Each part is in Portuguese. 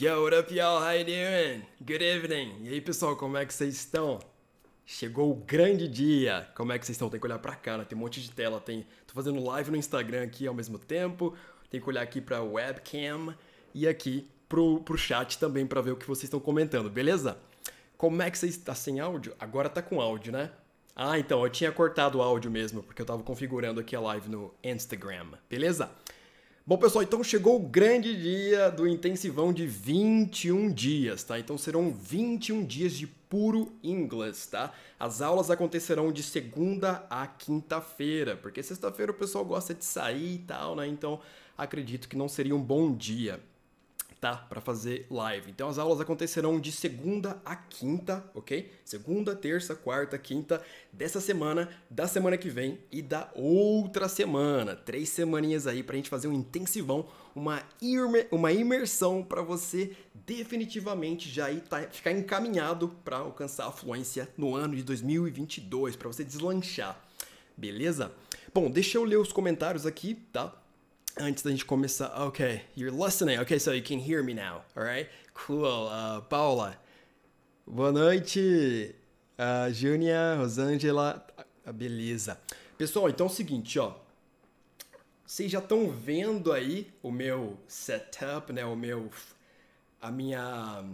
Yo, what up, y'all? How you doing? Good evening. E aí, pessoal, como é que vocês estão? Chegou o grande dia. Como é que vocês estão? Tem que olhar para cá, né? Tem um monte de tela. Tem... Tô fazendo live no Instagram aqui ao mesmo tempo. Tem que olhar aqui pra webcam e aqui pro, pro chat também para ver o que vocês estão comentando, beleza? Como é que vocês... Tá sem áudio? Agora tá com áudio, né? Ah, então, eu tinha cortado o áudio mesmo, porque eu tava configurando aqui a live no Instagram, beleza? Bom, pessoal, então chegou o grande dia do intensivão de 21 dias, tá? Então serão 21 dias de puro inglês, tá? As aulas acontecerão de segunda a quinta-feira, porque sexta-feira o pessoal gosta de sair e tal, né? Então acredito que não seria um bom dia tá para fazer live. Então as aulas acontecerão de segunda a quinta, ok? Segunda, terça, quarta, quinta dessa semana, da semana que vem e da outra semana. Três semaninhas aí para a gente fazer um intensivão, uma, uma imersão para você definitivamente já ir, tá, ficar encaminhado para alcançar a fluência no ano de 2022, para você deslanchar, beleza? Bom, deixa eu ler os comentários aqui, tá? antes da gente começar. Ok, you're listening. Ok, so you can hear me now. Alright? Cool. Uh, Paula. Boa noite. Uh, Júnia, Rosângela. Ah, beleza. Pessoal, então é o seguinte, ó. Vocês já estão vendo aí o meu setup, né? O meu. A minha.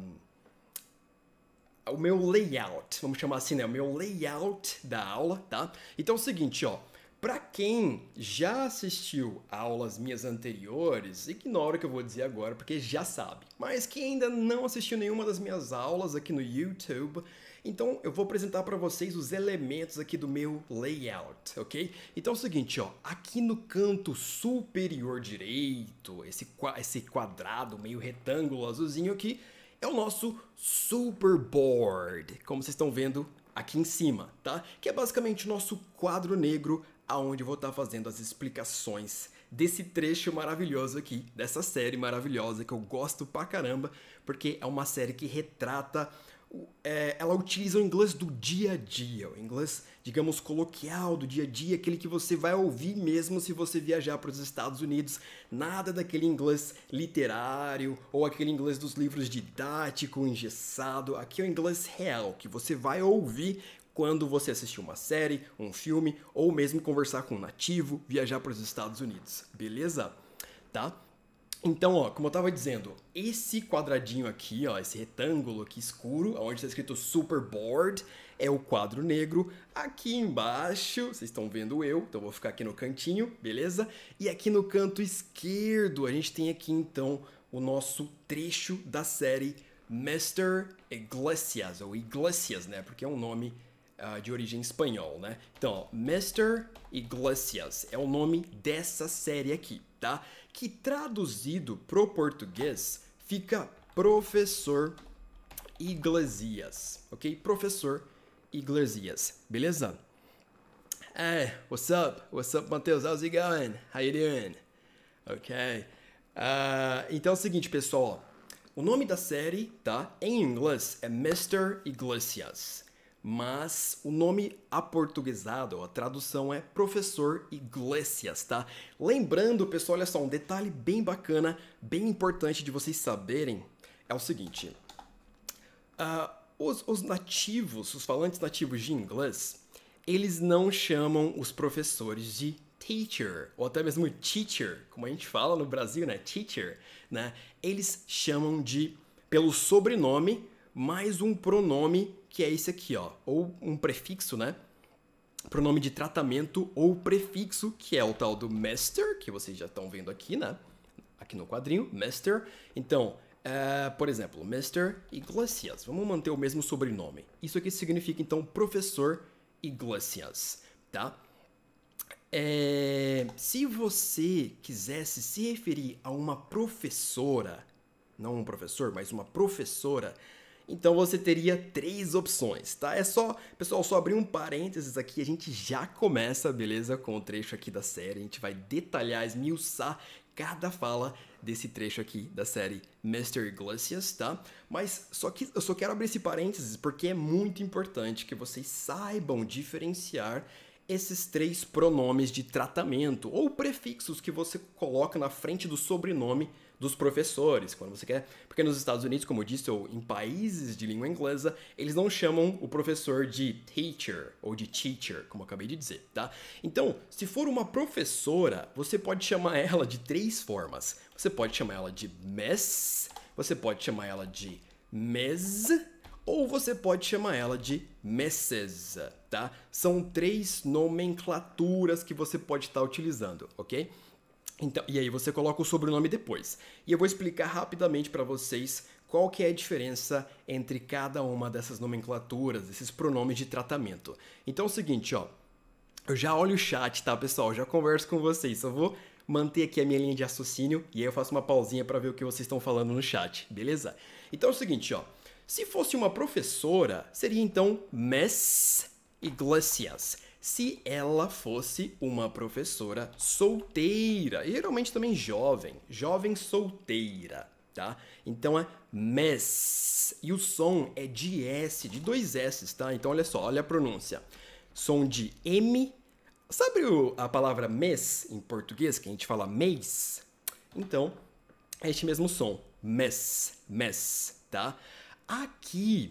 O meu layout, vamos chamar assim, né? O meu layout da aula, tá? Então é o seguinte, ó. Para quem já assistiu aulas minhas anteriores, ignora o que eu vou dizer agora porque já sabe. Mas quem ainda não assistiu nenhuma das minhas aulas aqui no YouTube, então eu vou apresentar para vocês os elementos aqui do meu layout, ok? Então é o seguinte, ó, aqui no canto superior direito, esse, esse quadrado meio retângulo azulzinho aqui, é o nosso superboard, como vocês estão vendo aqui em cima, tá? Que é basicamente o nosso quadro negro aonde eu vou estar fazendo as explicações desse trecho maravilhoso aqui, dessa série maravilhosa que eu gosto pra caramba, porque é uma série que retrata. É, ela utiliza o inglês do dia a dia, o inglês, digamos, coloquial do dia a dia, aquele que você vai ouvir mesmo se você viajar para os Estados Unidos. Nada daquele inglês literário ou aquele inglês dos livros didático, engessado. Aqui é o inglês real, que você vai ouvir quando você assistir uma série, um filme ou mesmo conversar com um nativo, viajar para os Estados Unidos, beleza? Tá? Então, ó, como eu estava dizendo, esse quadradinho aqui, ó, esse retângulo aqui escuro, onde está escrito Superboard, é o quadro negro. Aqui embaixo, vocês estão vendo eu, então vou ficar aqui no cantinho, beleza? E aqui no canto esquerdo, a gente tem aqui então o nosso trecho da série Mr. Iglesias, ou Iglesias, né? Porque é um nome uh, de origem espanhol, né? Então, ó, Mr. Iglesias é o nome dessa série aqui, tá? Que traduzido pro português fica Professor Iglesias, ok? Professor Iglesias, beleza? Hey, é, what's up? What's up, Matheus? How's it going? How you doing? Ok. Uh, então é o seguinte, pessoal. O nome da série, tá? Em inglês é Mr. Iglesias mas o nome aportuguesado, a tradução é Professor Iglesias, tá? Lembrando, pessoal, olha só, um detalhe bem bacana, bem importante de vocês saberem é o seguinte: uh, os, os nativos, os falantes nativos de inglês, eles não chamam os professores de teacher, ou até mesmo teacher, como a gente fala no Brasil, né? Teacher, né? Eles chamam de, pelo sobrenome, mais um pronome que é esse aqui, ó, ou um prefixo, né? Pronome de tratamento ou prefixo, que é o tal do master, que vocês já estão vendo aqui, né? Aqui no quadrinho, master. Então, é, por exemplo, Mr. Iglesias. Vamos manter o mesmo sobrenome. Isso aqui significa, então, professor Iglesias, tá? É, se você quisesse se referir a uma professora, não um professor, mas uma professora então você teria três opções, tá? É só, pessoal, só abrir um parênteses aqui, a gente já começa, beleza, com o trecho aqui da série. A gente vai detalhar, esmiuçar cada fala desse trecho aqui da série Mr. Iglesias, tá? Mas só que eu só quero abrir esse parênteses porque é muito importante que vocês saibam diferenciar esses três pronomes de tratamento ou prefixos que você coloca na frente do sobrenome dos professores, quando você quer. Porque nos Estados Unidos, como eu disse, ou em países de língua inglesa, eles não chamam o professor de teacher ou de teacher, como eu acabei de dizer, tá? Então, se for uma professora, você pode chamar ela de três formas. Você pode chamar ela de miss, você pode chamar ela de Miss ou você pode chamar ela de Mrs, tá? São três nomenclaturas que você pode estar tá utilizando, ok? Então, e aí você coloca o sobrenome depois. E eu vou explicar rapidamente para vocês qual que é a diferença entre cada uma dessas nomenclaturas, esses pronomes de tratamento. Então é o seguinte, ó. Eu já olho o chat, tá, pessoal? Eu já converso com vocês. Só vou manter aqui a minha linha de raciocínio e aí eu faço uma pausinha para ver o que vocês estão falando no chat, beleza? Então é o seguinte, ó. Se fosse uma professora, seria então Miss Iglesias se ela fosse uma professora solteira, e geralmente também jovem, jovem solteira, tá? Então é mes, e o som é de S, de dois S, tá? Então olha só, olha a pronúncia. Som de M, sabe o, a palavra mês em português, que a gente fala mês? Então, é este mesmo som, mes, mes, tá? Aqui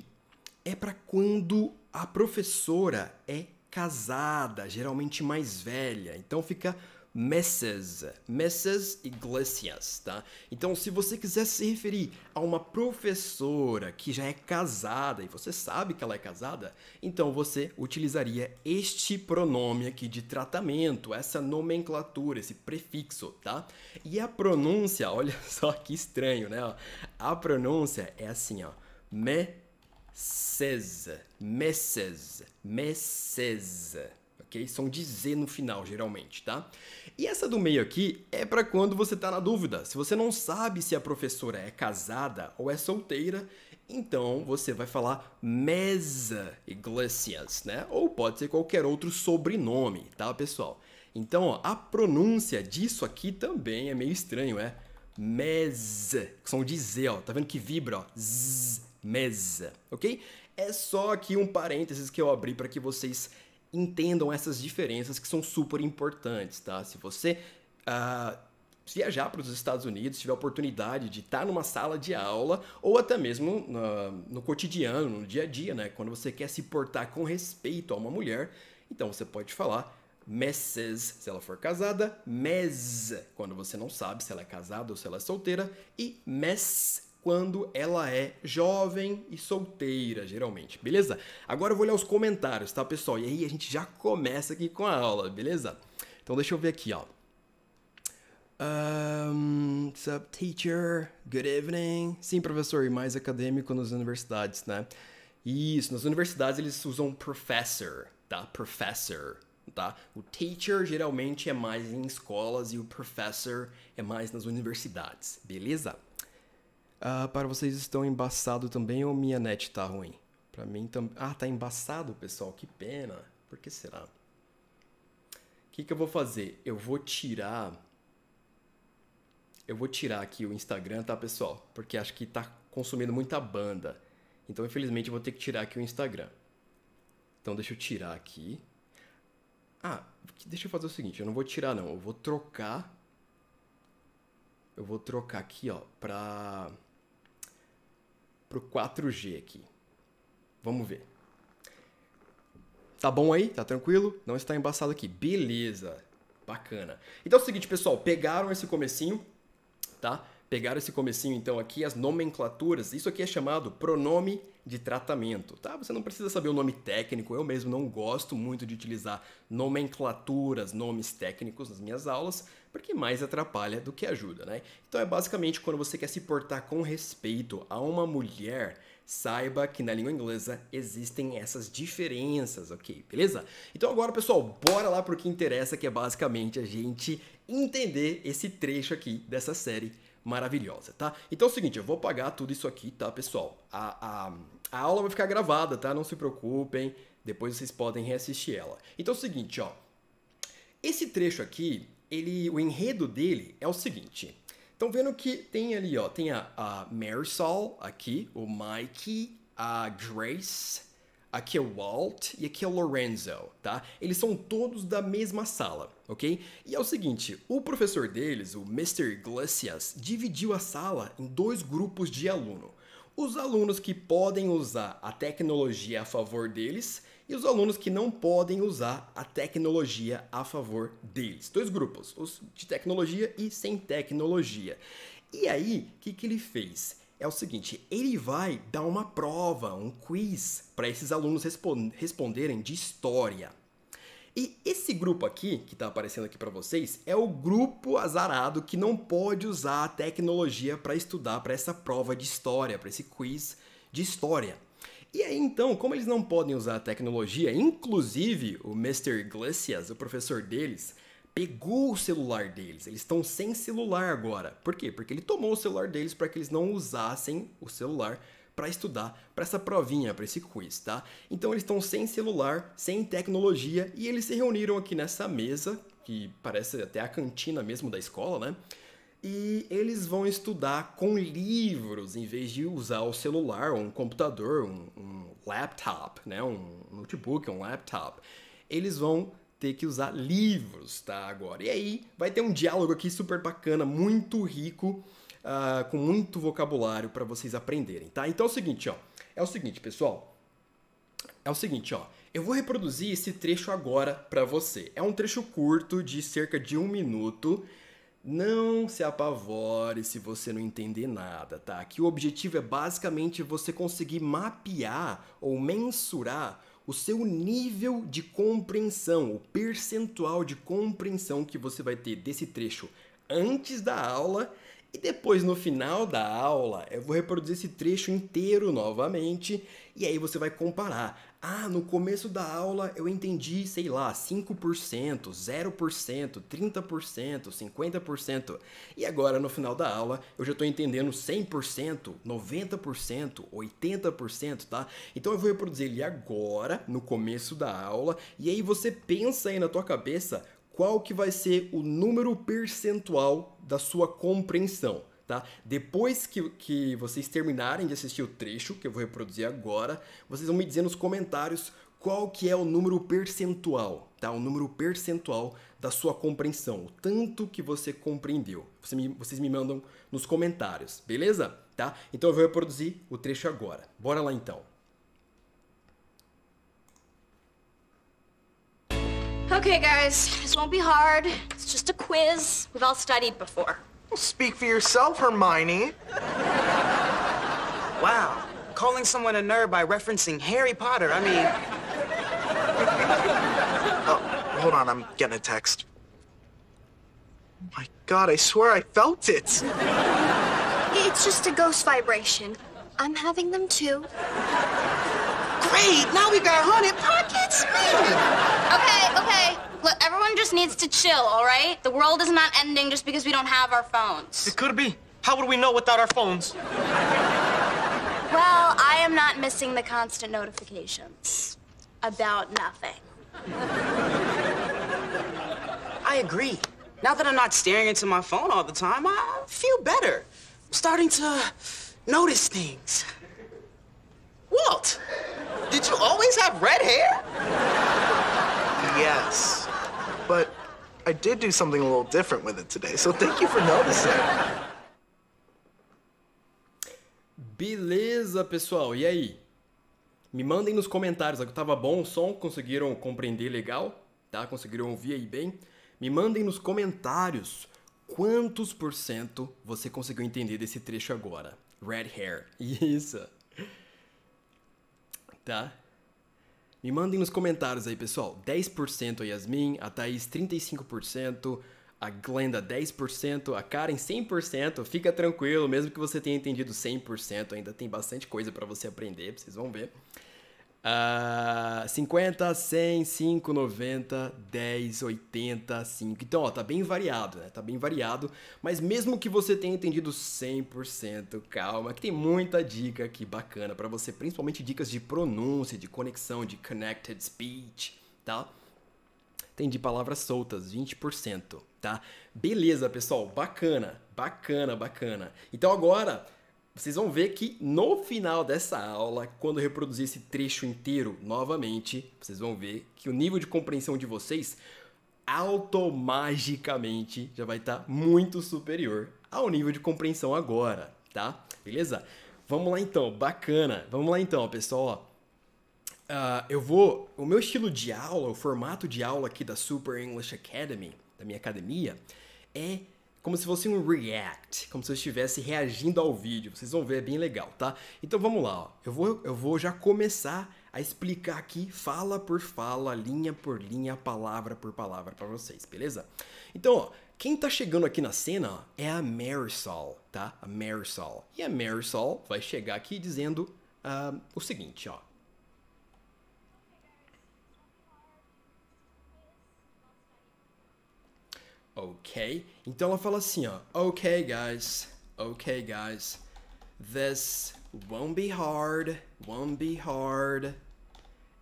é para quando a professora é casada, geralmente mais velha. Então fica Mrs. Mrs. Iglesias, tá? Então, se você quiser se referir a uma professora que já é casada e você sabe que ela é casada, então você utilizaria este pronome aqui de tratamento, essa nomenclatura, esse prefixo, tá? E a pronúncia, olha só que estranho, né? A pronúncia é assim, ó. Me César, Messes, Messes, ok? São de Z no final, geralmente, tá? E essa do meio aqui é para quando você tá na dúvida. Se você não sabe se a professora é casada ou é solteira, então você vai falar Mesa Iglesias, né? Ou pode ser qualquer outro sobrenome, tá, pessoal? Então, ó, a pronúncia disso aqui também é meio estranho, é Mes, que são de Z, ó. Tá vendo que vibra, ó? Z, mesa, ok? É só aqui um parênteses que eu abri para que vocês entendam essas diferenças que são super importantes, tá? Se você uh, viajar para os Estados Unidos, tiver a oportunidade de estar tá numa sala de aula ou até mesmo no, no cotidiano, no dia a dia, né? Quando você quer se portar com respeito a uma mulher, então você pode falar Mrs. se ela for casada, mes quando você não sabe se ela é casada ou se ela é solteira e mes quando ela é jovem e solteira, geralmente, beleza? Agora eu vou olhar os comentários, tá, pessoal? E aí a gente já começa aqui com a aula, beleza? Então deixa eu ver aqui, ó. Um, what's up, teacher? Good evening. Sim, professor, e mais acadêmico nas universidades, né? Isso, nas universidades eles usam professor, tá? Professor, tá? O teacher geralmente é mais em escolas e o professor é mais nas universidades, beleza? Uh, para vocês estão embaçado também ou minha net tá ruim? Para mim também. Ah, tá embaçado, pessoal. Que pena. Por que será? O que, que eu vou fazer? Eu vou tirar. Eu vou tirar aqui o Instagram, tá, pessoal? Porque acho que tá consumindo muita banda. Então, infelizmente, eu vou ter que tirar aqui o Instagram. Então, deixa eu tirar aqui. Ah, deixa eu fazer o seguinte: eu não vou tirar, não. Eu vou trocar. Eu vou trocar aqui, ó, pra para o 4G aqui. Vamos ver. Tá bom aí? Tá tranquilo? Não está embaçado aqui. Beleza. Bacana. Então é o seguinte, pessoal. Pegaram esse comecinho, tá? pegar esse comecinho então aqui, as nomenclaturas, isso aqui é chamado pronome de tratamento, tá? Você não precisa saber o nome técnico, eu mesmo não gosto muito de utilizar nomenclaturas, nomes técnicos nas minhas aulas, porque mais atrapalha do que ajuda, né? Então é basicamente quando você quer se portar com respeito a uma mulher, saiba que na língua inglesa existem essas diferenças, ok? Beleza? Então agora, pessoal, bora lá pro que interessa, que é basicamente a gente entender esse trecho aqui dessa série maravilhosa, tá? Então é o seguinte, eu vou pagar tudo isso aqui, tá, pessoal? A, a, a aula vai ficar gravada, tá? Não se preocupem, depois vocês podem reassistir ela. Então é o seguinte, ó. Esse trecho aqui, ele, o enredo dele é o seguinte. Estão vendo que tem ali, ó, tem a, a Marisol aqui, o Mike, a Grace aqui é o Walt e aqui é o Lorenzo, tá? Eles são todos da mesma sala, ok? E é o seguinte, o professor deles, o Mr. Iglesias, dividiu a sala em dois grupos de aluno. Os alunos que podem usar a tecnologia a favor deles e os alunos que não podem usar a tecnologia a favor deles. Dois grupos, os de tecnologia e sem tecnologia. E aí, o que, que ele fez? é o seguinte: ele vai dar uma prova, um quiz, para esses alunos responderem de história. E esse grupo aqui, que está aparecendo aqui para vocês, é o grupo azarado que não pode usar a tecnologia para estudar para essa prova de história, para esse quiz de história. E aí então, como eles não podem usar a tecnologia, inclusive o Mr. Iglesias, o professor deles, pegou o celular deles. Eles estão sem celular agora. Por quê? Porque ele tomou o celular deles para que eles não usassem o celular para estudar para essa provinha, para esse quiz, tá? Então eles estão sem celular, sem tecnologia e eles se reuniram aqui nessa mesa, que parece até a cantina mesmo da escola, né? E eles vão estudar com livros em vez de usar o celular, um computador, um, um laptop, né? Um notebook, um laptop. Eles vão ter que usar livros, tá? Agora. E aí vai ter um diálogo aqui super bacana, muito rico, uh, com muito vocabulário para vocês aprenderem, tá? Então é o seguinte, ó. É o seguinte, pessoal. É o seguinte, ó. Eu vou reproduzir esse trecho agora para você. É um trecho curto de cerca de um minuto. Não se apavore se você não entender nada, tá? Que o objetivo é basicamente você conseguir mapear ou mensurar o seu nível de compreensão, o percentual de compreensão que você vai ter desse trecho antes da aula e depois no final da aula eu vou reproduzir esse trecho inteiro novamente e aí você vai comparar. Ah, no começo da aula eu entendi, sei lá, 5%, 0%, 30%, 50%. E agora no final da aula eu já estou entendendo 100%, 90%, 80%, tá? Então eu vou reproduzir ele agora, no começo da aula, e aí você pensa aí na tua cabeça qual que vai ser o número percentual da sua compreensão tá? Depois que, que vocês terminarem de assistir o trecho, que eu vou reproduzir agora, vocês vão me dizer nos comentários qual que é o número percentual, tá? O número percentual da sua compreensão, o tanto que você compreendeu. Você me, vocês me mandam nos comentários, beleza? Tá? Então eu vou reproduzir o trecho agora. Bora lá então. Okay, guys, this won't be hard. It's just a quiz. We've all studied before. speak for yourself, Hermione. Wow. Calling someone a nerd by referencing Harry Potter, I mean... oh, hold on, I'm getting a text. my God, I swear I felt it. It's just a ghost vibration. I'm having them too. Great! Now we got 100 pockets! Okay, okay. Look, everyone just needs to chill, all right? The world is not ending just because we don't have our phones. It could be. How would we know without our phones? Well, I am not missing the constant notifications about nothing. I agree. Now that I'm not staring into my phone all the time, I feel better. I'm starting to notice things. Walt, did you always have red hair? Yes. But I did do something a little different with it today, so thank you for noticing. Beleza, pessoal. E aí? Me mandem nos comentários, tava bom o som? Conseguiram compreender legal? Tá? Conseguiram ouvir aí bem? Me mandem nos comentários quantos por cento você conseguiu entender desse trecho agora. Red hair. Isso. Tá? Me mandem nos comentários aí, pessoal. 10% a Yasmin, a Thaís 35%, a Glenda 10%, a Karen 100%. Fica tranquilo, mesmo que você tenha entendido 100%, ainda tem bastante coisa para você aprender, vocês vão ver. Uh, 50, 100, 5, 90, 10, 80, 5. Então, ó, tá bem variado, né? Tá bem variado. Mas mesmo que você tenha entendido 100%, calma, que tem muita dica aqui bacana para você, principalmente dicas de pronúncia, de conexão, de connected speech, tá? Tem de palavras soltas, 20%, tá? Beleza, pessoal, bacana, bacana, bacana. Então agora vocês vão ver que no final dessa aula, quando eu reproduzir esse trecho inteiro novamente, vocês vão ver que o nível de compreensão de vocês automaticamente já vai estar tá muito superior ao nível de compreensão agora, tá? Beleza? Vamos lá então, bacana. Vamos lá então, pessoal. Uh, eu vou. O meu estilo de aula, o formato de aula aqui da Super English Academy, da minha academia, é como se fosse um react, como se eu estivesse reagindo ao vídeo. Vocês vão ver, é bem legal, tá? Então vamos lá, ó. Eu, vou, eu vou já começar a explicar aqui fala por fala, linha por linha, palavra por palavra para vocês, beleza? Então, ó, quem tá chegando aqui na cena ó, é a Marisol, tá? A Marisol. E a Marisol vai chegar aqui dizendo uh, o seguinte, ó. ok? Então ela fala assim, ó, ok guys, ok guys, this won't be hard, won't be hard,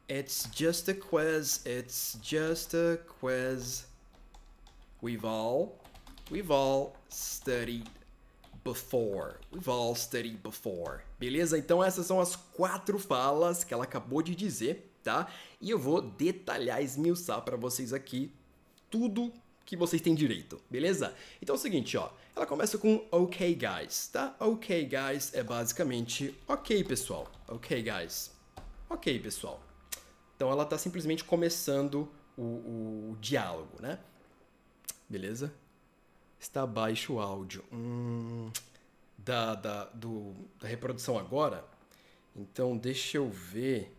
it's just a quiz, it's just a quiz. We've all, we've all studied before. We've all studied before. Beleza? Então essas são as quatro falas que ela acabou de dizer, tá? E eu vou detalhar, esmiuçar para vocês aqui tudo que vocês têm direito, beleza? Então é o seguinte, ó, ela começa com OK guys, tá? OK guys é basicamente OK pessoal, OK guys, OK pessoal. Então ela tá simplesmente começando o, o diálogo, né? Beleza? Está baixo o áudio hum, da, da, do, da reprodução agora. Então deixa eu ver.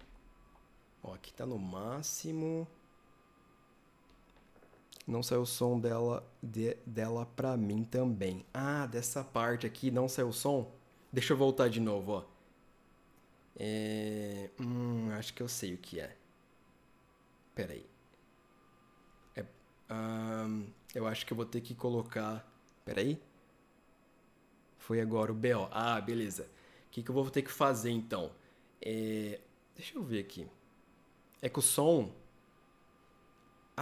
Ó, aqui tá no máximo não saiu o som dela de, dela pra mim também. Ah, dessa parte aqui não saiu o som? Deixa eu voltar de novo, ó. É... Hum, acho que eu sei o que é. Pera aí. É... Hum, eu acho que eu vou ter que colocar... Pera aí. Foi agora o BO. Ah, beleza. O que, que eu vou ter que fazer, então? É... Deixa eu ver aqui. É que o som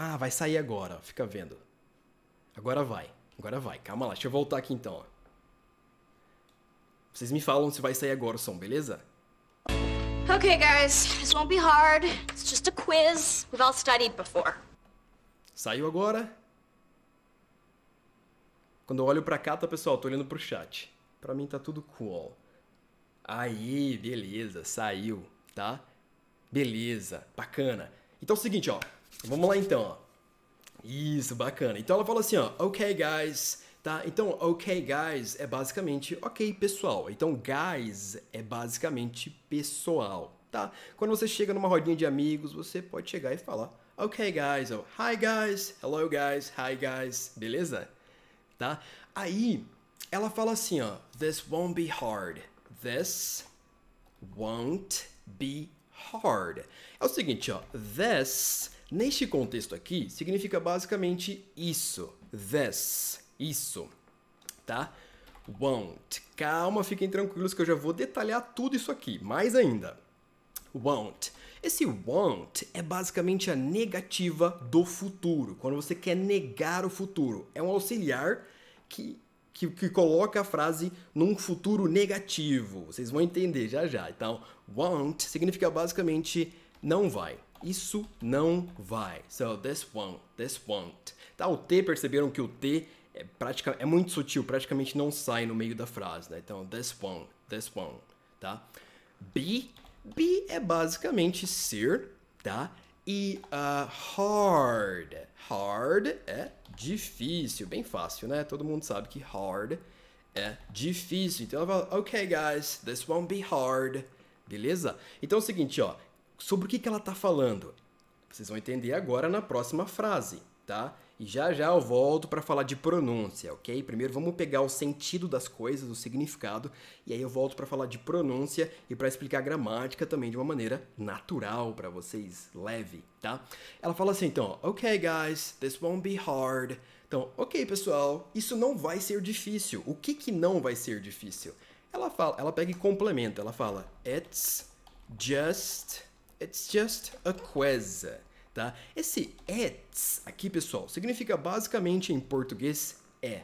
ah, vai sair agora, fica vendo. Agora vai, agora vai. Calma lá, deixa eu voltar aqui então. Ó. Vocês me falam se vai sair agora o som, beleza? Ok, guys, this won't be hard. It's just a quiz. We've all studied before. Saiu agora. Quando eu olho pra cá, tá, pessoal? Tô olhando pro chat. Pra mim tá tudo cool. Aí, beleza, saiu, tá? Beleza, bacana. Então é o seguinte, ó. Vamos lá então, Isso, bacana. Então ela fala assim, ó, ok guys, tá? Então ok guys é basicamente ok pessoal. Então guys é basicamente pessoal, tá? Quando você chega numa rodinha de amigos, você pode chegar e falar ok guys, ou hi guys, hello guys, hi guys, beleza? Tá? Aí ela fala assim, ó, this won't be hard. This won't be hard. É o seguinte, ó, this, neste contexto aqui, significa basicamente isso. This, isso, tá? Won't. Calma, fiquem tranquilos que eu já vou detalhar tudo isso aqui, mais ainda. Won't. Esse won't é basicamente a negativa do futuro, quando você quer negar o futuro. É um auxiliar que que, que coloca a frase num futuro negativo. Vocês vão entender já já. Então, won't significa basicamente não vai. Isso não vai. So, this won't, this won't. Tá, o T, perceberam que o T é, pratica, é muito sutil, praticamente não sai no meio da frase, né? Então, this won't, this won't, tá? Be, be é basicamente ser, tá? E uh, hard. Hard é difícil, bem fácil, né? Todo mundo sabe que hard é difícil. Então ela fala, ok, guys, this won't be hard. Beleza? Então é o seguinte, ó. Sobre o que, que ela tá falando? Vocês vão entender agora na próxima frase, tá? E já já eu volto para falar de pronúncia, ok? Primeiro vamos pegar o sentido das coisas, o significado, e aí eu volto para falar de pronúncia e para explicar a gramática também de uma maneira natural para vocês, leve, tá? Ela fala assim, então, ok guys, this won't be hard. Então, ok pessoal, isso não vai ser difícil. O que que não vai ser difícil? Ela fala, ela pega e complementa, ela fala, it's just, it's just a quiz tá? Esse ets aqui, pessoal, significa basicamente em português é,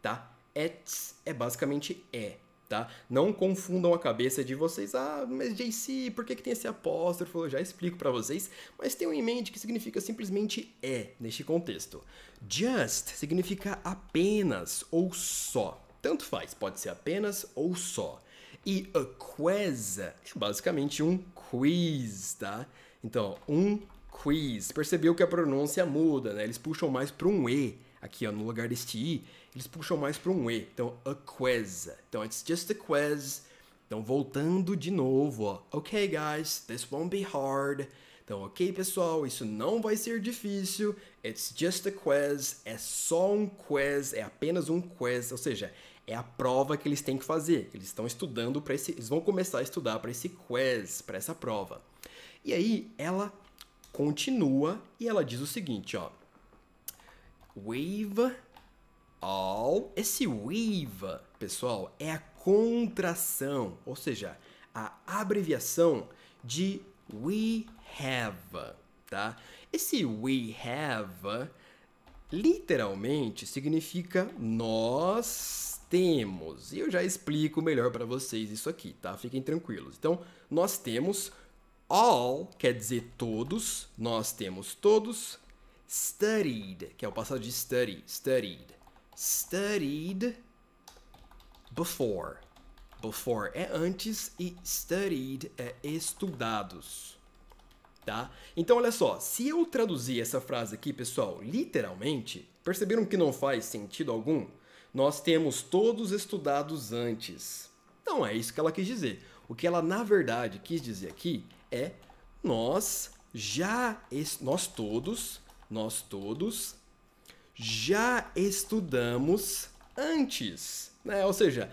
tá? Ets é basicamente é, tá? Não confundam a cabeça de vocês, ah, mas JC, por que, que tem esse apóstrofo? Eu já explico para vocês, mas tenham em mente que significa simplesmente é neste contexto. Just significa apenas ou só. Tanto faz, pode ser apenas ou só. E a quiz é basicamente um quiz, tá? Então, um quiz. Percebeu que a pronúncia muda, né? Eles puxam mais para um E aqui, ó, no lugar deste I, eles puxam mais para um E. Então, a quiz. Então, it's just a quiz. Então, voltando de novo, ó. Ok, guys, this won't be hard. Então, ok, pessoal, isso não vai ser difícil. It's just a quiz. É só um quiz, é apenas um quiz. Ou seja, é a prova que eles têm que fazer. Eles estão estudando para esse. Eles vão começar a estudar para esse quiz, para essa prova. E aí, ela continua e ela diz o seguinte, ó. Wave all. Esse wave, pessoal, é a contração, ou seja, a abreviação de we have, tá? Esse we have literalmente significa nós temos. E eu já explico melhor para vocês isso aqui, tá? Fiquem tranquilos. Então, nós temos all quer dizer todos, nós temos todos. Studied, que é o passado de study, studied. Studied before. Before é antes e studied é estudados. Tá? Então, olha só, se eu traduzir essa frase aqui, pessoal, literalmente, perceberam que não faz sentido algum? Nós temos todos estudados antes. Então, é isso que ela quis dizer. O que ela, na verdade, quis dizer aqui é nós já nós todos, nós todos já estudamos antes, né? Ou seja,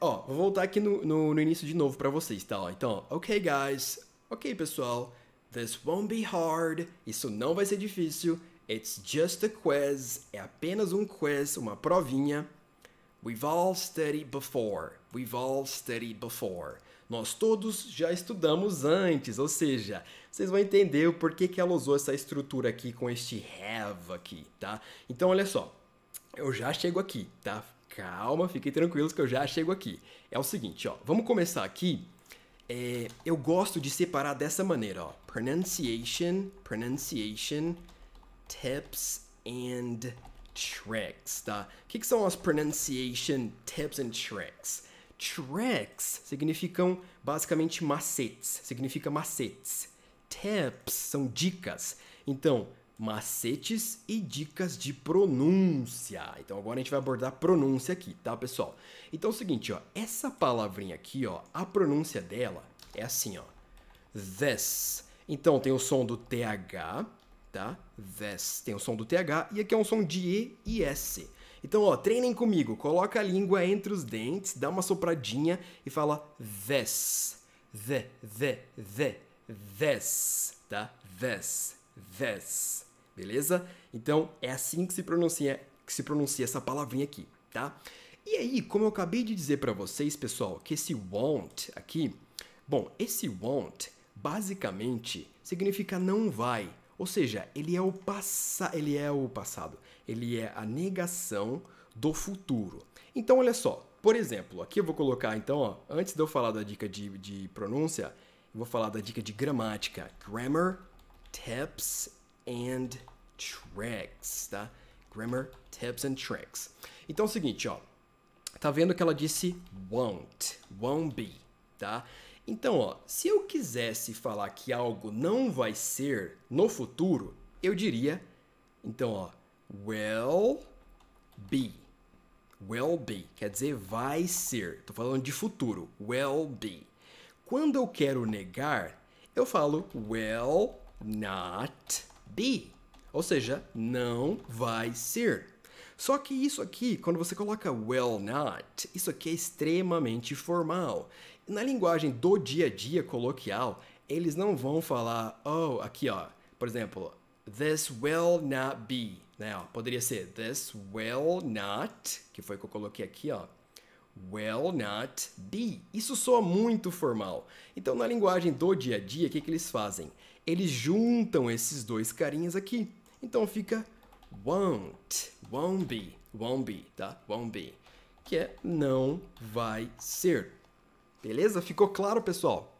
ó, vou voltar aqui no, no, no início de novo para vocês, tá? Ó, então, ok, guys, ok, pessoal, this won't be hard, isso não vai ser difícil, it's just a quiz, é apenas um quiz, uma provinha. We've all studied before, we've all studied before. Nós todos já estudamos antes, ou seja, vocês vão entender o porquê que ela usou essa estrutura aqui com este have aqui, tá? Então olha só, eu já chego aqui, tá? Calma, fiquem tranquilos que eu já chego aqui. É o seguinte, ó, vamos começar aqui. É, eu gosto de separar dessa maneira, ó. Pronunciation, pronunciation, tips and tricks, tá? O que, que são as pronunciation tips and tricks? Tricks significam basicamente macetes, significa macetes. Tips são dicas. Então, macetes e dicas de pronúncia. Então agora a gente vai abordar pronúncia aqui, tá, pessoal? Então é o seguinte, ó, essa palavrinha aqui, ó, a pronúncia dela é assim, ó. This. Então tem o som do TH, tá? This tem o som do TH e aqui é um som de E e S. Então, ó, treinem comigo. Coloca a língua entre os dentes, dá uma sopradinha e fala this. The, the, the, this, tá? This, this. Beleza? Então, é assim que se pronuncia, que se pronuncia essa palavrinha aqui, tá? E aí, como eu acabei de dizer para vocês, pessoal, que esse won't aqui, bom, esse won't basicamente significa não vai, ou seja, ele é o passa, ele é o passado, ele é a negação do futuro. Então olha só, por exemplo, aqui eu vou colocar então, ó, antes de eu falar da dica de, de pronúncia, eu vou falar da dica de gramática, grammar tips and tricks, tá? Grammar tips and tricks. Então é o seguinte, ó, tá vendo que ela disse won't, won't be, tá? Então, ó, se eu quisesse falar que algo não vai ser no futuro, eu diria, então, ó, will be. Will be, quer dizer vai ser. Estou falando de futuro. Will be. Quando eu quero negar, eu falo will not be. Ou seja, não vai ser. Só que isso aqui, quando você coloca will not, isso aqui é extremamente formal. Na linguagem do dia a dia coloquial, eles não vão falar, oh, aqui ó, por exemplo, this will not be, né? Ó, poderia ser this will not, que foi o que eu coloquei aqui, ó. Will not be. Isso soa muito formal. Então, na linguagem do dia a dia, o que, que eles fazem? Eles juntam esses dois carinhas aqui. Então fica won't, won't be, won't be, tá? Won't be, que é não vai ser. Beleza? Ficou claro, pessoal?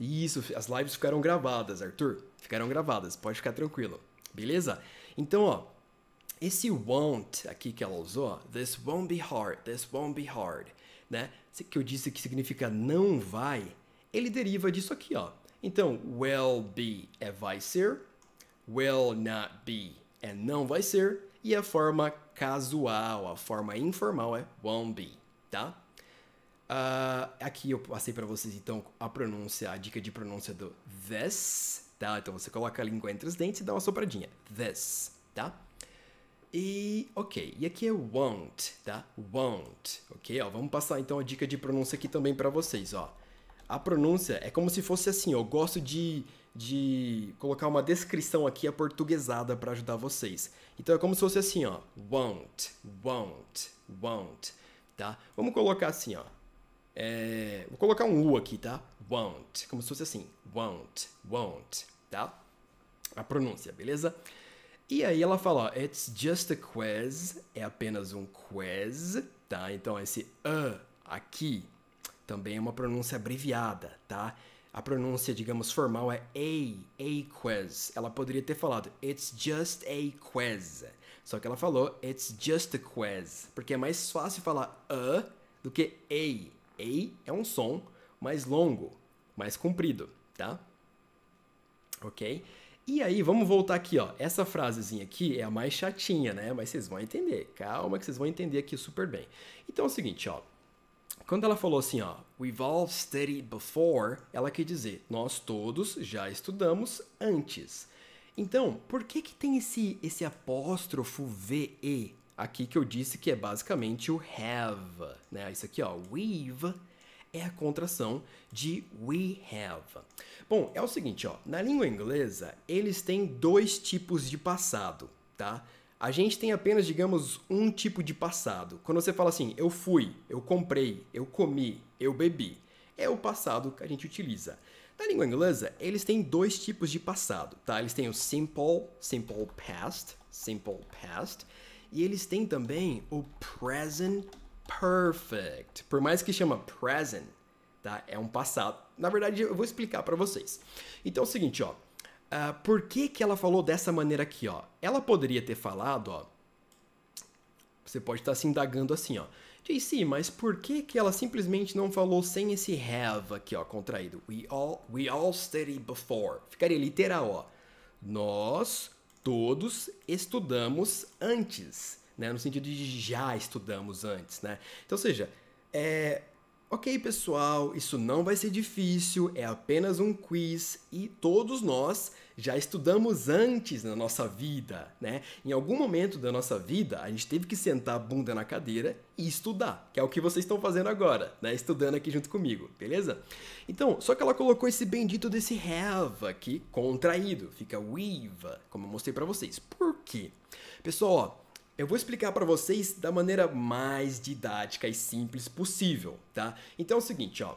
Isso, as lives ficaram gravadas, Arthur. Ficaram gravadas, pode ficar tranquilo. Beleza? Então, ó, esse won't aqui que ela usou, ó, this won't be hard, this won't be hard, né? que eu disse que significa não vai, ele deriva disso aqui, ó. Então, will be é vai ser, will not be é não vai ser, e a forma casual, a forma informal é won't be, tá? Uh, aqui eu passei para vocês então a pronúncia, a dica de pronúncia do this, tá? Então você coloca a língua entre os dentes e dá uma sopradinha. This, tá? E ok, e aqui é won't, tá? Won't, ok? Ó, vamos passar então a dica de pronúncia aqui também para vocês, ó. A pronúncia é como se fosse assim, ó, eu gosto de, de colocar uma descrição aqui a portuguesada para ajudar vocês. Então é como se fosse assim, ó, won't, won't, won't, tá? Vamos colocar assim, ó, é, vou colocar um U aqui, tá? Won't, é como se fosse assim. Won't, won't, tá? A pronúncia, beleza? E aí ela fala, ó, it's just a quiz, é apenas um quiz, tá? Então esse a aqui também é uma pronúncia abreviada, tá? A pronúncia, digamos, formal é a, a quiz. Ela poderia ter falado it's just a quiz. Só que ela falou it's just a quiz, porque é mais fácil falar a do que a ei é um som mais longo, mais comprido, tá? Ok? E aí, vamos voltar aqui, ó. Essa frasezinha aqui é a mais chatinha, né? Mas vocês vão entender. Calma que vocês vão entender aqui super bem. Então é o seguinte, ó. Quando ela falou assim, ó, we've all studied before, ela quer dizer, nós todos já estudamos antes. Então, por que que tem esse esse apóstrofo VE aqui que eu disse que é basicamente o have, né? Isso aqui, ó, we've é a contração de we have. Bom, é o seguinte, ó, na língua inglesa, eles têm dois tipos de passado, tá? A gente tem apenas, digamos, um tipo de passado. Quando você fala assim, eu fui, eu comprei, eu comi, eu bebi, é o passado que a gente utiliza. Na língua inglesa, eles têm dois tipos de passado, tá? Eles têm o simple, simple past, simple past, e eles têm também o present perfect. Por mais que chama present, tá? É um passado. Na verdade, eu vou explicar para vocês. Então é o seguinte, ó. Uh, por que que ela falou dessa maneira aqui, ó? Ela poderia ter falado, ó. Você pode estar tá se indagando assim, ó. JC, mas por que que ela simplesmente não falou sem esse have aqui, ó, contraído? We all, we all studied before. Ficaria literal, ó. Nós todos estudamos antes, né? No sentido de já estudamos antes, né? Então, seja, é, Ok, pessoal, isso não vai ser difícil, é apenas um quiz e todos nós já estudamos antes na nossa vida, né? Em algum momento da nossa vida, a gente teve que sentar a bunda na cadeira e estudar, que é o que vocês estão fazendo agora, né? Estudando aqui junto comigo, beleza? Então, só que ela colocou esse bendito desse have aqui contraído, fica weave, como eu mostrei para vocês. Por quê? Pessoal, ó, eu vou explicar para vocês da maneira mais didática e simples possível, tá? Então é o seguinte, ó.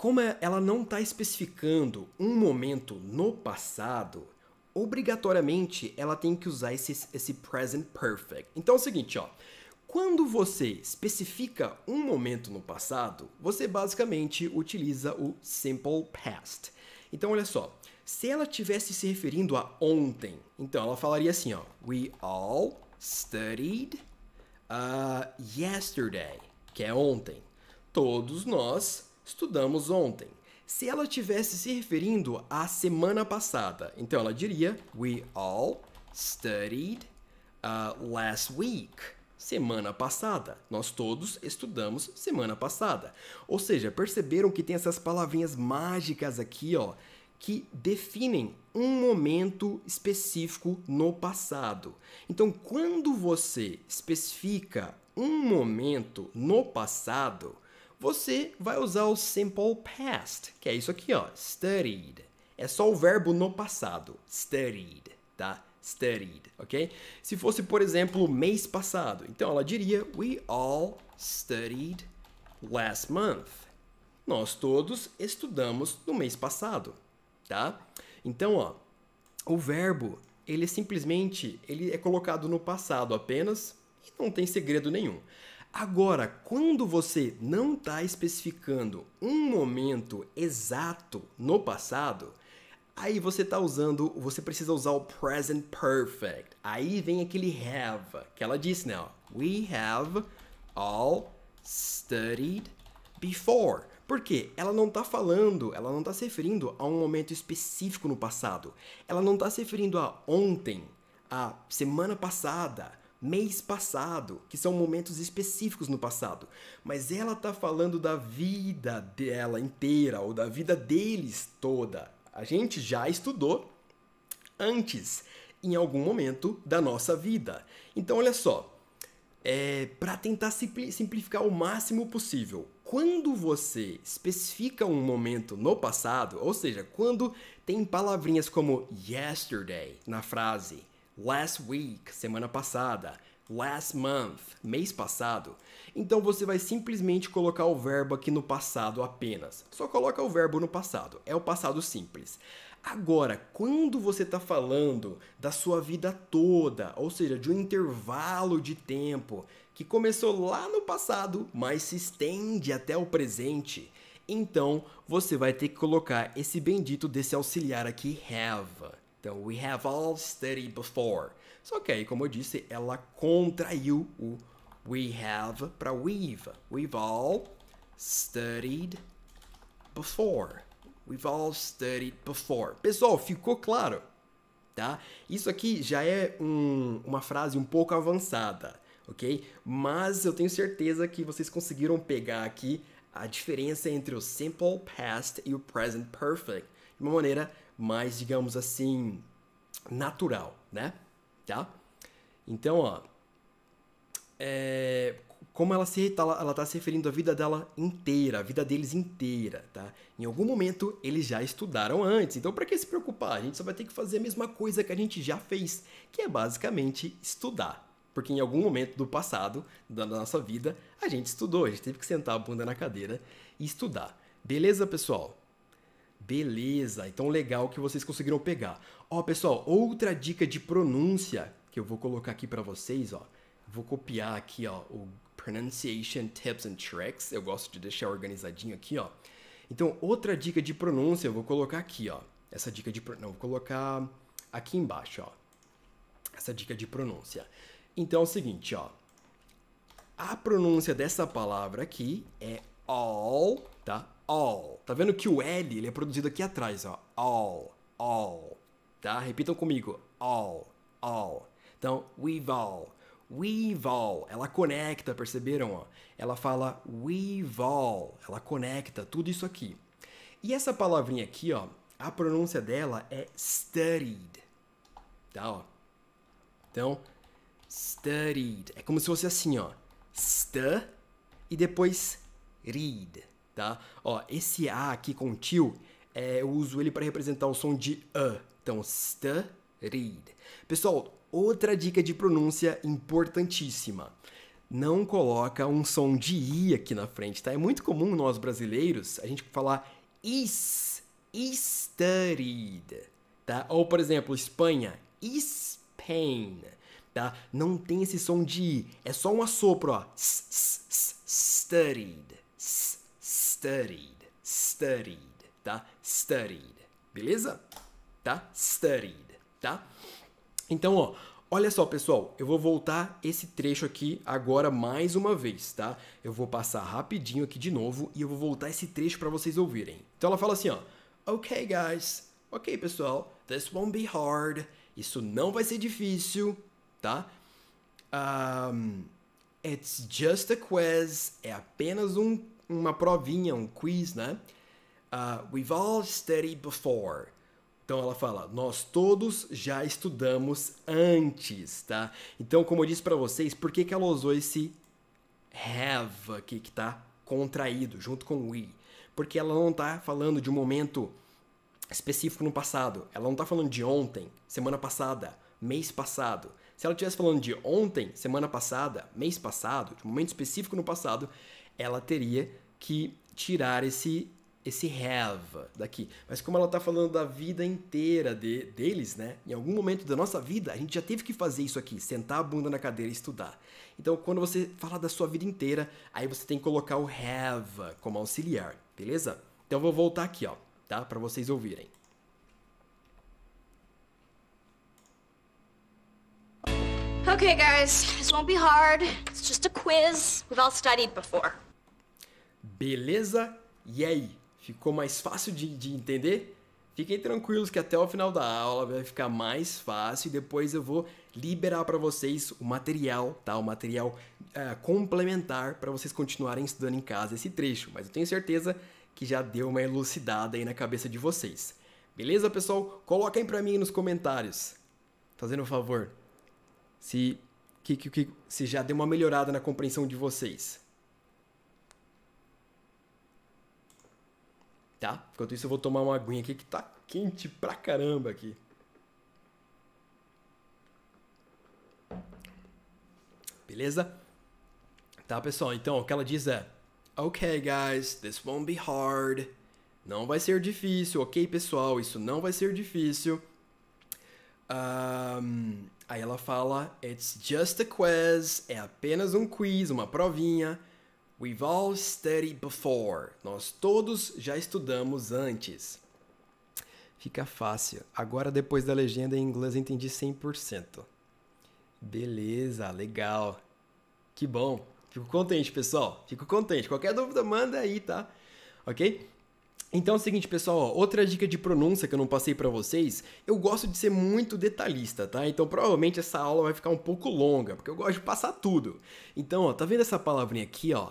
Como é, ela não está especificando um momento no passado, obrigatoriamente ela tem que usar esse, esse present perfect. Então é o seguinte, ó. Quando você especifica um momento no passado, você basicamente utiliza o simple past. Então olha só, se ela tivesse se referindo a ontem, então ela falaria assim, ó, we all studied uh, yesterday, que é ontem. Todos nós estudamos ontem. Se ela estivesse se referindo à semana passada, então ela diria We all studied uh, last week. Semana passada. Nós todos estudamos semana passada. Ou seja, perceberam que tem essas palavrinhas mágicas aqui, ó, que definem um momento específico no passado. Então, quando você especifica um momento no passado, você vai usar o simple past, que é isso aqui, ó, studied. É só o verbo no passado, studied, tá? Studied, ok? Se fosse, por exemplo, mês passado, então ela diria We all studied last month. Nós todos estudamos no mês passado, tá? Então, ó, o verbo, ele é simplesmente, ele é colocado no passado apenas e não tem segredo nenhum. Agora, quando você não está especificando um momento exato no passado, aí você está usando, você precisa usar o present perfect. Aí vem aquele have, que ela disse, né? We have all studied before. Porque ela não está falando, ela não está se referindo a um momento específico no passado. Ela não está se referindo a ontem, a semana passada, mês passado, que são momentos específicos no passado, mas ela tá falando da vida dela inteira ou da vida deles toda. A gente já estudou antes, em algum momento da nossa vida. Então, olha só, é, para tentar simplificar o máximo possível, quando você especifica um momento no passado, ou seja, quando tem palavrinhas como yesterday na frase, last week, semana passada, last month, mês passado. Então você vai simplesmente colocar o verbo aqui no passado apenas. Só coloca o verbo no passado. É o passado simples. Agora, quando você está falando da sua vida toda, ou seja, de um intervalo de tempo que começou lá no passado, mas se estende até o presente, então você vai ter que colocar esse bendito desse auxiliar aqui have. Então, we have all studied before. Só que aí, como eu disse, ela contraiu o we have para we've. We've all studied before. We've all studied before. Pessoal, ficou claro? Tá? Isso aqui já é um, uma frase um pouco avançada, ok? Mas eu tenho certeza que vocês conseguiram pegar aqui a diferença entre o simple past e o present perfect de uma maneira mais, digamos assim, natural, né? Tá? Então, ó, é, como ela se tá ela está se referindo à vida dela inteira, a vida deles inteira, tá? Em algum momento eles já estudaram antes, então para que se preocupar? A gente só vai ter que fazer a mesma coisa que a gente já fez, que é basicamente estudar. Porque em algum momento do passado, da nossa vida, a gente estudou, a gente teve que sentar a bunda na cadeira e estudar. Beleza, pessoal? Beleza, então legal que vocês conseguiram pegar. Ó, pessoal, outra dica de pronúncia que eu vou colocar aqui para vocês, ó. Vou copiar aqui, ó, o Pronunciation Tips and Tricks. Eu gosto de deixar organizadinho aqui, ó. Então, outra dica de pronúncia eu vou colocar aqui, ó. Essa dica de pronúncia, vou colocar aqui embaixo, ó. Essa dica de pronúncia. Então é o seguinte, ó. A pronúncia dessa palavra aqui é all, tá? all. Tá vendo que o L ele é produzido aqui atrás, ó. All, all. Tá? Repitam comigo. All, all. Então, we've all. We've all. Ela conecta, perceberam? Ó? Ela fala we've all. Ela conecta tudo isso aqui. E essa palavrinha aqui, ó, a pronúncia dela é studied. Tá, ó. Então, studied. É como se fosse assim, ó. st e depois read tá? Ó, esse A aqui com til, é, eu uso ele para representar o som de A. Então, studied Pessoal, outra dica de pronúncia importantíssima. Não coloca um som de I aqui na frente, tá? É muito comum nós brasileiros a gente falar is, studied, tá? Ou, por exemplo, Espanha, Spain, tá? Não tem esse som de I, é só um assopro, ó, studied studied, studied, tá? Studied, beleza? Tá? Studied, tá? Então, ó, Olha só, pessoal, eu vou voltar esse trecho aqui agora mais uma vez, tá? Eu vou passar rapidinho aqui de novo e eu vou voltar esse trecho para vocês ouvirem. Então ela fala assim, ó: "Okay, guys. OK, pessoal. This won't be hard. Isso não vai ser difícil, tá? Um, it's just a quiz. É apenas um uma provinha, um quiz, né? Uh, we've all studied before. Então ela fala, nós todos já estudamos antes, tá? Então, como eu disse para vocês, por que, que ela usou esse have aqui que tá contraído junto com we? Porque ela não tá falando de um momento específico no passado. Ela não tá falando de ontem, semana passada, mês passado. Se ela estivesse falando de ontem, semana passada, mês passado, de um momento específico no passado, ela teria que tirar esse esse have daqui. Mas como ela está falando da vida inteira de, deles, né? Em algum momento da nossa vida, a gente já teve que fazer isso aqui, sentar a bunda na cadeira e estudar. Então, quando você fala da sua vida inteira, aí você tem que colocar o have como auxiliar, beleza? Então, eu vou voltar aqui, ó, tá? Para vocês ouvirem. Okay, guys, this won't be hard. It's just a quiz. We've all studied before. Beleza? E aí? Ficou mais fácil de, de entender? Fiquem tranquilos que até o final da aula vai ficar mais fácil e depois eu vou liberar para vocês o material, tá? O material é, complementar para vocês continuarem estudando em casa esse trecho, mas eu tenho certeza que já deu uma elucidada aí na cabeça de vocês. Beleza, pessoal? Coloquem para mim nos comentários, fazendo um favor, se, que, que, se já deu uma melhorada na compreensão de vocês. tá? Enquanto isso eu vou tomar uma aguinha aqui que tá quente pra caramba aqui. Beleza? Tá, pessoal? Então, o que ela diz é: ok guys, this won't be hard." Não vai ser difícil, ok, pessoal? Isso não vai ser difícil. Um, aí ela fala: It's just a quiz. É apenas um quiz, uma provinha. We've all studied before. Nós todos já estudamos antes. Fica fácil. Agora, depois da legenda em inglês, entendi 100%. Beleza, legal. Que bom. Fico contente, pessoal. Fico contente. Qualquer dúvida, manda aí, tá? Ok? Então é o seguinte, pessoal, ó, outra dica de pronúncia que eu não passei para vocês, eu gosto de ser muito detalhista, tá? Então provavelmente essa aula vai ficar um pouco longa, porque eu gosto de passar tudo. Então, ó, tá vendo essa palavrinha aqui, ó?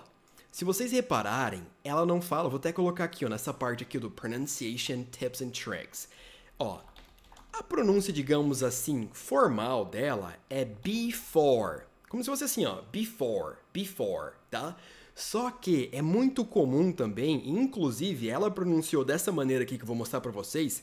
Se vocês repararem, ela não fala, vou até colocar aqui, ó, nessa parte aqui do Pronunciation Tips and Tricks. Ó, a pronúncia, digamos assim, formal dela é before. Como se fosse assim, ó, before, before, tá? Só que é muito comum também, inclusive ela pronunciou dessa maneira aqui que eu vou mostrar para vocês,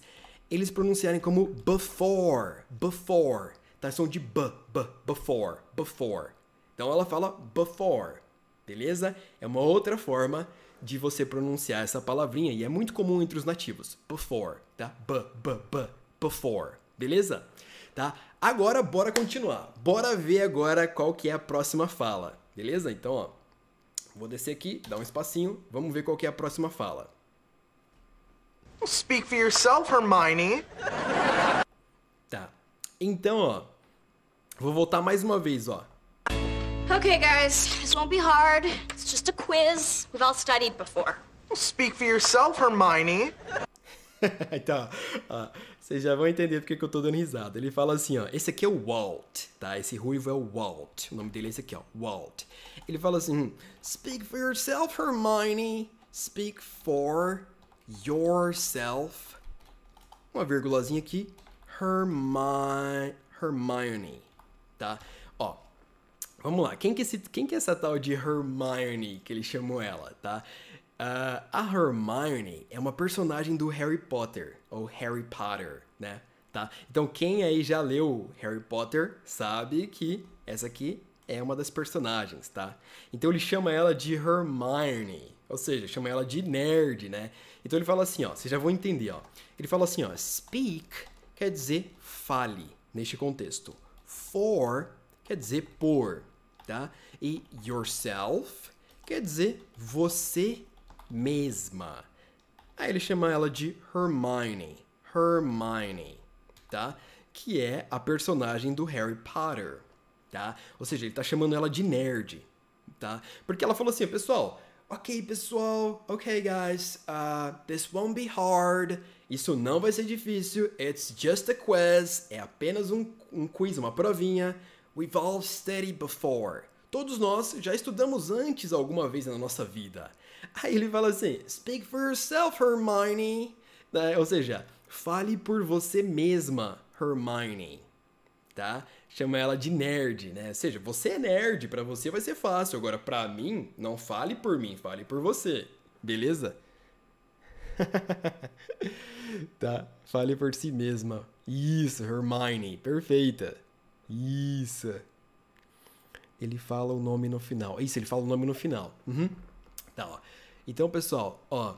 eles pronunciarem como before, before, tá? São de b, b, before, before. Então ela fala before beleza? É uma outra forma de você pronunciar essa palavrinha e é muito comum entre os nativos. Before, tá? B, b, b, before, beleza? Tá? Agora bora continuar. Bora ver agora qual que é a próxima fala, beleza? Então, ó, vou descer aqui, dar um espacinho, vamos ver qual que é a próxima fala. Speak for yourself, Hermione. Tá. Então, ó, vou voltar mais uma vez, ó. Okay, guys, this won't be hard. It's just a quiz. We've all studied before. speak for yourself, Hermione. então, ó, vocês já vão entender porque que eu tô dando risada. Ele fala assim, ó, esse aqui é o Walt, tá? Esse ruivo é o Walt. O nome dele é esse aqui, ó, Walt. Ele fala assim, speak for yourself, Hermione. Speak for yourself. Uma virgulazinha aqui, Hermi Hermione, tá? Vamos lá, quem que, esse, quem que é essa tal de Hermione que ele chamou ela, tá? Uh, a Hermione é uma personagem do Harry Potter, ou Harry Potter, né? Tá? Então quem aí já leu Harry Potter sabe que essa aqui é uma das personagens, tá? Então ele chama ela de Hermione, ou seja, chama ela de nerd, né? Então ele fala assim, ó, vocês já vão entender, ó. Ele fala assim, ó, speak quer dizer fale neste contexto. For quer dizer por, tá? E yourself quer dizer você mesma. Aí ele chama ela de Hermione. Hermione, tá? Que é a personagem do Harry Potter, tá? Ou seja, ele tá chamando ela de nerd, tá? Porque ela falou assim, pessoal, ok, pessoal, ok, guys, uh, this won't be hard. Isso não vai ser difícil. It's just a quiz. É apenas um, um quiz, uma provinha. We've all studied before. Todos nós já estudamos antes alguma vez na nossa vida. Aí ele fala assim: Speak for yourself, Hermione. Né? Ou seja, fale por você mesma, Hermione. Tá? Chama ela de nerd, né? Ou seja, você é nerd, para você vai ser fácil. Agora, para mim, não fale por mim, fale por você. Beleza? tá, fale por si mesma. Isso, Hermione, perfeita. Isso. Ele fala o nome no final. Isso, ele fala o nome no final. Uhum. Tá, ó. Então, pessoal, ó.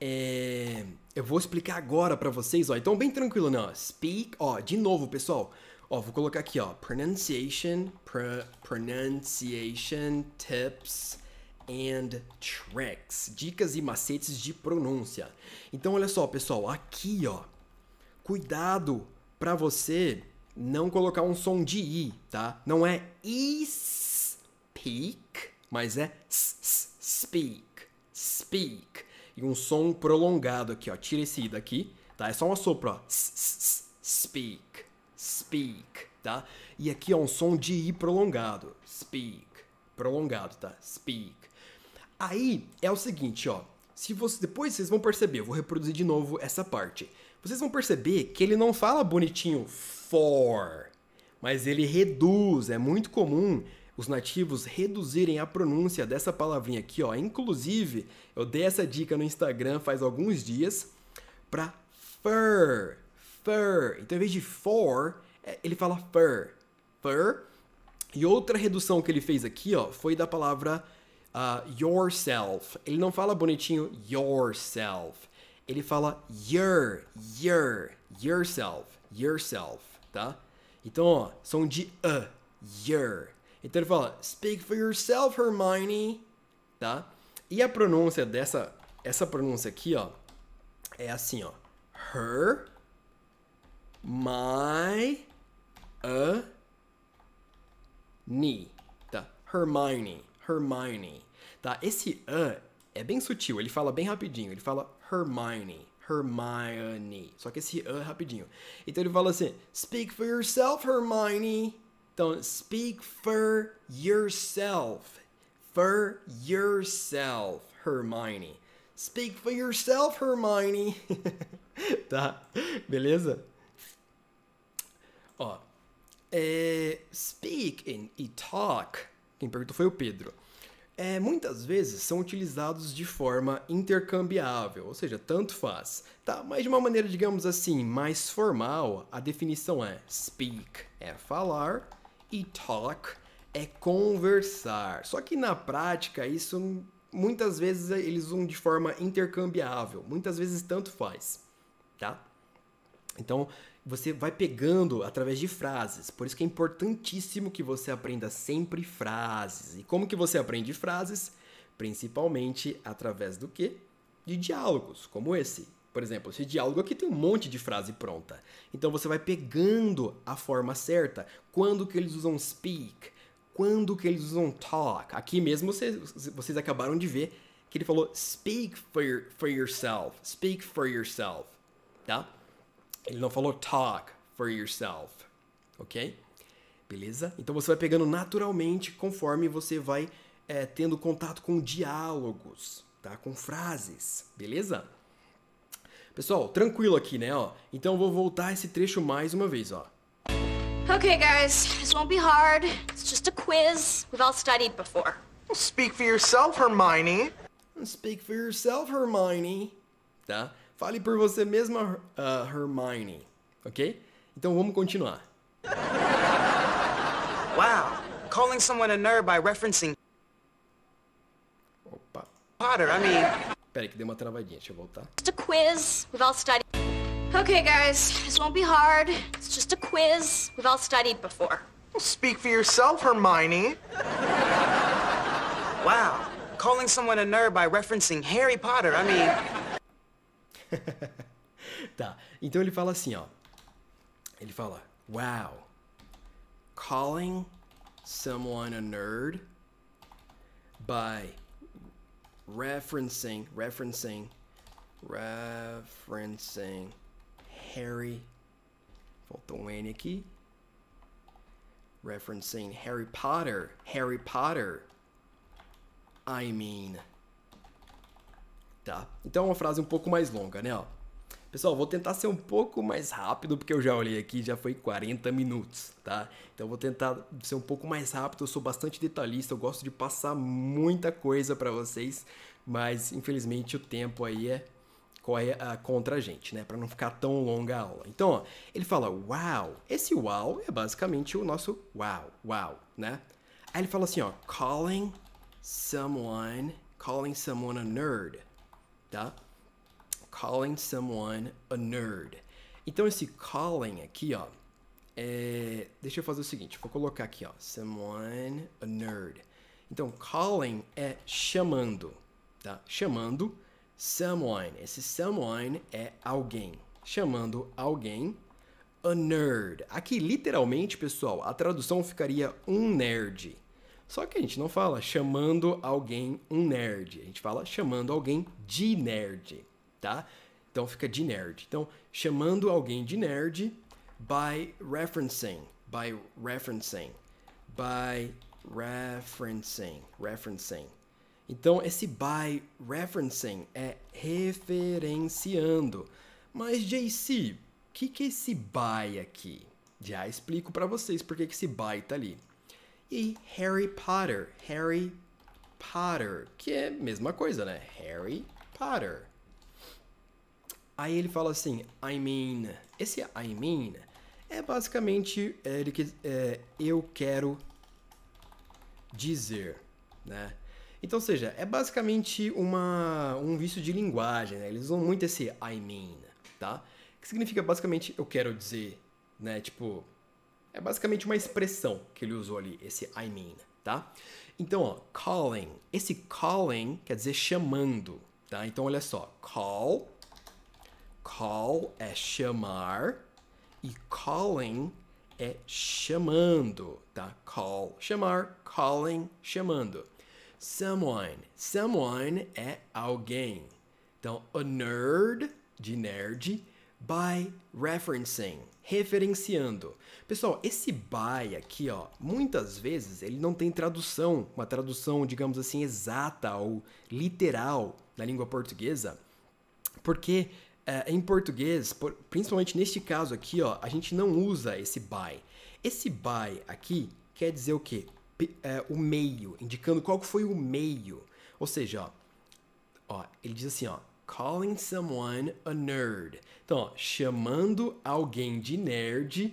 É... Eu vou explicar agora para vocês, ó. Então, bem tranquilo, não. Né, Speak, ó. De novo, pessoal. Ó, vou colocar aqui, ó. Pronunciation, pr pronunciation tips and tricks. Dicas e macetes de pronúncia. Então, olha só, pessoal. Aqui, ó. Cuidado para você não colocar um som de i, tá? Não é speak, mas é speak, speak. E um som prolongado aqui, ó. Tira esse i daqui, tá? É só um assopro, ó. Speak, speak, tá? E aqui ó, um som de i prolongado. Speak, prolongado, tá? Speak. Aí é o seguinte, ó. Se você depois vocês vão perceber, eu vou reproduzir de novo essa parte. Vocês vão perceber que ele não fala bonitinho for, mas ele reduz, é muito comum os nativos reduzirem a pronúncia dessa palavrinha aqui, ó. Inclusive, eu dei essa dica no Instagram faz alguns dias para fur, fur. Então, em vez de for, é, ele fala fur, fur. E outra redução que ele fez aqui, ó, foi da palavra uh, yourself. Ele não fala bonitinho yourself. Ele fala your, your, yourself, yourself tá? Então, ó, som de a, your. Então ele fala, speak for yourself, Hermione, tá? E a pronúncia dessa, essa pronúncia aqui, ó, é assim, ó. Her, my, a, ni, tá? Hermione, Hermione, tá? Esse a é bem sutil, ele fala bem rapidinho, ele fala Hermione, Hermione. Só que esse uh rapidinho. Então ele fala assim: Speak for yourself, Hermione. Então, speak for yourself. For yourself, Hermione. Speak for yourself, Hermione. tá? Beleza? Ó. É, speak and e talk. Quem perguntou foi o Pedro é, muitas vezes são utilizados de forma intercambiável, ou seja, tanto faz. Tá, mas de uma maneira, digamos assim, mais formal, a definição é speak é falar e talk é conversar. Só que na prática isso muitas vezes eles usam de forma intercambiável, muitas vezes tanto faz, tá? Então, você vai pegando através de frases. Por isso que é importantíssimo que você aprenda sempre frases. E como que você aprende frases? Principalmente através do quê? De diálogos, como esse. Por exemplo, esse diálogo aqui tem um monte de frase pronta. Então você vai pegando a forma certa. Quando que eles usam speak? Quando que eles usam talk? Aqui mesmo vocês, vocês acabaram de ver que ele falou speak for, your, for yourself. Speak for yourself. Tá? Ele não falou talk for yourself, ok? Beleza? Então você vai pegando naturalmente conforme você vai é, tendo contato com diálogos, tá? Com frases, beleza? Pessoal, tranquilo aqui, né? Ó, então eu vou voltar esse trecho mais uma vez, ó. Okay, guys, this won't be hard. It's just a quiz. We've all studied before. Speak for yourself, Hermione. Speak for yourself, Hermione. Tá? Fale por você mesma, uh, Hermione, ok? Então vamos continuar. Wow, calling someone a nerd by referencing Opa. Potter, I mean. Peraí que deu uma travadinha, deixa eu voltar. Just a quiz. We've all studied. Okay, guys, this won't be hard. It's just a quiz. We've all studied before. Well, speak for yourself, Hermione. wow, calling someone a nerd by referencing Harry Potter, I mean. tá. Então ele fala assim, ó. Ele fala, wow, calling someone a nerd by referencing, referencing, referencing Harry. Faltou um N aqui. Referencing Harry Potter. Harry Potter. I mean. tá? Então é uma frase um pouco mais longa, né? Ó. Pessoal, vou tentar ser um pouco mais rápido, porque eu já olhei aqui, já foi 40 minutos, tá? Então vou tentar ser um pouco mais rápido, eu sou bastante detalhista, eu gosto de passar muita coisa para vocês, mas infelizmente o tempo aí é corre uh, contra a gente, né? Para não ficar tão longa a aula. Então, ó, ele fala wow. Esse wow é basicamente o nosso wow, wow, né? Aí ele fala assim, ó, calling someone, calling someone a nerd tá? Calling someone a nerd. Então esse calling aqui, ó, é... deixa eu fazer o seguinte, vou colocar aqui, ó, someone a nerd. Então calling é chamando, tá? Chamando someone. Esse someone é alguém. Chamando alguém a nerd. Aqui literalmente, pessoal, a tradução ficaria um nerd só que a gente não fala chamando alguém um nerd, a gente fala chamando alguém de nerd, tá? Então fica de nerd. Então, chamando alguém de nerd by referencing, by referencing, by referencing, referencing. Então, esse by referencing é referenciando. Mas, JC, o que, que é esse by aqui? Já explico para vocês por que esse by tá ali. E Harry Potter, Harry Potter, que é a mesma coisa, né? Harry Potter. Aí ele fala assim, I mean. Esse I mean é basicamente é, ele que é, eu quero dizer, né? Então, seja, é basicamente uma, um vício de linguagem, né? Eles usam muito esse I mean, tá? Que significa basicamente eu quero dizer, né? Tipo, é basicamente uma expressão que ele usou ali, esse I mean, tá? Então, ó, calling. Esse calling quer dizer chamando, tá? Então, olha só. Call. Call é chamar. E calling é chamando, tá? Call, chamar. Calling, chamando. Someone. Someone é alguém. Então, a nerd, de nerd, by referencing referenciando. Pessoal, esse by aqui, ó, muitas vezes ele não tem tradução, uma tradução, digamos assim, exata ou literal na língua portuguesa, porque é, em português, por, principalmente neste caso aqui, ó, a gente não usa esse by. Esse by aqui quer dizer o quê? P, é, eh, o meio, indicando qual foi o meio. Ou seja, ó, ó, ele diz assim, ó, Calling someone a nerd. Então, ó, chamando alguém de nerd.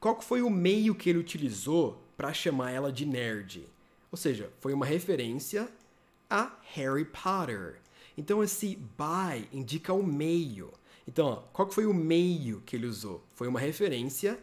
Qual foi o meio que ele utilizou para chamar ela de nerd? Ou seja, foi uma referência a Harry Potter. Então, esse by indica o meio. Então, ó, qual foi o meio que ele usou? Foi uma referência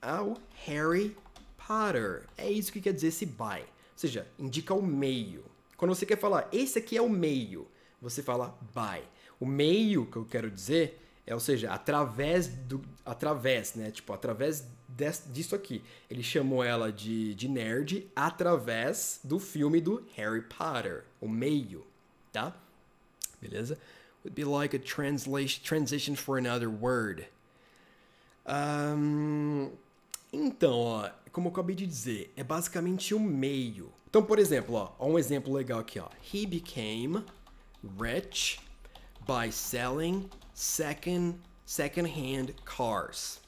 ao Harry Potter. É isso que quer dizer esse by. Ou seja, indica o meio. Quando você quer falar, esse aqui é o meio, você fala by. O meio que eu quero dizer é, ou seja, através do. Através, né? Tipo, através des, disso aqui. Ele chamou ela de, de nerd através do filme do Harry Potter. O meio, tá? Beleza? Would be like a translation, transition for another word. Um, então, ó, como eu acabei de dizer, é basicamente o meio. Então, por exemplo, ó um exemplo legal aqui, ó. He became rich by selling second second-hand cars.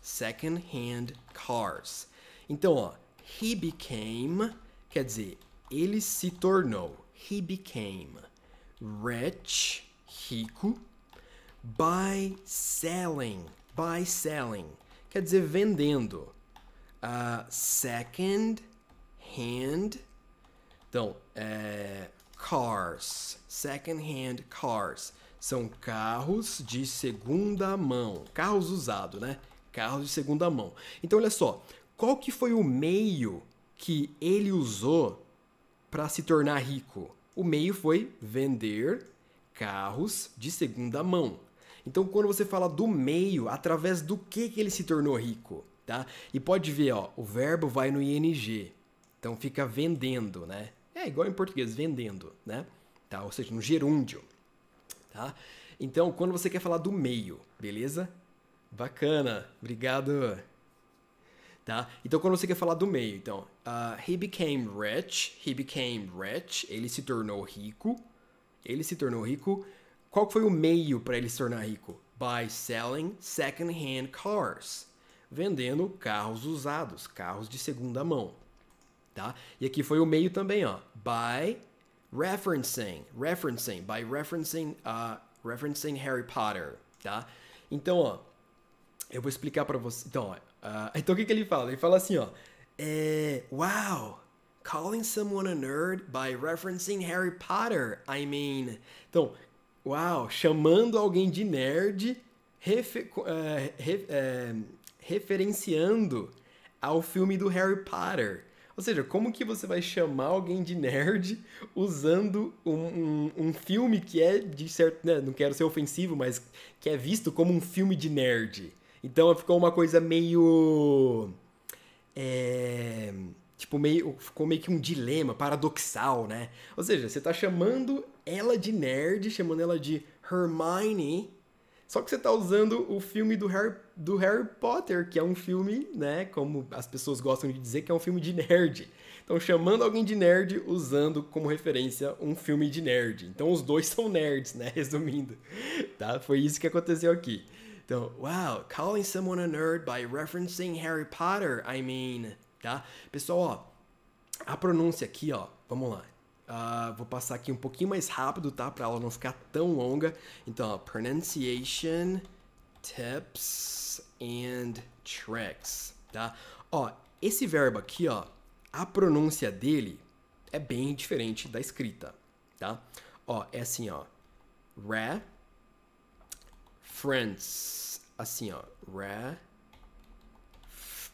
Second-hand cars. Então, ó, he became, quer dizer, ele se tornou. He became rich, rico, by selling, by selling, quer dizer vendendo. Uh, ah, second hand, então, é, cars second-hand cars. São carros de segunda mão, carros usados, né? Carros de segunda mão. Então olha só, qual que foi o meio que ele usou para se tornar rico? O meio foi vender carros de segunda mão. Então quando você fala do meio, através do que, que ele se tornou rico, tá? E pode ver, ó, o verbo vai no ing. Então fica vendendo, né? É igual em português, vendendo, né? tá? Ou seja, no gerúndio, tá? Então, quando você quer falar do meio, beleza? Bacana, obrigado. Tá? Então, quando você quer falar do meio, então, uh, he became rich, he became rich, ele se tornou rico, ele se tornou rico. Qual foi o meio para ele se tornar rico? By selling second-hand cars, vendendo carros usados, carros de segunda mão, tá? E aqui foi o meio também, ó, by referencing, referencing, by referencing, uh, referencing Harry Potter, tá? Então, ó, eu vou explicar para você. Então, ó, uh, então o que, que ele fala? Ele fala assim, ó, é, wow, calling someone a nerd by referencing Harry Potter, I mean, então, wow, chamando alguém de nerd, uh, uh, referenciando ao filme do Harry Potter. Ou seja, como que você vai chamar alguém de nerd usando um, um, um filme que é de certo. Né, não quero ser ofensivo, mas que é visto como um filme de nerd. Então ficou uma coisa meio. É, tipo, meio, ficou meio que um dilema paradoxal, né? Ou seja, você tá chamando ela de nerd, chamando ela de Hermione, só que você está usando o filme do Harry, do Harry Potter, que é um filme, né? Como as pessoas gostam de dizer, que é um filme de nerd. Então, chamando alguém de nerd, usando como referência um filme de nerd. Então, os dois são nerds, né? Resumindo, tá? Foi isso que aconteceu aqui. Então, wow, calling someone a nerd by referencing Harry Potter, I mean, tá? Pessoal, ó, a pronúncia aqui, ó, vamos lá. Uh, vou passar aqui um pouquinho mais rápido, tá? Para ela não ficar tão longa. Então, pronunciation, tips and tricks, tá? Ó, esse verbo aqui, ó, a pronúncia dele é bem diferente da escrita, tá? Ó, é assim, ó. Re, friends. Assim, ó. Re,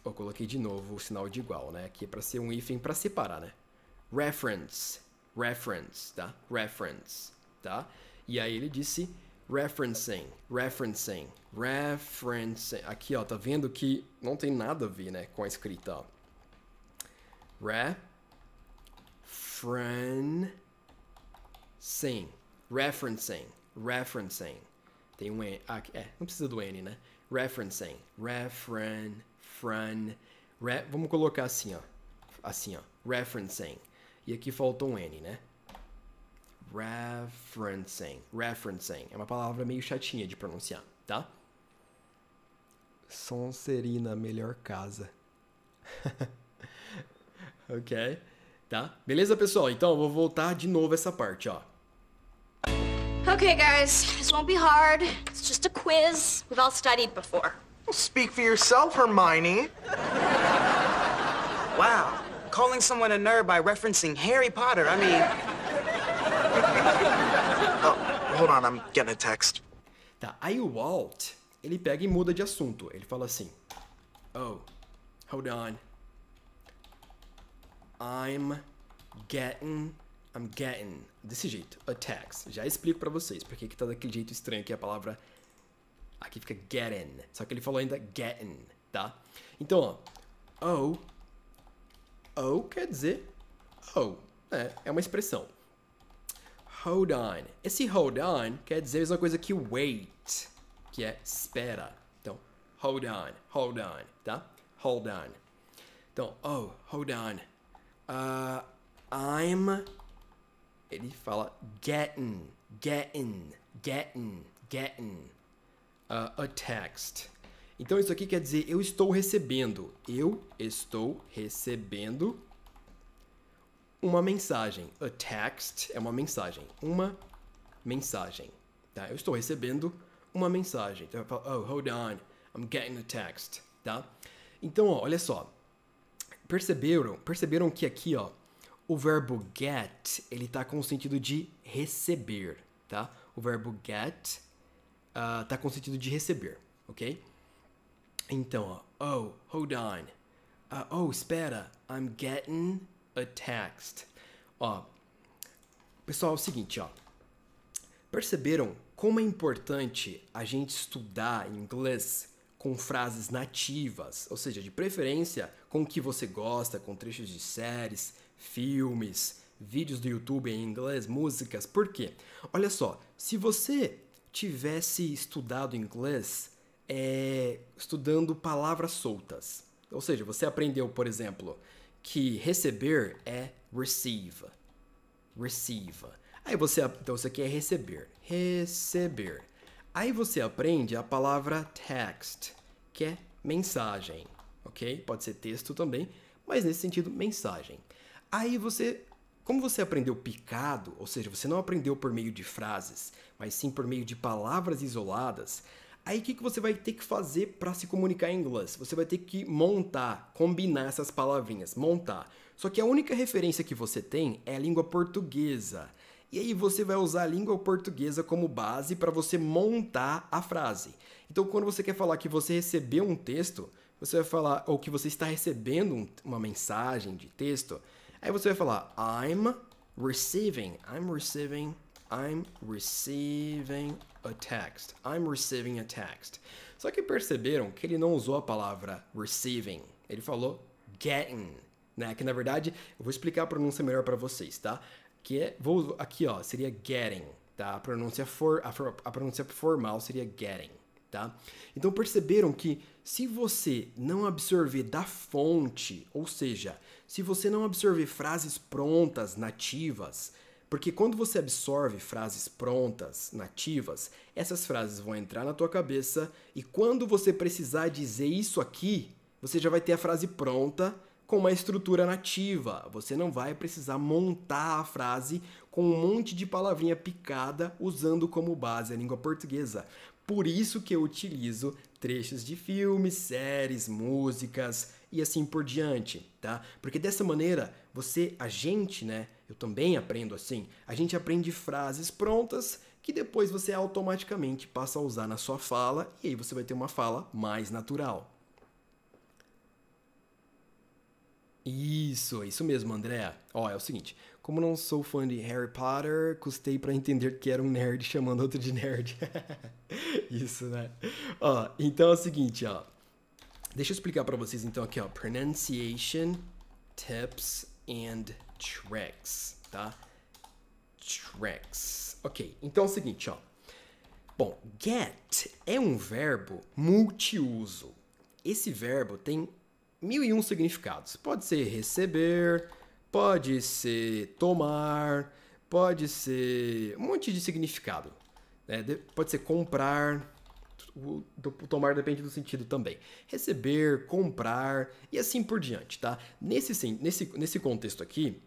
eu coloquei de novo o sinal de igual, né? Aqui é para ser um hífen para separar, né? Reference reference, tá? Reference, tá? E aí ele disse referencing, referencing, referencing. Aqui, ó, tá vendo que não tem nada a ver, né, com a escrita, ó. Re referencing, referencing, referencing. Tem um N, ah, é, não precisa do N, né? Referencing, referen, fran, re, vamos colocar assim, ó, assim, ó, referencing, e aqui faltou um N, né? Referencing. Referencing. É uma palavra meio chatinha de pronunciar, tá? Sonserina, melhor casa. ok? Tá? Beleza, pessoal? Então, eu vou voltar de novo essa parte, ó. Okay, guys, this won't be hard. It's just a quiz. We've all studied before. Well, speak for yourself, Hermione. wow calling someone a nerd by referencing Harry Potter. I mean... oh, hold on, I'm getting a text. Tá, aí o Walt, ele pega e muda de assunto. Ele fala assim... Oh, hold on. I'm getting... I'm getting... Desse jeito, a text. Já explico pra vocês porque que tá daquele jeito estranho aqui é a palavra... Aqui fica getting. Só que ele falou ainda getting, tá? Então, ó... Oh, Oh quer dizer oh, É uma expressão. Hold on. Esse hold on quer dizer a mesma coisa que wait, que é espera. Então, hold on, hold on, tá? Hold on. Então, oh, hold on. Uh, I'm. Ele fala getting, getting, getting, getting uh, a text. Então isso aqui quer dizer eu estou recebendo, eu estou recebendo uma mensagem. A text é uma mensagem, uma mensagem. Tá? Eu estou recebendo uma mensagem. Então eu falo, oh, hold on, I'm getting a text, tá? Então, ó, olha só. Perceberam? Perceberam que aqui, ó, o verbo get, ele tá com o sentido de receber, tá? O verbo get uh, tá com o sentido de receber, ok? Então, ó. Oh, hold on. Uh, oh, espera. I'm getting a text. Ó. Pessoal, é o seguinte, ó. Perceberam como é importante a gente estudar inglês com frases nativas, ou seja, de preferência com o que você gosta, com trechos de séries, filmes, vídeos do YouTube em inglês, músicas. Por quê? Olha só, se você tivesse estudado inglês é, estudando palavras soltas. Ou seja, você aprendeu, por exemplo, que receber é receive. Receive. Aí você, então você quer é receber. Receber. Aí você aprende a palavra text, que é mensagem, ok? Pode ser texto também, mas nesse sentido, mensagem. Aí você, como você aprendeu picado, ou seja, você não aprendeu por meio de frases, mas sim por meio de palavras isoladas, Aí o que, que você vai ter que fazer para se comunicar em inglês? Você vai ter que montar, combinar essas palavrinhas, montar. Só que a única referência que você tem é a língua portuguesa. E aí você vai usar a língua portuguesa como base para você montar a frase. Então quando você quer falar que você recebeu um texto, você vai falar ou que você está recebendo uma mensagem de texto, aí você vai falar I'm receiving, I'm receiving, I'm receiving a text. I'm receiving a text. Só que perceberam que ele não usou a palavra receiving. Ele falou getting, né? Que na verdade, eu vou explicar a pronúncia melhor para vocês, tá? Que é, vou aqui, ó, seria getting, tá? A pronúncia for, a, a pronúncia formal seria getting, tá? Então perceberam que se você não absorver da fonte, ou seja, se você não absorver frases prontas, nativas, porque quando você absorve frases prontas, nativas, essas frases vão entrar na tua cabeça e quando você precisar dizer isso aqui, você já vai ter a frase pronta com uma estrutura nativa. Você não vai precisar montar a frase com um monte de palavrinha picada usando como base a língua portuguesa. Por isso que eu utilizo trechos de filmes, séries, músicas e assim por diante, tá? Porque dessa maneira, você, a gente, né, eu também aprendo assim. A gente aprende frases prontas que depois você automaticamente passa a usar na sua fala e aí você vai ter uma fala mais natural. Isso, isso mesmo, Andréa. Ó, é o seguinte, como não sou fã de Harry Potter, custei para entender que era um nerd chamando outro de nerd. isso, né? Ó, então é o seguinte, ó. Deixa eu explicar para vocês então aqui, ó, pronunciation tips and tracks, tá? Tracks. Ok, então é o seguinte, ó. Bom, get é um verbo multiuso. Esse verbo tem mil e um significados. Pode ser receber, pode ser tomar, pode ser um monte de significado. Né? Pode ser comprar. O, do, tomar depende do sentido também. Receber, comprar e assim por diante, tá? Nesse, nesse, nesse contexto aqui,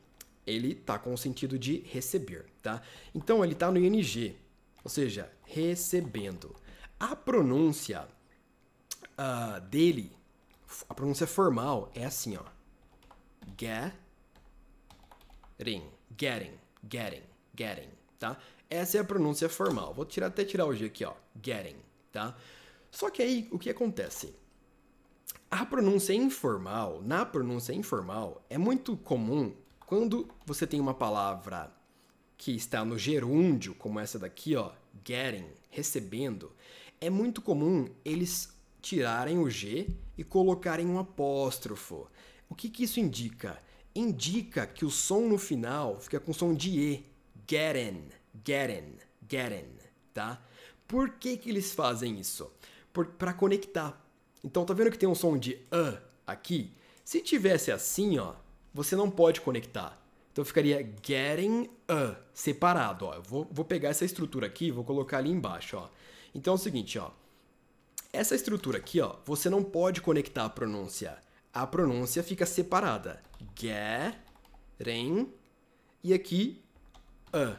ele tá com o sentido de receber, tá? Então ele tá no ing, ou seja, recebendo. A pronúncia uh, dele, a pronúncia formal é assim, ó. Getting, getting, getting, getting, tá? Essa é a pronúncia formal. Vou tirar até tirar o G aqui, ó. Getting, tá? Só que aí, o que acontece? A pronúncia informal, na pronúncia informal, é muito comum quando você tem uma palavra que está no gerúndio, como essa daqui, ó, getting, recebendo, é muito comum eles tirarem o G e colocarem um apóstrofo. O que, que isso indica? Indica que o som no final fica com som de E. Getting, getting, getting, tá? Por que, que eles fazem isso? Para conectar. Então, tá vendo que tem um som de A aqui? Se tivesse assim, ó, você não pode conectar. Então ficaria getting a, separado. Ó. Eu vou, vou pegar essa estrutura aqui vou colocar ali embaixo. Ó. Então é o seguinte, ó. essa estrutura aqui, ó, você não pode conectar a pronúncia. A pronúncia fica separada. Getting e aqui a.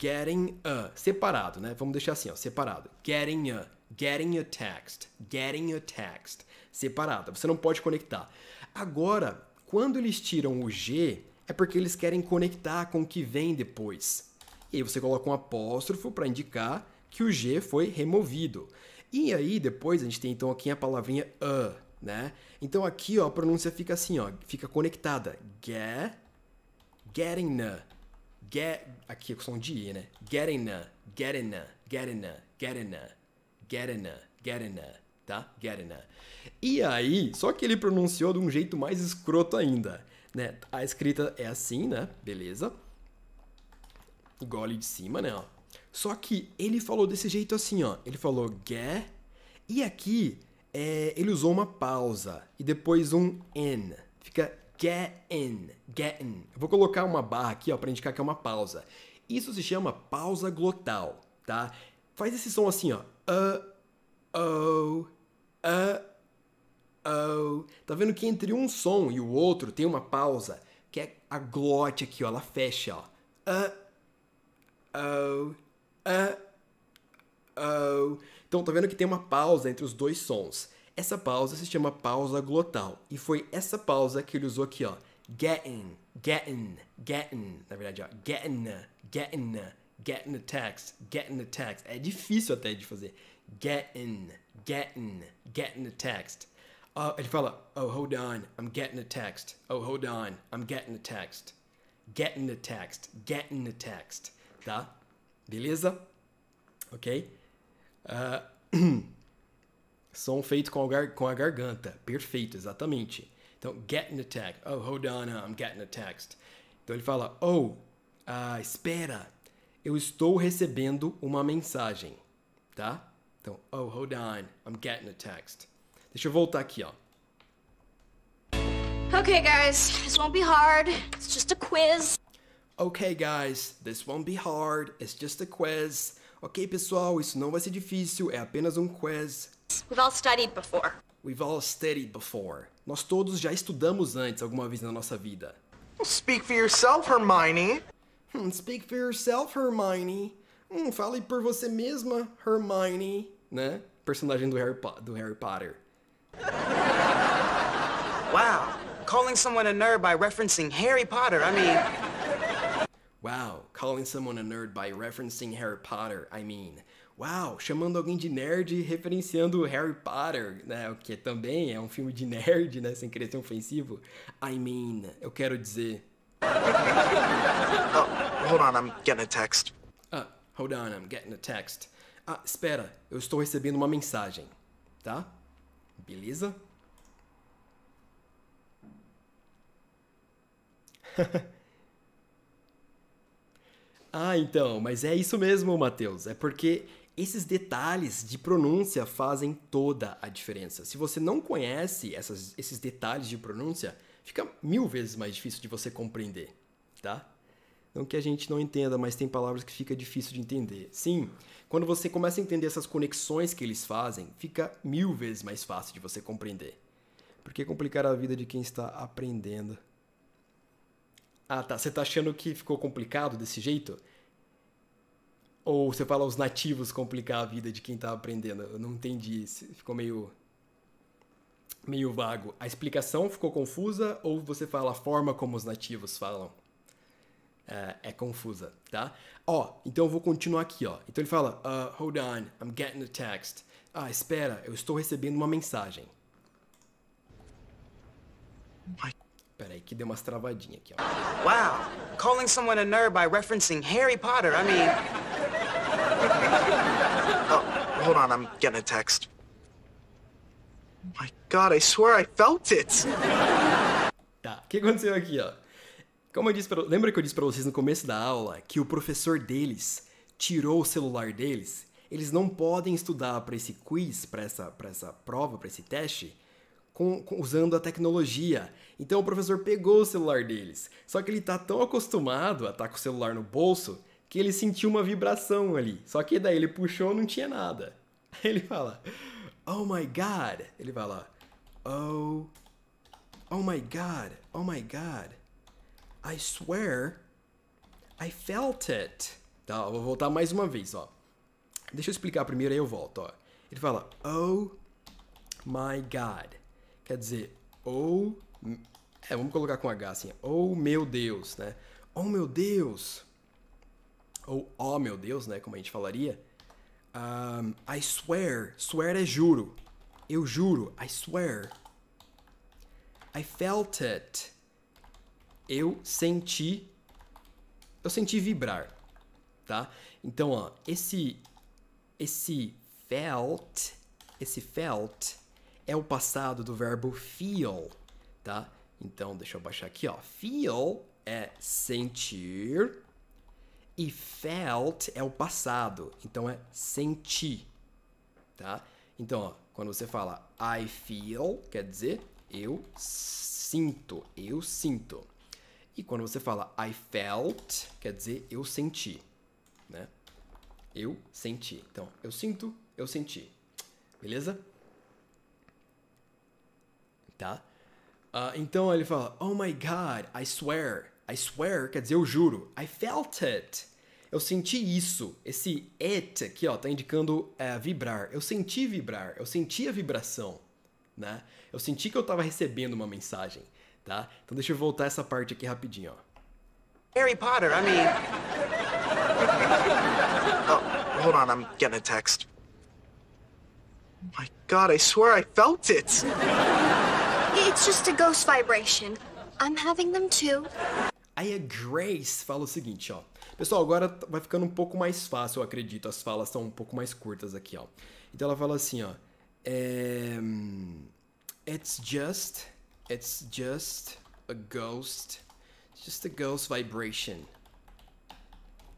Getting a. Separado, né? Vamos deixar assim, ó, separado. Getting a. Getting a text. Getting a text. Separada. Você não pode conectar. Agora, quando eles tiram o G, é porque eles querem conectar com o que vem depois. E aí você coloca um apóstrofo para indicar que o G foi removido. E aí depois a gente tem então aqui a palavrinha a, uh", né? Então aqui ó, a pronúncia fica assim, ó, fica conectada. Get, getting Get, aqui é o som de i, né? Getting getting getting getting getting getting getting tá? Getting E aí, só que ele pronunciou de um jeito mais escroto ainda, né? A escrita é assim, né? Beleza. Gole de cima, né? Ó. Só que ele falou desse jeito assim, ó. Ele falou get e aqui é, ele usou uma pausa e depois um in. Fica get in, get in. Eu vou colocar uma barra aqui, ó, para indicar que é uma pausa. Isso se chama pausa glotal, tá? Faz esse som assim, ó. Uh, oh, Uh oh. Tá vendo que entre um som e o outro tem uma pausa, que é a glote aqui, ó, ela fecha, ó. Uh oh. Uh oh. Então tá vendo que tem uma pausa entre os dois sons. Essa pausa se chama pausa glotal. E foi essa pausa que ele usou aqui, ó. Getting, getting, getting. Na verdade, ó. Getting, getting, getting the text, getting the text. É difícil até de fazer. Getting getting, getting a text. Uh, oh, ele fala, oh, hold on, I'm getting a text. Oh, hold on, I'm getting a text. Getting a text, getting a text, tá? Beleza? Ok? Uh, som feito com a, com a garganta, perfeito, exatamente. Então, getting a text. Oh, hold on, I'm getting a text. Então ele fala, oh, uh, espera, eu estou recebendo uma mensagem, tá? Então, oh, hold on, I'm getting a text. Deixa eu voltar aqui, ó. Okay, guys, this won't be hard. It's just a quiz. Okay, guys, this won't be hard. It's just a quiz. Ok, pessoal, isso não vai ser difícil, é apenas um quiz. We've all studied before. We've all studied before. Nós todos já estudamos antes alguma vez na nossa vida. Speak for yourself, Hermione. Hmm, speak for yourself, Hermione. Hum, fale por você mesma, Hermione né? Personagem do Harry, po do Harry Potter. Wow, calling someone a nerd by referencing Harry Potter, I mean. Wow, calling someone a nerd by referencing Harry Potter, I mean. Wow, chamando alguém de nerd referenciando Harry Potter, né? O que também é um filme de nerd, né? Sem querer ser ofensivo. I mean, eu quero dizer. Oh, hold on, I'm getting a text. Uh, hold on, I'm getting a text. Ah, espera, eu estou recebendo uma mensagem, tá? Beleza? ah, então, mas é isso mesmo, Matheus. É porque esses detalhes de pronúncia fazem toda a diferença. Se você não conhece essas, esses detalhes de pronúncia, fica mil vezes mais difícil de você compreender, tá? Não que a gente não entenda, mas tem palavras que fica difícil de entender. Sim, quando você começa a entender essas conexões que eles fazem, fica mil vezes mais fácil de você compreender. Por que complicar a vida de quem está aprendendo? Ah, tá. Você está achando que ficou complicado desse jeito? Ou você fala os nativos complicar a vida de quem está aprendendo? Eu não entendi. Ficou meio meio vago. A explicação ficou confusa ou você fala a forma como os nativos falam? é, é confusa, tá? Ó, então eu vou continuar aqui, ó. Então ele fala, uh, hold on, I'm getting a text. Ah, espera, eu estou recebendo uma mensagem. Peraí, que deu umas travadinhas aqui, ó. Wow, calling someone a nerd by referencing Harry Potter, I mean... oh, hold on, I'm getting a text. My God, I swear I felt it! Tá, o que aconteceu aqui, ó? Como eu disse pra, lembra que eu disse para vocês no começo da aula que o professor deles tirou o celular deles? Eles não podem estudar para esse quiz, para essa, pra essa prova, para esse teste, com, com, usando a tecnologia. Então o professor pegou o celular deles. Só que ele está tão acostumado a estar tá com o celular no bolso que ele sentiu uma vibração ali. Só que daí ele puxou não tinha nada. Ele fala, oh my god. Ele fala, oh, oh my god, oh my god. I swear I felt it. Tá, vou voltar mais uma vez, ó. Deixa eu explicar primeiro, aí eu volto, ó. Ele fala, oh my God. Quer dizer, oh... É, vamos colocar com H assim. Oh meu Deus, né? Oh meu Deus. Ou oh meu Deus, né? Como a gente falaria. Um, I swear. Swear é juro. Eu juro. I swear. I felt it eu senti eu senti vibrar, tá? Então, ó, esse esse felt, esse felt é o passado do verbo feel, tá? Então, deixa eu baixar aqui, ó. Feel é sentir e felt é o passado, então é sentir, tá? Então, ó, quando você fala I feel, quer dizer eu sinto, eu sinto. E quando você fala I felt, quer dizer eu senti, né? Eu senti. Então, eu sinto, eu senti. Beleza? Tá? Uh, então ele fala, oh my god, I swear. I swear quer dizer eu juro. I felt it. Eu senti isso. Esse it aqui, ó, tá indicando é, vibrar. Eu senti vibrar. Eu senti a vibração, né? Eu senti que eu estava recebendo uma mensagem tá? Então deixa eu voltar essa parte aqui rapidinho, ó. Harry Potter, I mean... oh, hold on, I'm getting a text. Oh my god, I swear I felt it! It's just a ghost vibration. I'm having them too. Aí a Grace fala o seguinte, ó. Pessoal, agora vai ficando um pouco mais fácil, eu acredito. As falas estão um pouco mais curtas aqui, ó. Então ela fala assim, ó. É... Hum, it's just It's just a ghost. It's just a ghost vibration.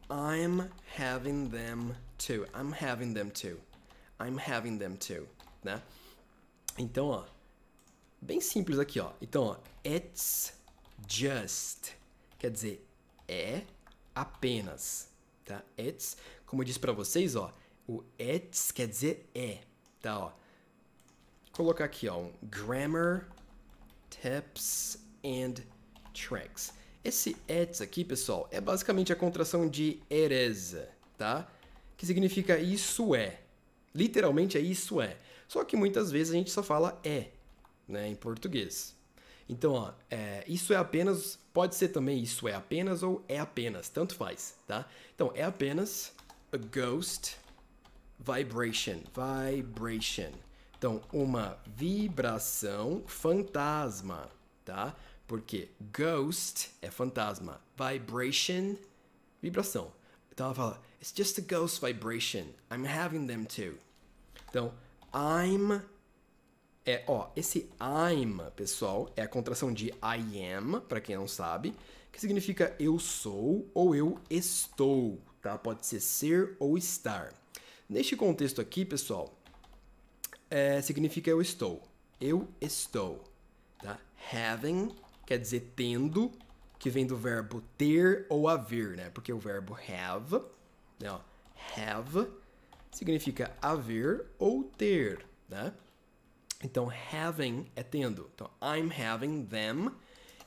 I'm having them too. I'm having them too. I'm having them too, né? Então, ó, bem simples aqui, ó. Então, ó, it's just quer dizer é apenas, tá? It's, como eu disse para vocês, ó, o it's quer dizer é, tá, ó. Vou colocar aqui, ó, um grammar taps and tracks. Esse ets aqui, pessoal, é basicamente a contração de ereza, tá? Que significa isso é. Literalmente é isso é. Só que muitas vezes a gente só fala é, né, em português. Então, ó, é, isso é apenas, pode ser também isso é apenas ou é apenas, tanto faz, tá? Então, é apenas a ghost vibration, vibration. Então, uma vibração fantasma, tá? Porque ghost é fantasma, vibration, vibração. Então ela fala, it's just a ghost vibration. I'm having them too. Então, I'm é, ó, esse I'm, pessoal, é a contração de I am, para quem não sabe, que significa eu sou ou eu estou, tá? Pode ser ser ou estar. Neste contexto aqui, pessoal, é, significa eu estou. Eu estou. Tá? Having quer dizer tendo, que vem do verbo ter ou haver, né? Porque o verbo have, né? have significa haver ou ter, né? Então, having é tendo. Então, I'm having them.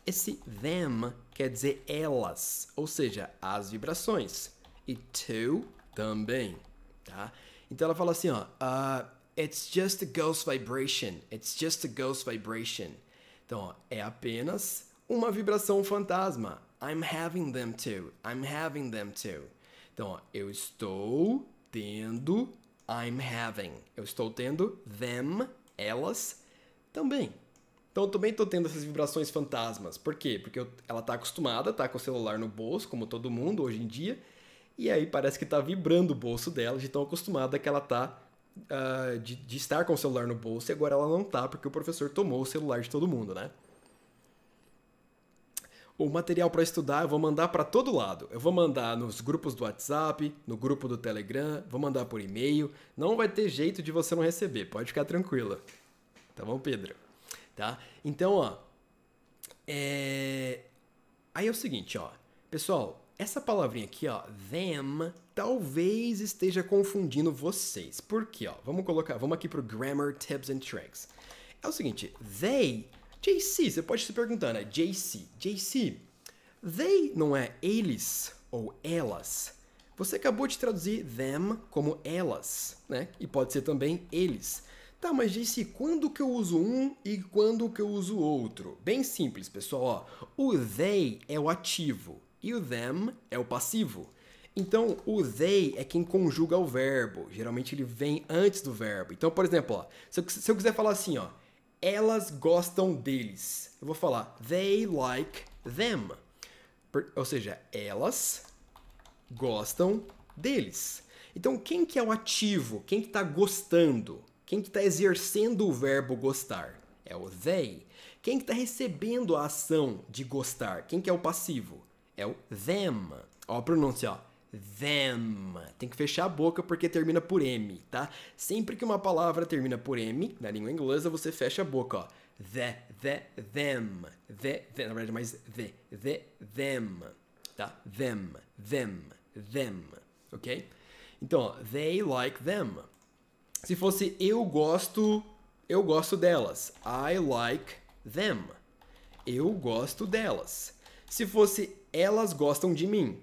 Esse them quer dizer elas, ou seja, as vibrações. E to também, tá? Então ela fala assim, ó, uh, It's just a ghost vibration. It's just a ghost vibration. Então, ó, é apenas uma vibração fantasma. I'm having them too. I'm having them too. Então, ó, eu estou tendo I'm having. Eu estou tendo them, elas, também. Então eu também estou tendo essas vibrações fantasmas. Por quê? Porque eu, ela está acostumada, está com o celular no bolso, como todo mundo hoje em dia, e aí parece que está vibrando o bolso dela, de tão acostumada que ela está uh, de, de estar com o celular no bolso e agora ela não tá porque o professor tomou o celular de todo mundo, né? o material para estudar eu vou mandar para todo lado. Eu vou mandar nos grupos do WhatsApp, no grupo do Telegram, vou mandar por e-mail. Não vai ter jeito de você não receber, pode ficar tranquila. Tá bom, Pedro? Tá? Então, ó. É... Aí é o seguinte, ó. Pessoal, essa palavrinha aqui, ó, them, talvez esteja confundindo vocês. Por quê, ó? Vamos colocar, vamos aqui pro grammar tips and tricks. É o seguinte, they, JC, você pode se perguntar, né? JC, JC, they não é eles ou elas. Você acabou de traduzir them como elas, né? E pode ser também eles. Tá, mas JC, quando que eu uso um e quando que eu uso outro? Bem simples, pessoal. Ó, o they é o ativo e o them é o passivo. Então, o they é quem conjuga o verbo. Geralmente ele vem antes do verbo. Então, por exemplo, ó, se, eu, se eu quiser falar assim, ó, elas gostam deles, eu vou falar they like them. Ou seja, elas gostam deles. Então, quem que é o ativo? Quem que está gostando? Quem que está exercendo o verbo gostar? É o they. Quem que está recebendo a ação de gostar? Quem que é o passivo? É o them. Ó, a pronúncia, ó. Them. Tem que fechar a boca porque termina por M, tá? Sempre que uma palavra termina por M, na língua inglesa, você fecha a boca, ó. The, the, them. The, the na verdade, mais the. The, them. Tá? Them, them, them. Ok? Então, ó, they like them. Se fosse eu gosto, eu gosto delas. I like them. Eu gosto delas. Se fosse elas gostam de mim.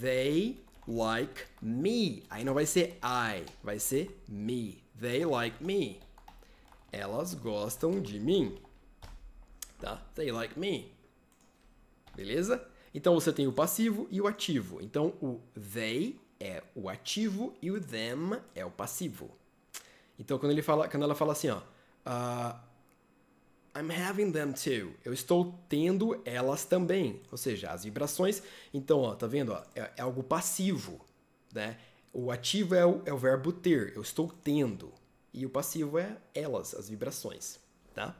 They like me. Aí não vai ser I, vai ser me. They like me. Elas gostam de mim. Tá? They like me. Beleza? Então você tem o passivo e o ativo. Então o they é o ativo e o them é o passivo. Então quando ele fala, quando ela fala assim, ó, uh, I'm having them too. Eu estou tendo elas também. Ou seja, as vibrações. Então, ó, tá vendo? Ó, é, é, algo passivo. Né? O ativo é o, é o verbo ter. Eu estou tendo. E o passivo é elas, as vibrações. Tá?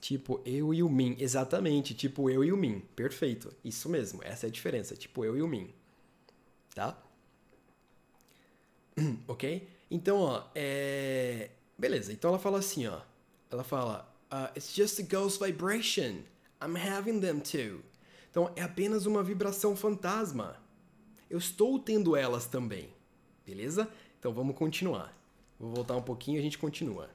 Tipo eu e o mim, Exatamente. Tipo eu e o mim, Perfeito. Isso mesmo. Essa é a diferença. Tipo eu e o mim, Tá? ok? Então, ó. É... Beleza. Então ela fala assim, ó ela fala: uh, It's just a ghost vibration. I'm having them too. Então é apenas uma vibração fantasma. Eu estou tendo elas também. Beleza? Então vamos continuar. Vou voltar um pouquinho e a gente continua.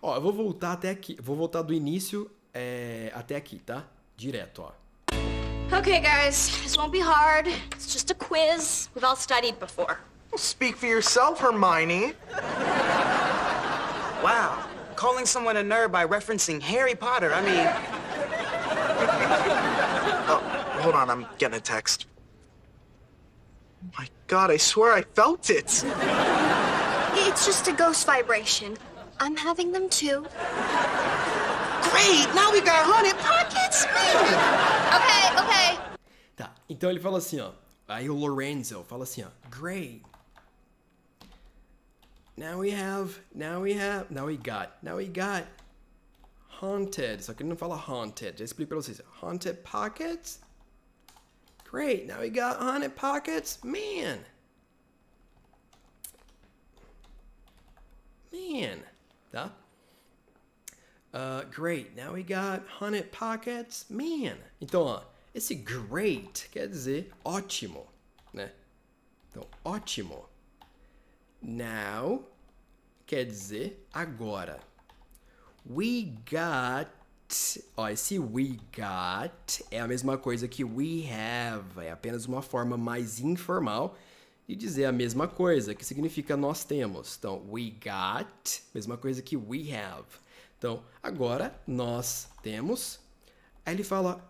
Ó, eu vou voltar até aqui. Vou voltar do início é, até aqui, tá? Direto, ó. Okay, guys, this won't be hard. It's just a quiz. We've all studied before. Well, speak for yourself, Hermione. wow, calling someone a nerd by referencing Harry Potter. I mean... oh, hold on, I'm getting a text. my God, I swear I felt it. It's just a ghost vibration. I'm having them too. Great! Now we got 100 pockets! okay, okay. Tá, então ele fala assim, ó. Aí o Lorenzo fala assim, ó. Great. Now we have, now we have, now we got, now we got haunted. So I couldn't follow haunted. Just blue says haunted pockets. Great. Now we got haunted pockets. Man. Man. Duh. Uh, great. Now we got haunted pockets. Man. Então, it's a great quer dizer ótimo, né? Então, ótimo. Now quer dizer agora. We got. Ó, esse we got é a mesma coisa que we have. É apenas uma forma mais informal de dizer a mesma coisa, que significa nós temos. Então, we got, mesma coisa que we have. Então, agora nós temos. Aí ele fala.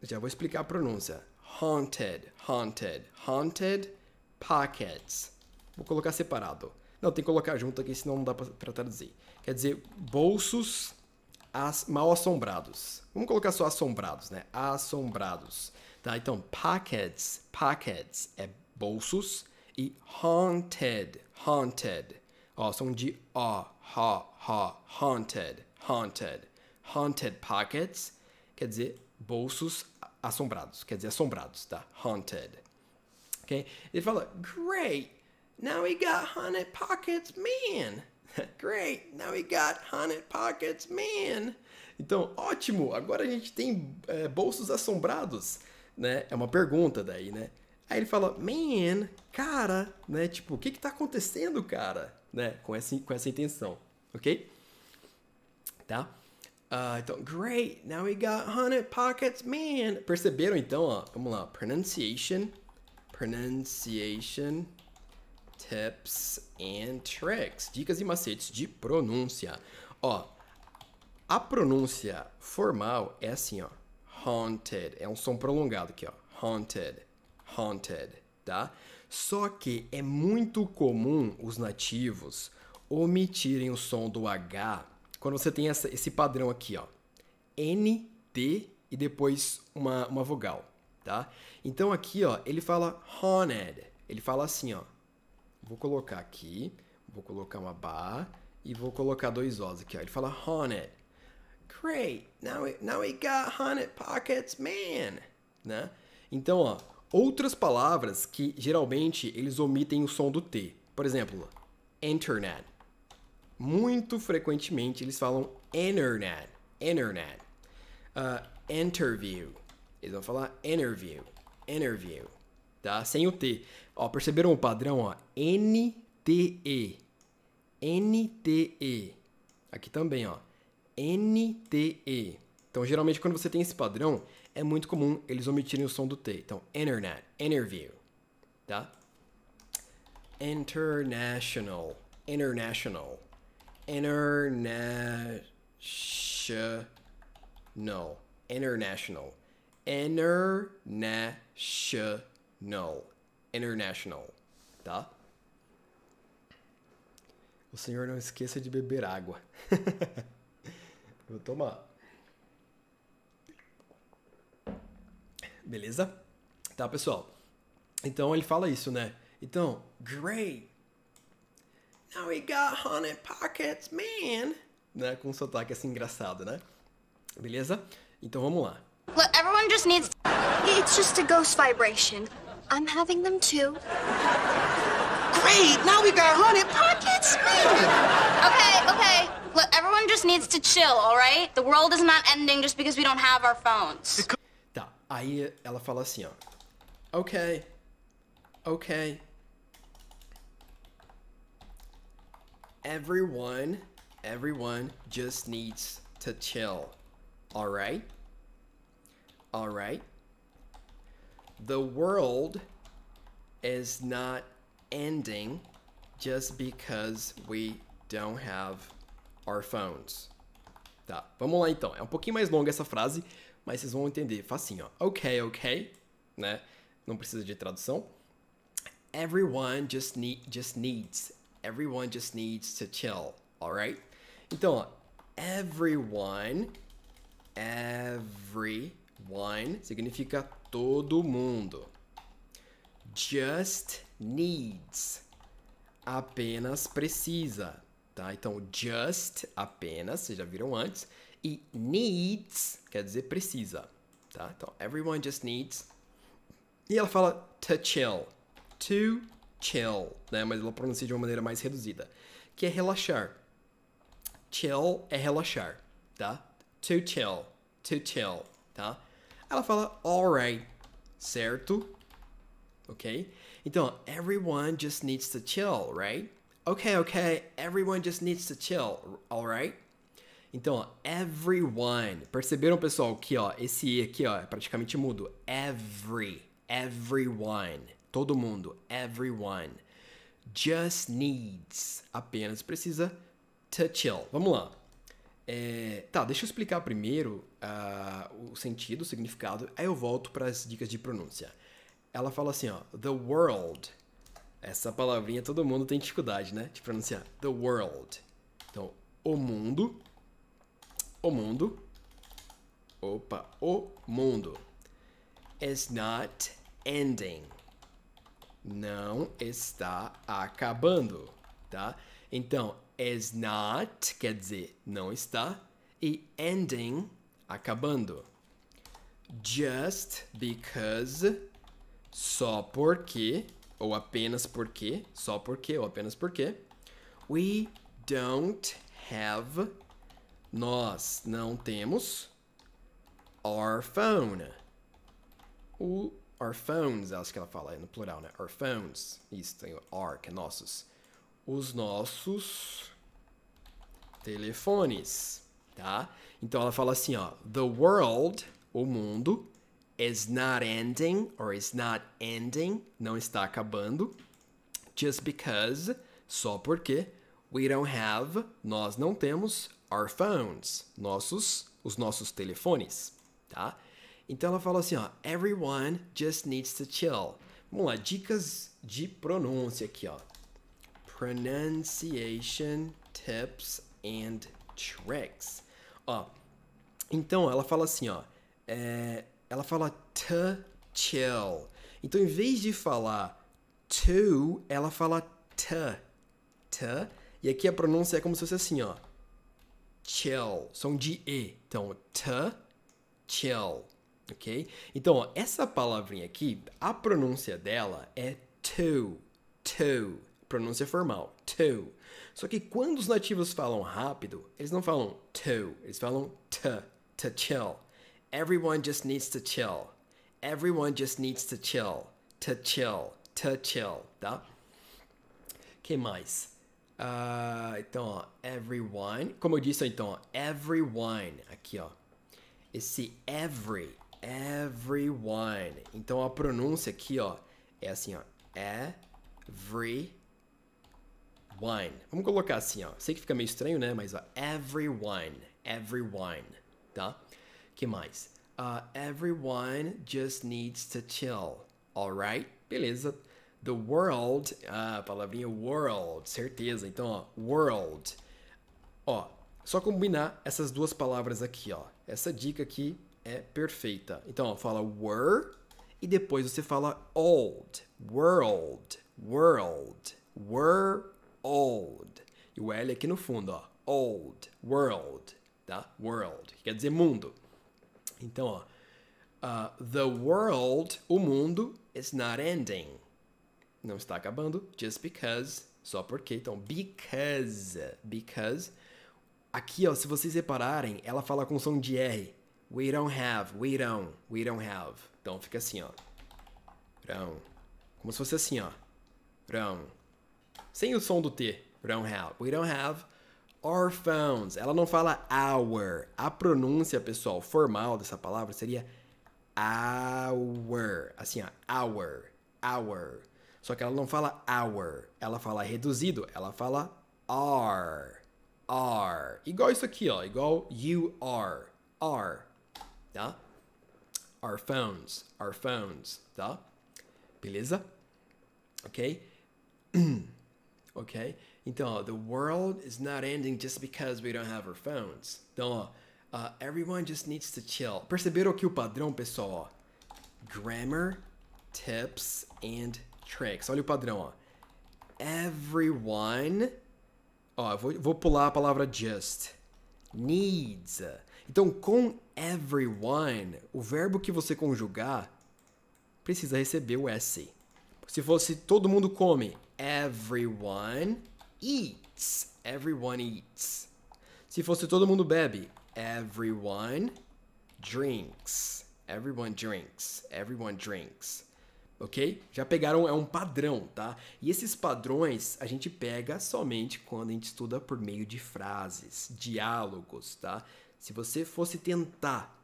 Já vou explicar a pronúncia. Haunted, haunted, haunted pockets. Vou colocar separado. Não, tem que colocar junto aqui, senão não dá para traduzir. Quer dizer, bolsos mal assombrados. Vamos colocar só assombrados, né? Assombrados. Tá, então, pockets, pockets é bolsos e haunted, haunted. Ó, som de ó, ha, ha, haunted, haunted. Haunted pockets quer dizer bolsos assombrados, quer dizer assombrados, tá? Haunted. Ok? Ele fala, great, Now he got hundred pockets, man. Great, now he got hundred pockets, man. Então, ótimo, agora a gente tem é, bolsos assombrados, né? É uma pergunta daí, né? Aí ele fala, man, cara, né? Tipo, o que que tá acontecendo, cara? Né? Com essa, com essa intenção, ok? Tá? Uh, então, great, now we got 100 pockets, man. Perceberam então, ó, vamos lá, pronunciation, pronunciation, tips and tricks, dicas e macetes de pronúncia. Ó, a pronúncia formal é assim, ó. Haunted. É um som prolongado aqui, ó. Haunted. Haunted, tá? Só que é muito comum os nativos omitirem o som do H quando você tem essa, esse padrão aqui, ó. N, T e depois uma, uma vogal, tá? Então aqui, ó, ele fala haunted. Ele fala assim, ó vou colocar aqui, vou colocar uma barra e vou colocar dois O's aqui. Ó. Ele fala haunted. Great, now we, now we got haunted pockets, man. Né? Então, ó, outras palavras que geralmente eles omitem o som do T. Por exemplo, internet. Muito frequentemente eles falam internet, internet. Uh, interview. Eles vão falar interview, interview, tá? Sem o T. Ó, perceberam o padrão? Ó? NTE. NTE. Aqui também, ó. NTE. Então, geralmente, quando você tem esse padrão, é muito comum eles omitirem o som do T. Então, internet, interview, tá? International, international, international, international, international. International, tá? O senhor não esqueça de beber água. Vou tomar. Beleza? Tá, pessoal? Então ele fala isso, né? Então, great. Now we got honey pockets, man. Né? Com um sotaque assim engraçado, né? Beleza? Então vamos lá. Look, everyone just needs. It's just a ghost vibration. I'm having them too. Great! Now we got honey pockets. okay, okay. Look, everyone just needs to chill, all right? The world is not ending just because we don't have our phones. Tá, aí ela fala assim, ó. Okay. Okay. Everyone, everyone just needs to chill. All right? All right? the world is not ending just because we don't have our phones. Tá, vamos lá então. É um pouquinho mais longa essa frase, mas vocês vão entender. Facinho, assim, ó. Ok, ok, né? Não precisa de tradução. Everyone just, need, just needs. Everyone just needs to chill, alright? Então, ó. Everyone, everyone significa todo mundo. Just needs. Apenas precisa, tá? Então, just, apenas, vocês já viram antes. E needs quer dizer precisa, tá? Então, everyone just needs. E ela fala to chill. To chill, né? Mas ela pronuncia de uma maneira mais reduzida, que é relaxar. Chill é relaxar, tá? To chill, to chill, tá? ela fala alright, certo? Ok? Então, everyone just needs to chill, right? Ok, ok, everyone just needs to chill, alright? Então, ó, everyone. Perceberam, pessoal, que ó, esse I aqui ó, é praticamente mudo. Every, everyone. Todo mundo, everyone. Just needs. Apenas precisa to chill. Vamos lá. É, tá, deixa eu explicar primeiro uh, o sentido, o significado, aí eu volto para as dicas de pronúncia. Ela fala assim, ó, the world. Essa palavrinha todo mundo tem dificuldade, né, de pronunciar. The world. Então, o mundo, o mundo, opa, o mundo is not ending. Não está acabando, tá? Então, is not, quer dizer, não está, e ending, acabando. Just because, só porque, ou apenas porque, só porque ou apenas porque, we don't have, nós não temos, our phone. O our phones, acho que ela fala no plural, né? Our phones. Isso, tem o our, que é nossos. Os nossos telefones, tá? Então ela fala assim, ó, the world, o mundo, is not ending or is not ending, não está acabando, just because, só porque we don't have, nós não temos our phones, nossos, os nossos telefones, tá? Então ela fala assim, ó, everyone just needs to chill. Vamos lá, dicas de pronúncia aqui, ó. Pronunciation tips and tricks. Ó, então ela fala assim, ó, é, ela fala to chill. Então em vez de falar to, ela fala to. To. E aqui a pronúncia é como se fosse assim, ó, chill, som de e. Então to chill, ok? Então ó, essa palavrinha aqui, a pronúncia dela é to, to, pronúncia formal, to. Só que quando os nativos falam rápido, eles não falam to, eles falam to, to chill. Everyone just needs to chill. Everyone just needs to chill. To chill, to chill, tá? Que mais? Uh, então, ó, everyone. Como eu disse, então, ó, everyone. Aqui, ó. Esse every, everyone. Então, a pronúncia aqui, ó, é assim, ó. Every Vamos colocar assim, ó. Sei que fica meio estranho, né? Mas ó, every wine, every wine, tá? Que mais? Uh, every wine just needs to chill, alright? Beleza. The world, a ah, a palavrinha world, certeza. Então, ó, world. Ó, só combinar essas duas palavras aqui, ó. Essa dica aqui é perfeita. Então, ó, fala were e depois você fala old, world, world, were old. E o L aqui no fundo, ó. Old, world, tá? World, que quer dizer mundo. Então, ó. Uh, the world, o mundo, is not ending. Não está acabando. Just because, só porque. Então, because, because. Aqui, ó, se vocês repararem, ela fala com som de R. We don't have, we don't, we don't have. Então fica assim, ó. Don't. Como se fosse assim, ó. Don't sem o som do T. We don't have. We don't have our phones. Ela não fala our. A pronúncia, pessoal, formal dessa palavra seria our. Assim, ó, our, our. Só que ela não fala our. Ela fala reduzido. Ela fala are, are. Igual isso aqui, ó. Igual you are, are. Tá? Our phones, our phones, tá? Beleza? Ok? ok? Então, ó, the world is not ending just because we don't have our phones. Então, ó, uh, everyone just needs to chill. Perceberam aqui o padrão, pessoal? Grammar, tips and tricks. Olha o padrão, ó. Everyone. Ó, vou, vou pular a palavra just. Needs. Então, com everyone, o verbo que você conjugar precisa receber o S. Se fosse todo mundo come, Everyone eats. Everyone eats. Se fosse todo mundo bebe, everyone drinks. Everyone drinks. Everyone drinks. Ok? Já pegaram, é um padrão, tá? E esses padrões a gente pega somente quando a gente estuda por meio de frases, diálogos, tá? Se você fosse tentar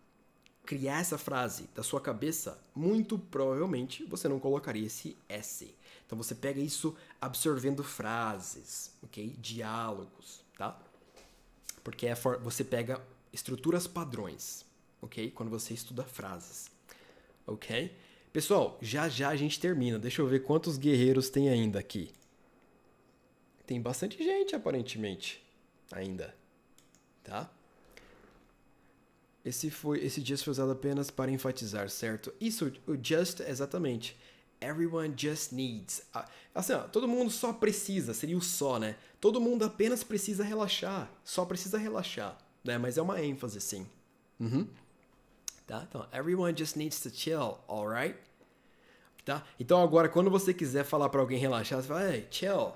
criar essa frase da sua cabeça, muito provavelmente você não colocaria esse S. Então você pega isso absorvendo frases, ok? Diálogos, tá? Porque é for... você pega estruturas padrões, ok? Quando você estuda frases, ok? Pessoal, já já a gente termina. Deixa eu ver quantos guerreiros tem ainda aqui. Tem bastante gente, aparentemente, ainda, tá? Esse foi, esse just foi usado apenas para enfatizar, certo? Isso, o just, exatamente. Everyone just needs. Ah, assim, ó, todo mundo só precisa, seria o só, né? Todo mundo apenas precisa relaxar. Só precisa relaxar, né? Mas é uma ênfase, sim. Uhum. Tá? Então, everyone just needs to chill, alright? Tá? Então agora, quando você quiser falar para alguém relaxar, você fala, hey, chill.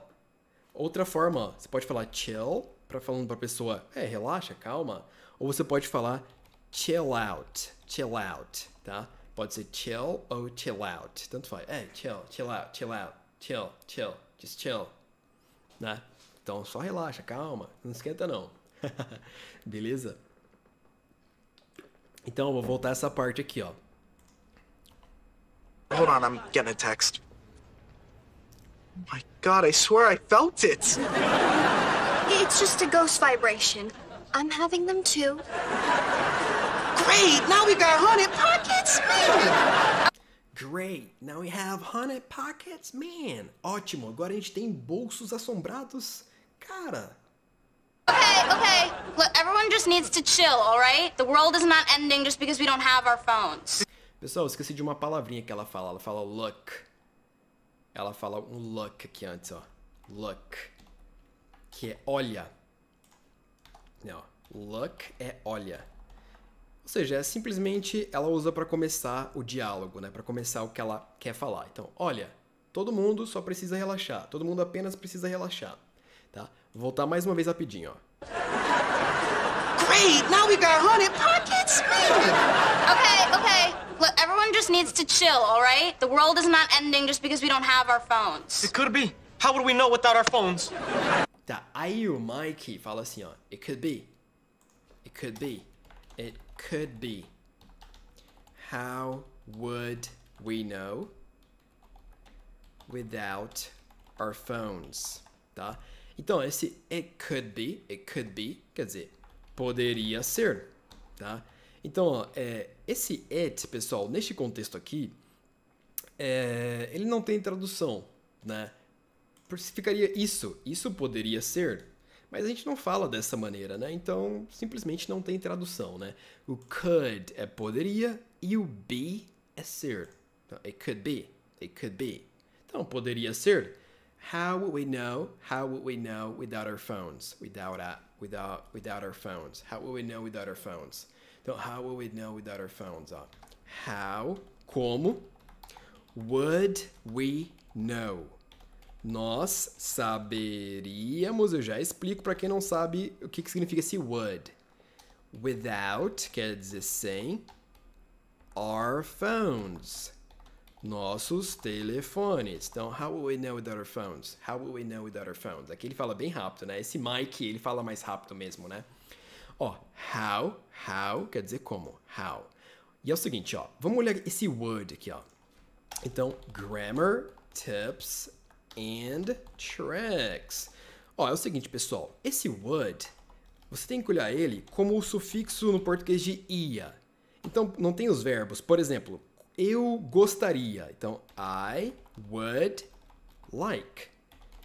Outra forma, você pode falar chill, pra, falando pra pessoa, é, hey, relaxa, calma. Ou você pode falar chill out, chill out, tá? Pode ser chill ou chill out. Tanto faz. É, chill, chill out, chill out, chill, chill, just chill. Né? Então só relaxa, calma. Não esquenta não. Beleza? Então eu vou voltar essa parte aqui, ó. Hold on, I'm getting a text. My god, I swear I felt it. It's just a ghost vibration. I'm having them too. Great, now we got 100 pockets, man. Great, now we have 100 pockets, man. Ótimo, agora a gente tem bolsos assombrados. Cara, Okay, okay. Look, everyone just needs to chill, all right? The world is not ending just because we don't have our phones. Pessoal, esqueci de uma palavrinha que ela fala. Ela fala look. Ela fala um look aqui antes, ó. Look. Que é olha. Não. Look é olha. Ou seja, é simplesmente ela usa para começar o diálogo, né? Para começar o que ela quer falar. Então, olha, todo mundo só precisa relaxar. Todo mundo apenas precisa relaxar, tá? Vou voltar mais uma vez rapidinho, ó. Great! Now we got 100 pockets. Okay, okay. Look, everyone just needs to chill, all right? The world is not ending just because we don't have our phones. It could be. How would we know without our phones? Tá, aí o Mikey fala assim, ó. It could be. It could be. It could be. How would we know without our phones? Tá? Então, esse it could be, it could be, quer dizer, poderia ser. Tá? Então, ó, é, esse it, pessoal, neste contexto aqui, é, ele não tem tradução. Né? Ficaria isso, isso poderia ser. Mas a gente não fala dessa maneira, né? Então simplesmente não tem tradução, né? O could é poderia e o be é ser. Então, it could be. It could be. Então poderia ser. How would we know? How would we know without our phones? Without a, without without our phones. How would we know without our phones? Então how would we know without our phones? How como would we know? nós saberíamos, eu já explico para quem não sabe o que, que significa esse would. Without, quer dizer sem, our phones, nossos telefones. Então, how will we know without our phones? How will we know without our phones? Aqui ele fala bem rápido, né? Esse Mike, ele fala mais rápido mesmo, né? Ó, how, how quer dizer como, how. E é o seguinte, ó, vamos olhar esse would aqui, ó. Então, grammar tips and tracks. Ó, é o seguinte, pessoal. Esse would, você tem que olhar ele como o sufixo no português de ia. Então, não tem os verbos. Por exemplo, eu gostaria. Então, I would like.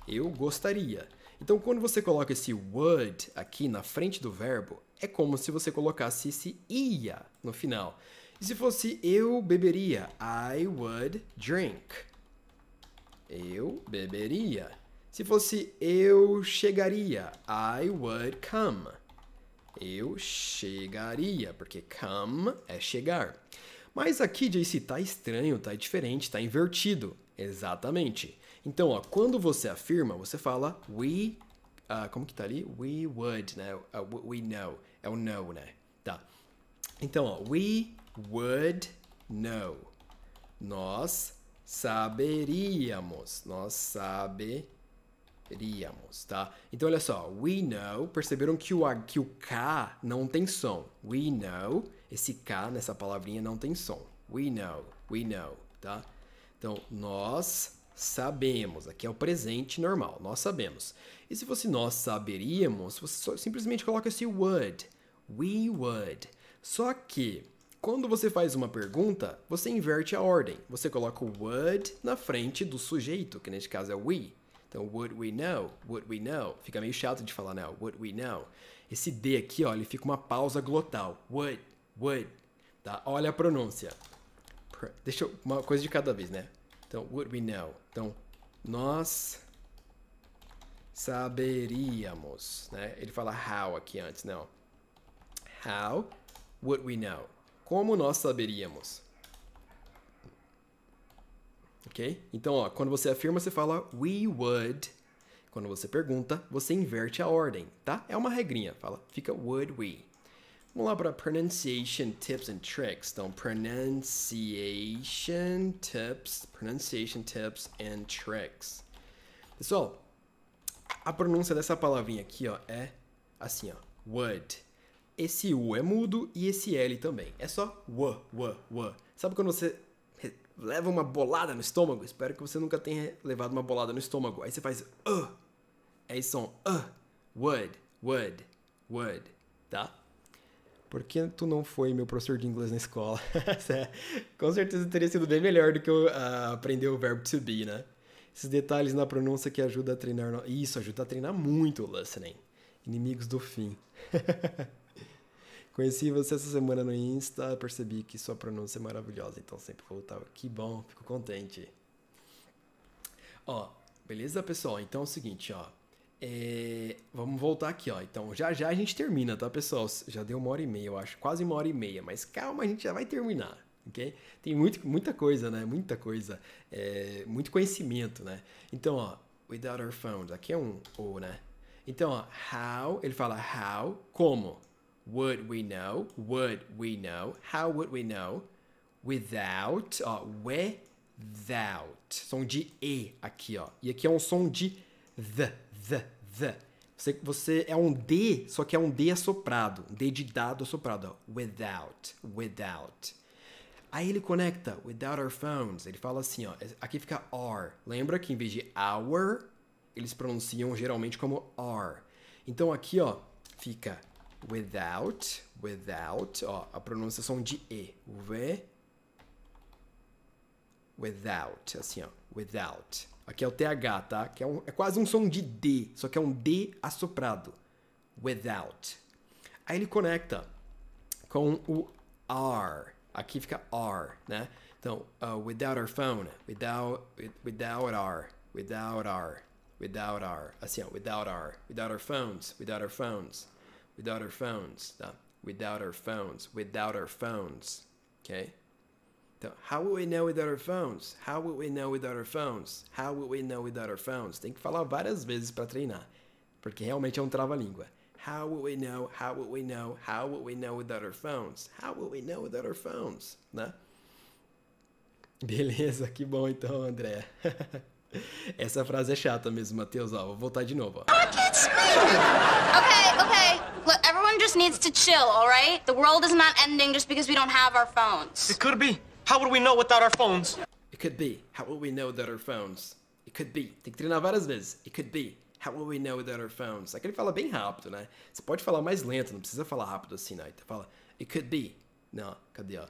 Eu gostaria. Então, quando você coloca esse would aqui na frente do verbo, é como se você colocasse esse ia no final. E se fosse eu beberia, I would drink. Eu beberia. Se fosse eu chegaria, I would come. Eu chegaria, porque come é chegar. Mas aqui, Jace, tá estranho, tá diferente, tá invertido. Exatamente. Então, ó, quando você afirma, você fala we. Uh, como que tá ali? We would, né? Uh, we know. É o know, né? Tá. Então, ó, we would know. Nós saberíamos. Nós saberíamos, tá? Então, olha só. We know. Perceberam que o, que o K não tem som. We know. Esse K nessa palavrinha não tem som. We know. We know, tá? Então, nós sabemos. Aqui é o presente normal. Nós sabemos. E se fosse nós saberíamos, você só, simplesmente coloca esse would. We would. Só que quando você faz uma pergunta, você inverte a ordem. Você coloca o would na frente do sujeito, que neste caso é we. Então, would we know? Would we know? Fica meio chato de falar, não. Né? Would we know? Esse D aqui, ó, ele fica uma pausa glotal. Would, would. Tá? Olha a pronúncia. Deixa eu, uma coisa de cada vez, né? Então, would we know? Então, nós saberíamos, né? Ele fala how aqui antes, não. Né, how would we know? Como nós saberíamos? Ok? Então, ó, quando você afirma, você fala we would. Quando você pergunta, você inverte a ordem, tá? É uma regrinha. Fala, fica would we. Vamos lá para pronunciation tips and tricks. Então, pronunciation tips, pronunciation tips and tricks. Pessoal, a pronúncia dessa palavrinha aqui, ó, é assim, ó, would. Esse U é mudo e esse L também. É só wa, wa, wa. Sabe quando você leva uma bolada no estômago? Espero que você nunca tenha levado uma bolada no estômago. Aí você faz uh. Aí som uh. Would, would, would. Tá? Por que tu não foi meu professor de inglês na escola? É, com certeza teria sido bem melhor do que eu uh, aprender o verbo to be, né? Esses detalhes na pronúncia que ajuda a treinar. No... Isso, ajuda a treinar muito o listening. Inimigos do fim. Conheci você essa semana no Insta, percebi que sua pronúncia é maravilhosa, então sempre voltava. Que bom, fico contente. Ó, beleza, pessoal? Então é o seguinte, ó. É, vamos voltar aqui, ó. Então, já já a gente termina, tá, pessoal? Já deu uma hora e meia, eu acho. Quase uma hora e meia, mas calma, a gente já vai terminar, ok? Tem muito, muita coisa, né? Muita coisa. É, muito conhecimento, né? Então, ó, without our phones. Aqui é um ou, né? Então, ó, how, ele fala how, como. Would we know? Would we know? How would we know? Without, ó, uh, without. Som de E aqui, ó. E aqui é um som de the, the, the. Você, você é um D, só que é um D assoprado. Um D de dado assoprado, ó. Without, without. Aí ele conecta without our phones. Ele fala assim, ó. Aqui fica our. Lembra que em vez de our, eles pronunciam geralmente como our. Então aqui, ó, fica without, without, ó, a som de E, V, without, assim, ó, without. Aqui é o TH, tá? Que é, um, é quase um som de D, só que é um D assoprado, without. Aí ele conecta com o R, aqui fica R, né? Então, uh, without our phone, without, without our, without our, without our, assim, ó, without our, without our phones, without our phones without our phones, tá? Without our phones, without our phones, ok? Então, how will we know without our phones? How will we know without our phones? How will we know without our phones? Tem que falar várias vezes para treinar, porque realmente é um trava-língua. How will we know? How will we know? How will we know without our phones? How will we know without our phones? Né? Beleza, que bom então, André. Essa frase é chata mesmo, Matheus. Ó, vou voltar de novo. Ó. Okay, okay. needs to chill, all right? The world is not ending just because we don't have our phones. It could be. How would we know without our phones? It could be. How would we know without our phones? It could be. Tem que treinar várias vezes. It could be. How will we know without our phones? Aqui ele fala bem rápido, né? Você pode falar mais lento, não precisa falar rápido assim, né? Então fala, it could be. Não, cadê, ó?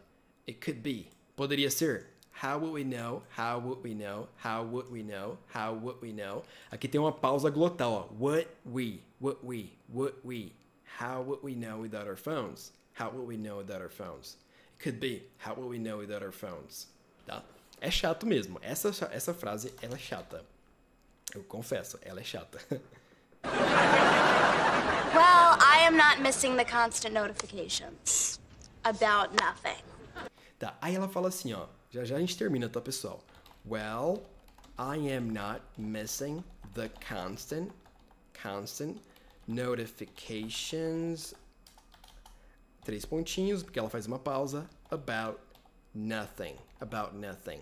It could be. Poderia ser. How would we know? How would we know? How would we know? How would we know? Aqui tem uma pausa glotal, ó. What we, what we, what we. how would we know without our phones? How would we know without our phones? It could be, how would we know without our phones? Tá? É chato mesmo. Essa, essa frase, ela é chata. Eu confesso, ela é chata. Well, I am not missing the constant notifications about nothing. Tá, aí ela fala assim, ó. Já já a gente termina, tá, pessoal? Well, I am not missing the constant, constant notifications, três pontinhos, porque ela faz uma pausa, about nothing, about nothing.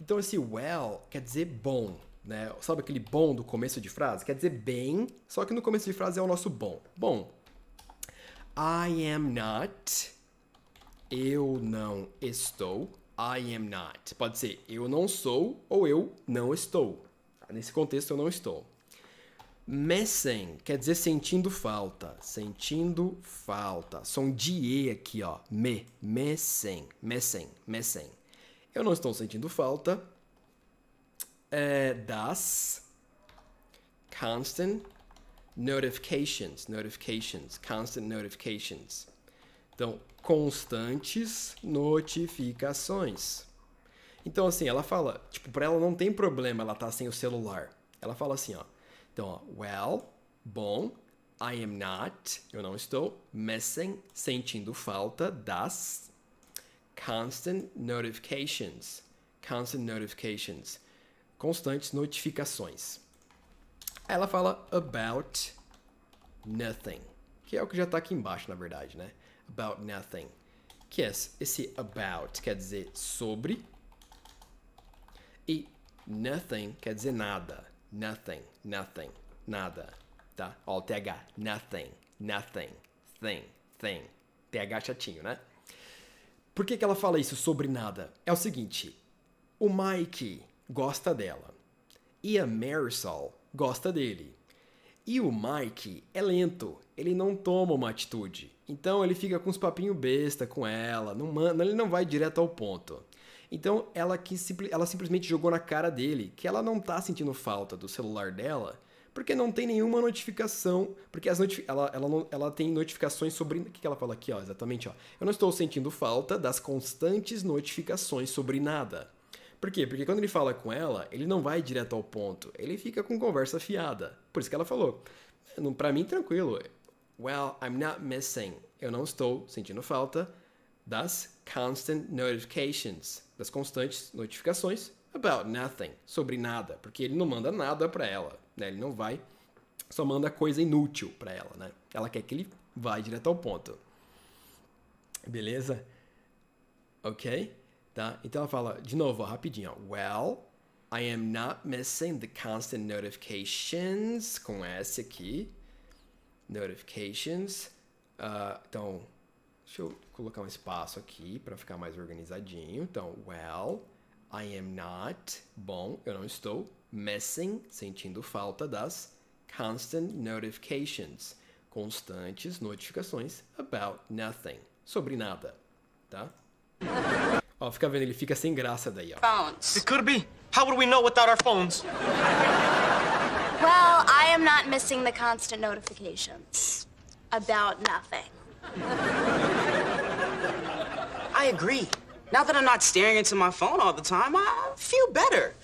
Então esse well quer dizer bom, né? Sabe aquele bom do começo de frase? Quer dizer bem, só que no começo de frase é o nosso bom. Bom. I am not. Eu não estou. I am not. Pode ser eu não sou ou eu não estou. Nesse contexto, eu não estou. Messing quer dizer sentindo falta. Sentindo falta. Som de E aqui, ó. Me. Messing. Messing. Messing. Eu não estou sentindo falta é, das constant notifications. Notifications. Constant notifications. Então, constantes notificações. Então, assim, ela fala, tipo, pra ela não tem problema ela tá sem o celular. Ela fala assim, ó. Então, ó, well, bom, I am not, eu não estou, missing, sentindo falta das constant notifications, constant notifications, constantes notificações. Ela fala about nothing, que é o que já está aqui embaixo, na verdade, né? About nothing, que é esse about quer dizer sobre e nothing quer dizer nada, nothing nothing, nada, tá? Ó, o TH, nothing, nothing, thing, thing. TH chatinho, né? Por que, que ela fala isso sobre nada? É o seguinte, o Mike gosta dela e a Marisol gosta dele. E o Mike é lento, ele não toma uma atitude. Então ele fica com uns papinhos besta com ela, não manda, ele não vai direto ao ponto. Então ela, que, ela simplesmente jogou na cara dele que ela não tá sentindo falta do celular dela porque não tem nenhuma notificação, porque as notifi ela, ela, não, ela tem notificações sobre... O que, que ela fala aqui, ó, exatamente? Ó, eu não estou sentindo falta das constantes notificações sobre nada. Por quê? Porque quando ele fala com ela, ele não vai direto ao ponto, ele fica com conversa fiada. Por isso que ela falou, para mim, tranquilo. Well, I'm not missing. Eu não estou sentindo falta das constant notifications das constantes notificações about nothing, sobre nada, porque ele não manda nada para ela, né? Ele não vai, só manda coisa inútil para ela, né? Ela quer que ele vá direto ao ponto. Beleza? OK? Tá? Então ela fala de novo, ó, rapidinho, ó. Well, I am not missing the constant notifications com S aqui. Notifications. Uh, então, Deixa eu colocar um espaço aqui para ficar mais organizadinho. Então, well, I am not, bom, eu não estou, missing, sentindo falta das constant notifications, constantes notificações about nothing, sobre nada, tá? ó, fica vendo, ele fica sem graça daí, ó. Phones. It could be. How would we know without our phones? Well, I am not missing the constant notifications about nothing. I agree. Now that I'm not staring into my phone all the time, I feel better.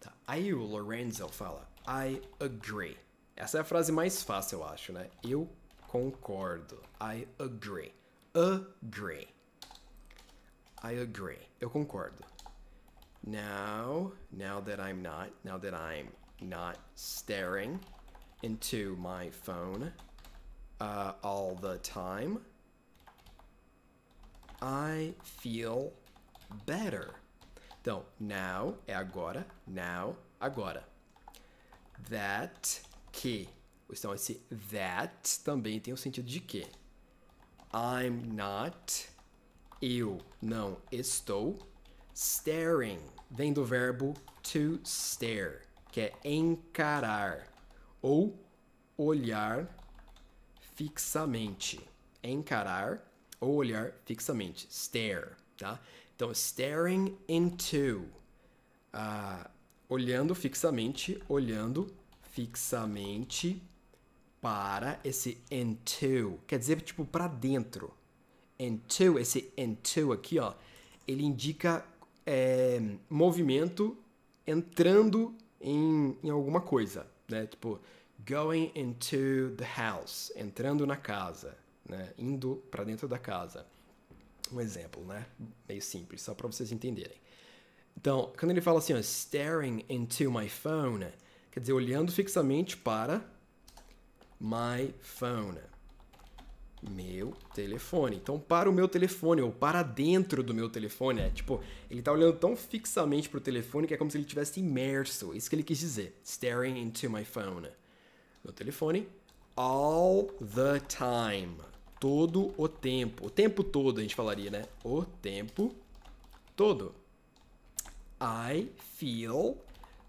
Tá, aí o Lorenzo fala, I agree. Essa é a frase mais fácil, eu acho, né? Eu concordo. I agree. Agree. I agree. Eu concordo. Now, now that I'm not, now that I'm not staring into my phone uh, all the time, I feel better. Então, now é agora, now, agora. That, que. Então, esse that também tem o sentido de que. I'm not, eu não estou. Staring vem do verbo to stare, que é encarar ou olhar fixamente. Encarar ou olhar fixamente. Stare, tá? Então, staring into. Uh, olhando fixamente, olhando fixamente para esse into. Quer dizer, tipo, para dentro. Into, esse into aqui, ó. Ele indica é, movimento entrando em, em alguma coisa, né? Tipo, going into the house, entrando na casa né? Indo para dentro da casa. Um exemplo, né? Meio simples, só para vocês entenderem. Então, quando ele fala assim, ó, staring into my phone, quer dizer, olhando fixamente para my phone. Meu telefone. Então, para o meu telefone, ou para dentro do meu telefone. É tipo, ele tá olhando tão fixamente pro telefone que é como se ele estivesse imerso. É isso que ele quis dizer. Staring into my phone. Meu telefone. All the time todo o tempo. O tempo todo a gente falaria, né? O tempo todo. I feel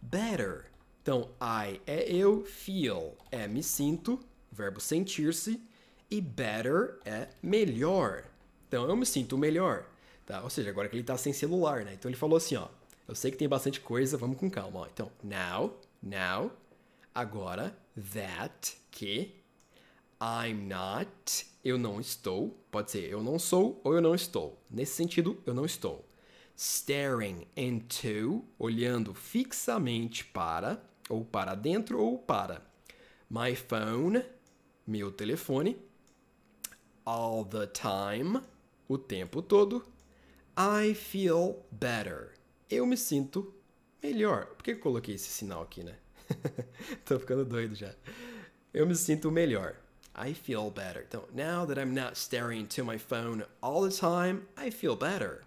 better. Então, I é eu, feel é me sinto, verbo sentir-se, e better é melhor. Então, eu me sinto melhor. Tá? Ou seja, agora que ele está sem celular, né? Então, ele falou assim, ó. Eu sei que tem bastante coisa, vamos com calma. Ó. Então, now, now, agora, that, que, I'm not, eu não estou, pode ser eu não sou ou eu não estou. Nesse sentido, eu não estou. Staring into, olhando fixamente para, ou para dentro ou para. My phone, meu telefone. All the time, o tempo todo. I feel better. Eu me sinto melhor. Por que eu coloquei esse sinal aqui, né? Tô ficando doido já. Eu me sinto melhor. I feel better. Então, now that I'm not staring to my phone all the time, I feel better.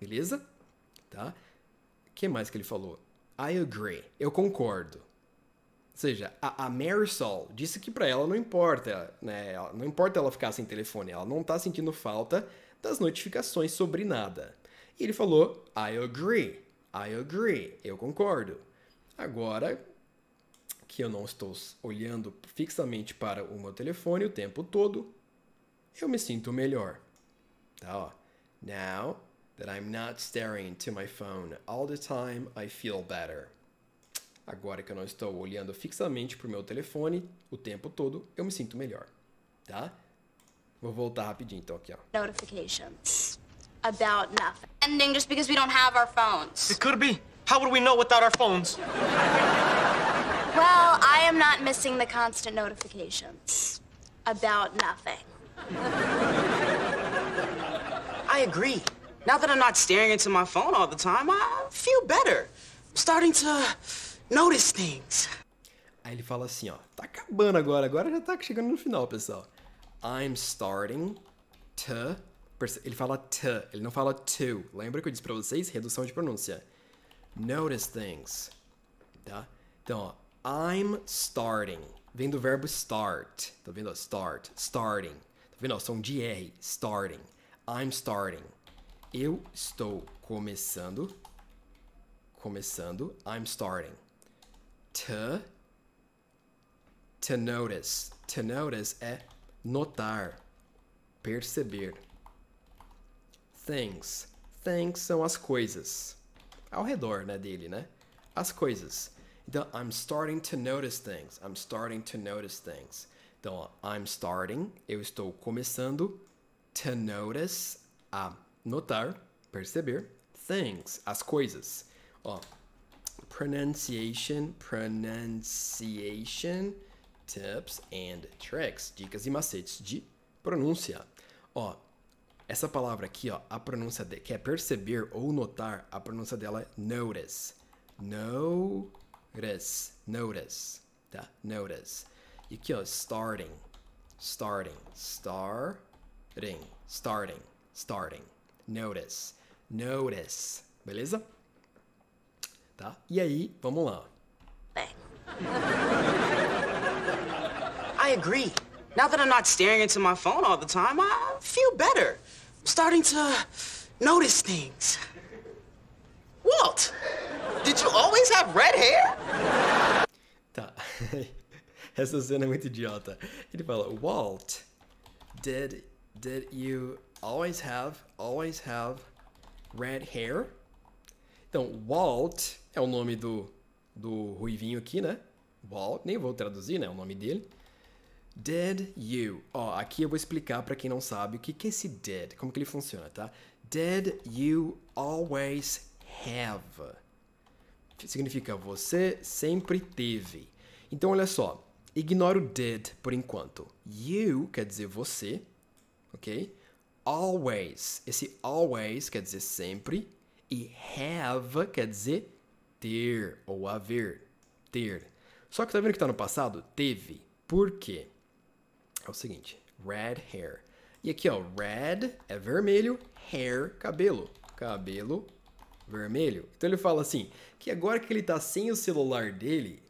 Beleza? Tá? O que mais que ele falou? I agree. Eu concordo. Ou seja, a, a Marisol disse que para ela não importa, né? Não importa ela ficar sem telefone, ela não tá sentindo falta das notificações sobre nada. E ele falou, I agree, I agree, eu concordo. Agora, que eu não estou olhando fixamente para o meu telefone o tempo todo, eu me sinto melhor. Tá, ó. Now that I'm not staring at my phone all the time, I feel better. Agora que eu não estou olhando fixamente para o meu telefone o tempo todo, eu me sinto melhor. Tá? Vou voltar rapidinho então aqui, ó. Notifications about nothing. Ending just because we don't have our phones. It could be. How would we know without our phones? Well, I am not missing the constant notifications about nothing. I agree. Now that I'm not staring into my phone all the time, I feel better. I'm starting to notice things. Aí ele fala assim, ó, tá acabando agora, agora já tá chegando no final, pessoal. I'm starting to. Ele fala to, ele não fala to. Lembra que eu disse pra vocês? Redução de pronúncia. Notice things. Tá? Então, ó, I'm starting. Vem do verbo start. Tá vendo? Start. Starting. Tá vendo? som de R. Starting. I'm starting. Eu estou começando. Começando. I'm starting. To. To notice. To notice é notar. Perceber. Things. Things são as coisas. Ao redor né, dele, né? As coisas. I'm starting to notice things. I'm starting to notice things. Então, ó, I'm starting, eu estou começando to notice, a notar, perceber things, as coisas. Ó, pronunciation, pronunciation tips and tricks, dicas e macetes de pronúncia. Ó, essa palavra aqui, ó, a pronúncia de, que é perceber ou notar, a pronúncia dela é notice. Notice It is. Notice. Da, notice. You kill starting. Starting. Star. Ring. Starting. Starting. Notice. Notice. Beleza? Tá? E aí, vamos lá. Bang. I agree. Now that I'm not staring into my phone all the time, I feel better. I'm starting to notice things. Walt! Did you always have red hair? Tá. Essa cena é muito idiota. Ele fala, Walt, did, did you always have, always have red hair? Então, Walt é o nome do, do ruivinho aqui, né? Walt, nem vou traduzir, né? É o nome dele. Did you? Ó, aqui eu vou explicar para quem não sabe o que, que é esse did, como que ele funciona, tá? Did you always have? significa você sempre teve. Então olha só, ignora o did por enquanto. You quer dizer você, ok? Always, esse always quer dizer sempre e have quer dizer ter ou haver, ter. Só que tá vendo que tá no passado? Teve. Por quê? É o seguinte, red hair. E aqui ó, red é vermelho, hair cabelo, cabelo vermelho. Então ele fala assim, que agora que ele está sem o celular dele,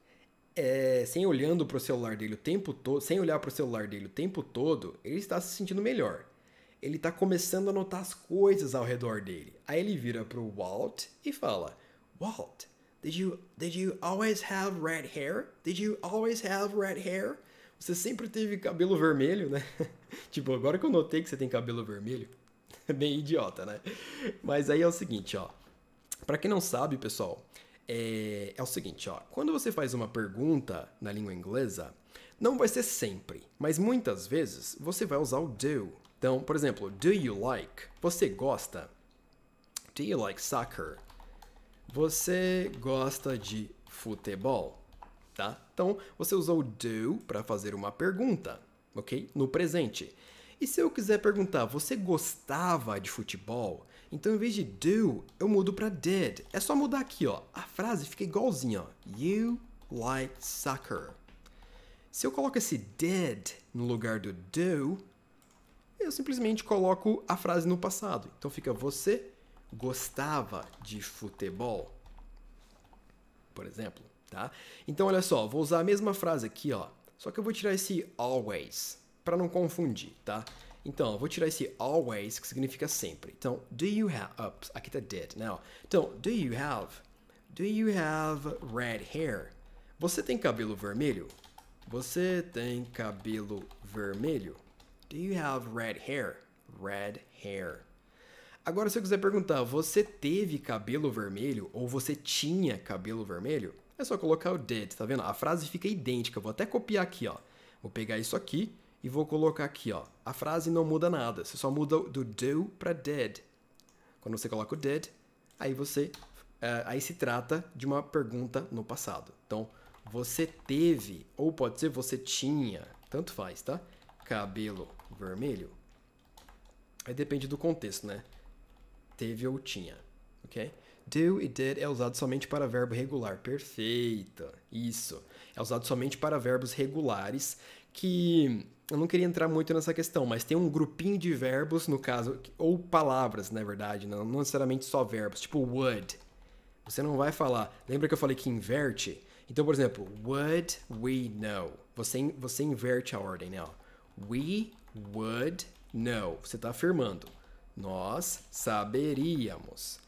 é, sem olhando para o celular dele o tempo todo, sem olhar para o celular dele o tempo todo, ele está se sentindo melhor. Ele está começando a notar as coisas ao redor dele. Aí ele vira para o Walt e fala: Walt, did you did you always have red hair? Did you always have red hair? Você sempre teve cabelo vermelho, né? tipo, agora que eu notei que você tem cabelo vermelho, é bem idiota, né? Mas aí é o seguinte, ó. Para quem não sabe, pessoal, é, é, o seguinte, ó. Quando você faz uma pergunta na língua inglesa, não vai ser sempre, mas muitas vezes você vai usar o do. Então, por exemplo, do you like? Você gosta? Do you like soccer? Você gosta de futebol? Tá? Então, você usou o do para fazer uma pergunta, ok? No presente. E se eu quiser perguntar, você gostava de futebol? Então, em vez de do, eu mudo para did. É só mudar aqui, ó. A frase fica igualzinha, ó. You like soccer. Se eu coloco esse did no lugar do do, eu simplesmente coloco a frase no passado. Então fica você gostava de futebol. Por exemplo, tá? Então olha só, vou usar a mesma frase aqui, ó. Só que eu vou tirar esse always para não confundir, tá? Então, eu vou tirar esse always, que significa sempre. Então, do you have... Ups, aqui tá did, não. Né, então, do you have... Do you have red hair? Você tem cabelo vermelho? Você tem cabelo vermelho? Do you have red hair? Red hair. Agora, se eu quiser perguntar, você teve cabelo vermelho ou você tinha cabelo vermelho? É só colocar o did, tá vendo? A frase fica idêntica. Vou até copiar aqui, ó. Vou pegar isso aqui, e vou colocar aqui, ó. A frase não muda nada, você só muda do do para did. Quando você coloca o did, aí você uh, aí se trata de uma pergunta no passado. Então, você teve ou pode ser você tinha, tanto faz, tá? Cabelo vermelho. Aí depende do contexto, né? Teve ou tinha, OK? Do e did é usado somente para verbo regular. Perfeito. Isso. É usado somente para verbos regulares que eu não queria entrar muito nessa questão, mas tem um grupinho de verbos, no caso, ou palavras, na verdade, não, não necessariamente só verbos, tipo would. Você não vai falar. Lembra que eu falei que inverte? Então, por exemplo, would we know? Você, você inverte a ordem, né? We would know. Você está afirmando. Nós saberíamos.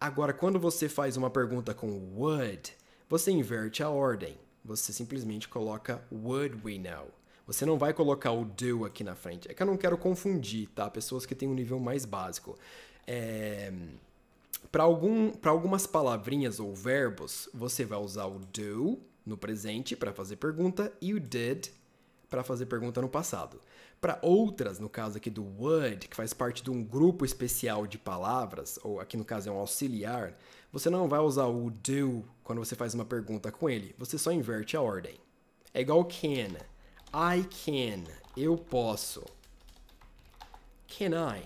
Agora, quando você faz uma pergunta com would, você inverte a ordem. Você simplesmente coloca would we know. Você não vai colocar o do aqui na frente. É que eu não quero confundir, tá? Pessoas que têm um nível mais básico. É... Para algum, algumas palavrinhas ou verbos, você vai usar o do no presente para fazer pergunta e o did para fazer pergunta no passado. Para outras, no caso aqui do would, que faz parte de um grupo especial de palavras, ou aqui no caso é um auxiliar, você não vai usar o do quando você faz uma pergunta com ele, você só inverte a ordem. É igual can. I can. Eu posso. Can I?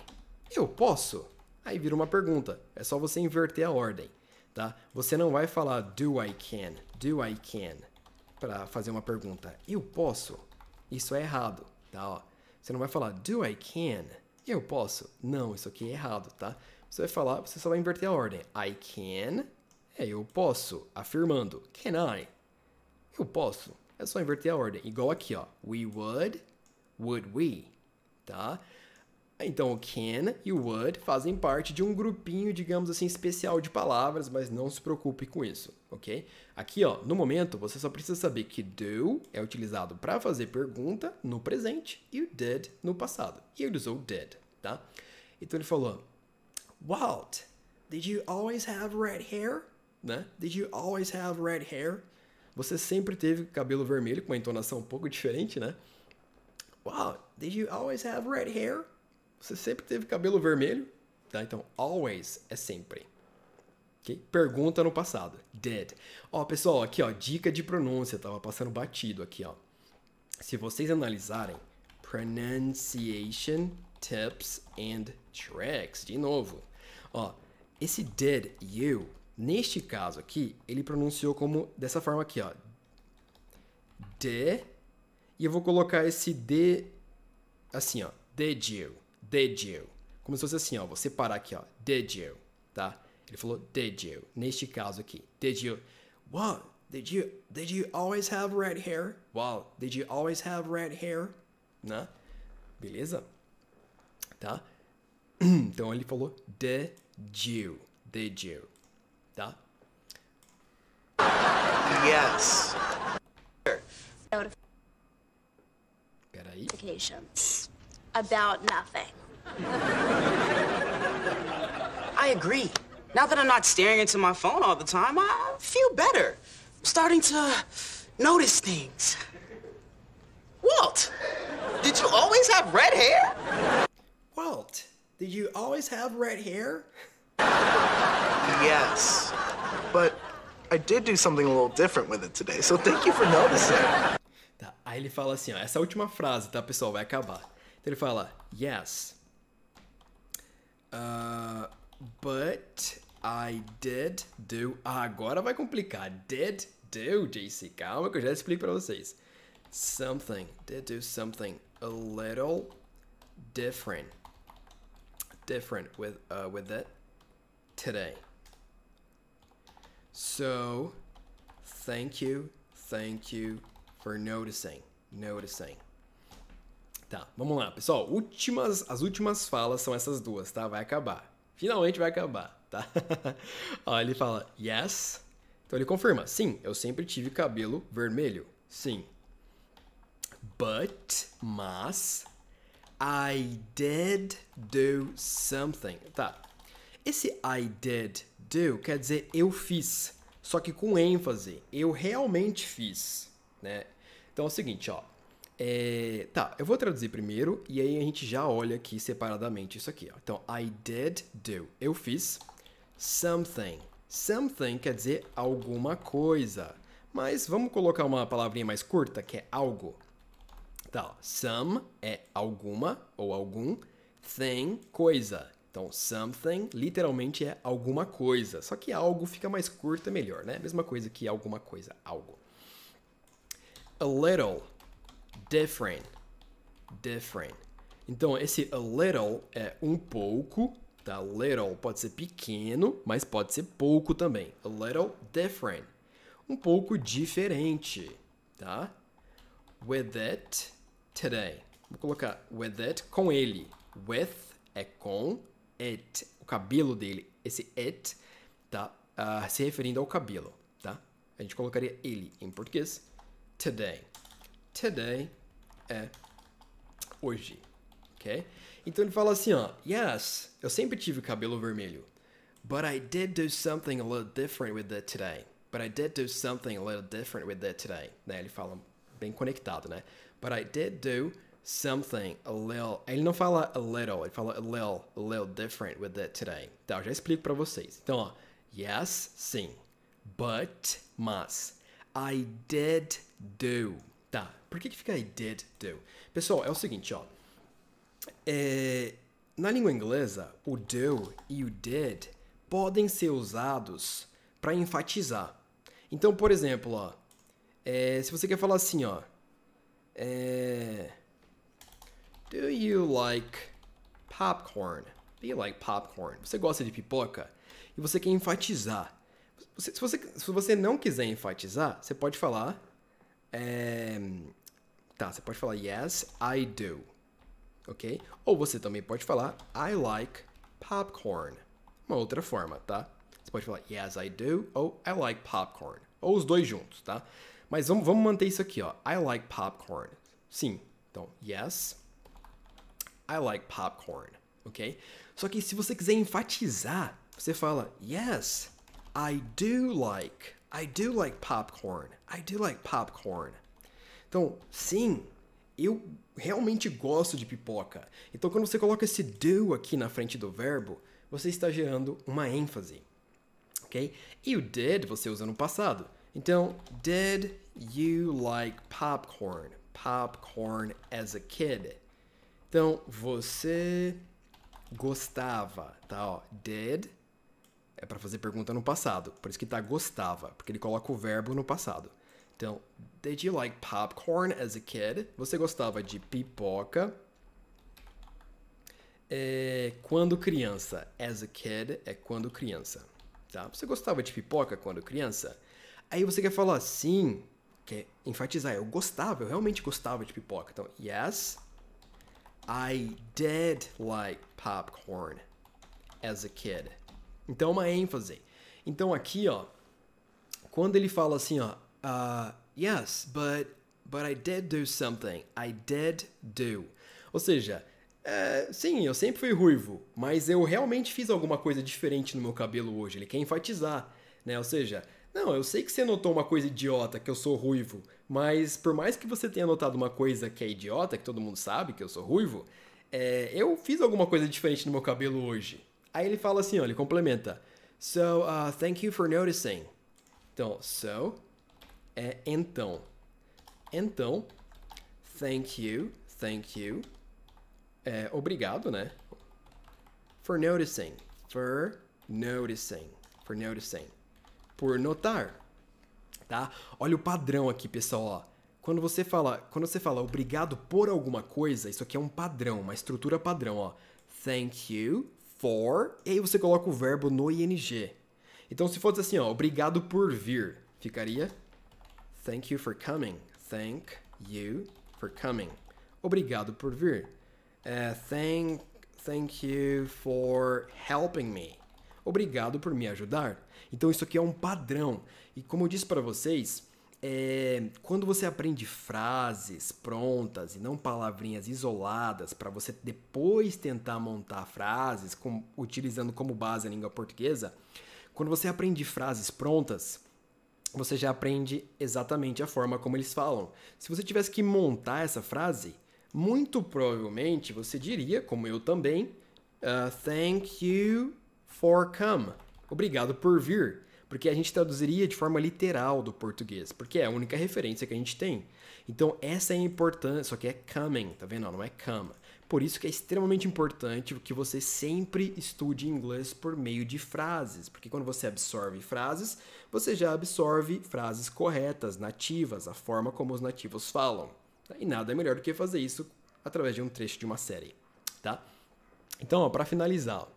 Eu posso? Aí vira uma pergunta. É só você inverter a ordem, tá? Você não vai falar do I can, do I can para fazer uma pergunta. Eu posso? Isso é errado, tá? Ó, você não vai falar do I can, eu posso. Não, isso aqui é errado, tá? Você vai falar, você só vai inverter a ordem. I can é eu posso, afirmando. Can I? Eu posso. É só inverter a ordem. Igual aqui, ó. We would, would we, tá? Então, o can e o would fazem parte de um grupinho, digamos assim, especial de palavras, mas não se preocupe com isso, ok? Aqui, ó, no momento, você só precisa saber que do é utilizado para fazer pergunta no presente e o did no passado. E ele usou did, tá? Então, ele falou, Walt, did you always have red hair? Né? Did you always have red hair? Você sempre teve cabelo vermelho, com uma entonação um pouco diferente, né? Wow, did you always have red hair? Você sempre teve cabelo vermelho? Tá? Então, always é sempre. Okay? Pergunta no passado. Did. Ó, pessoal, aqui, ó, dica de pronúncia. Tava passando batido aqui, ó. Se vocês analisarem pronunciation tips and tricks, de novo. Ó, esse did you Neste caso aqui, ele pronunciou como dessa forma aqui, ó. De. E eu vou colocar esse de assim, ó. Did you? Did you? Como se fosse assim, ó. Você parar aqui, ó. Did you? Tá? Ele falou did you. Neste caso aqui. Did you? Wow, did you did you always have red hair? Wow, did you always have red hair? Né? Beleza? Tá? Então ele falou did you? Did you? Stop. Yes. Notifications About nothing. I agree. Now that I'm not staring into my phone all the time, I feel better. I'm starting to notice things. Walt, did you always have red hair? Walt, did you always have red hair? Yes, but I did do something a little different with it today, so thank you for noticing. Tá, aí ele fala assim, ó, essa última frase, tá, pessoal, vai acabar. Então ele fala, yes, uh, but I did do... Ah, agora vai complicar. Did do, JC, calma que eu já explico pra vocês. Something, did do something a little different. Different with, uh, with it today. So, thank you, thank you for noticing, noticing. Tá, vamos lá, pessoal. Últimas, as últimas falas são essas duas, tá? Vai acabar. Finalmente vai acabar, tá? Ó, ele fala yes. Então ele confirma: sim, eu sempre tive cabelo vermelho. Sim. But, mas, I did do something. Tá, esse I did do quer dizer eu fiz, só que com ênfase. Eu realmente fiz, né? Então é o seguinte, ó. É, tá, eu vou traduzir primeiro e aí a gente já olha aqui separadamente isso aqui. Ó. Então, I did do. Eu fiz something. Something quer dizer alguma coisa. Mas vamos colocar uma palavrinha mais curta que é algo. Tá, some é alguma ou algum, thing, coisa. Então, something literalmente é alguma coisa. Só que algo fica mais curto é melhor, né? Mesma coisa que alguma coisa, algo. A little different. Different. Então, esse a little é um pouco, tá? Little pode ser pequeno, mas pode ser pouco também. A little different. Um pouco diferente, tá? With it today. Vou colocar with it com ele. With é com it, o cabelo dele, esse it, tá? Uh, se referindo ao cabelo, tá? A gente colocaria ele em português, today. Today é hoje, ok? Então ele fala assim, ó, yes, eu sempre tive cabelo vermelho, but I did do something a little different with it today. But I did do something a little different with it today. Né? Ele fala bem conectado, né? But I did do something a little. Ele não fala a little, ele fala a little, a little different with it today. Tá, eu já explico para vocês. Então, ó, yes, sim. But, mas. I did do. Tá, por que, que fica I did do? Pessoal, é o seguinte, ó. É, na língua inglesa, o do e o did podem ser usados para enfatizar. Então, por exemplo, ó, é, se você quer falar assim, ó, é, do you like popcorn? Do you like popcorn? Você gosta de pipoca? E você quer enfatizar. se, você, se você não quiser enfatizar, você pode falar. É, tá, você pode falar yes, I do. Ok? Ou você também pode falar I like popcorn. Uma outra forma, tá? Você pode falar yes, I do ou I like popcorn. Ou os dois juntos, tá? Mas vamos, vamos manter isso aqui, ó. I like popcorn. Sim. Então, yes, I like popcorn, ok? Só que se você quiser enfatizar, você fala Yes, I do like. I do like popcorn. I do like popcorn. Então, sim, eu realmente gosto de pipoca. Então, quando você coloca esse do aqui na frente do verbo, você está gerando uma ênfase, ok? E o did você usa no passado. Então, did you like popcorn? Popcorn as a kid. Então, você gostava, tá? Ó, did é para fazer pergunta no passado. Por isso que tá gostava, porque ele coloca o verbo no passado. Então, did you like popcorn as a kid? Você gostava de pipoca? É quando criança. As a kid é quando criança, tá? Você gostava de pipoca quando criança? Aí você quer falar sim, quer enfatizar, eu gostava, eu realmente gostava de pipoca. Então, yes, I did like popcorn as a kid. Então, uma ênfase. Então, aqui, ó, quando ele fala assim, ó, uh, yes, but, but I did do something. I did do. Ou seja, é, sim, eu sempre fui ruivo, mas eu realmente fiz alguma coisa diferente no meu cabelo hoje. Ele quer enfatizar, né? Ou seja, não, eu sei que você notou uma coisa idiota que eu sou ruivo, mas por mais que você tenha notado uma coisa que é idiota, que todo mundo sabe, que eu sou ruivo, é, eu fiz alguma coisa diferente no meu cabelo hoje. Aí ele fala assim, ó, ele complementa. So, uh, thank you for noticing. Então, so é então. Então, thank you, thank you. É, obrigado, né? For noticing. For noticing. For noticing. Por notar tá? Olha o padrão aqui, pessoal, ó. Quando você fala, quando você fala obrigado por alguma coisa, isso aqui é um padrão, uma estrutura padrão, ó. Thank you for, e aí você coloca o verbo no ing. Então se fosse assim, ó, obrigado por vir, ficaria Thank you for coming. Thank you for coming. Obrigado por vir. Uh, thank, thank you for helping me. Obrigado por me ajudar. Então isso aqui é um padrão. E como eu disse para vocês, é, quando você aprende frases prontas e não palavrinhas isoladas para você depois tentar montar frases com, utilizando como base a língua portuguesa, quando você aprende frases prontas, você já aprende exatamente a forma como eles falam. Se você tivesse que montar essa frase, muito provavelmente você diria, como eu também, uh, Thank you for come. Obrigado por vir porque a gente traduziria de forma literal do português, porque é a única referência que a gente tem. Então essa é a importância, só que é coming, tá vendo? Não, é cama. Por isso que é extremamente importante que você sempre estude inglês por meio de frases, porque quando você absorve frases, você já absorve frases corretas, nativas, a forma como os nativos falam. E nada é melhor do que fazer isso através de um trecho de uma série, tá? Então, para finalizar,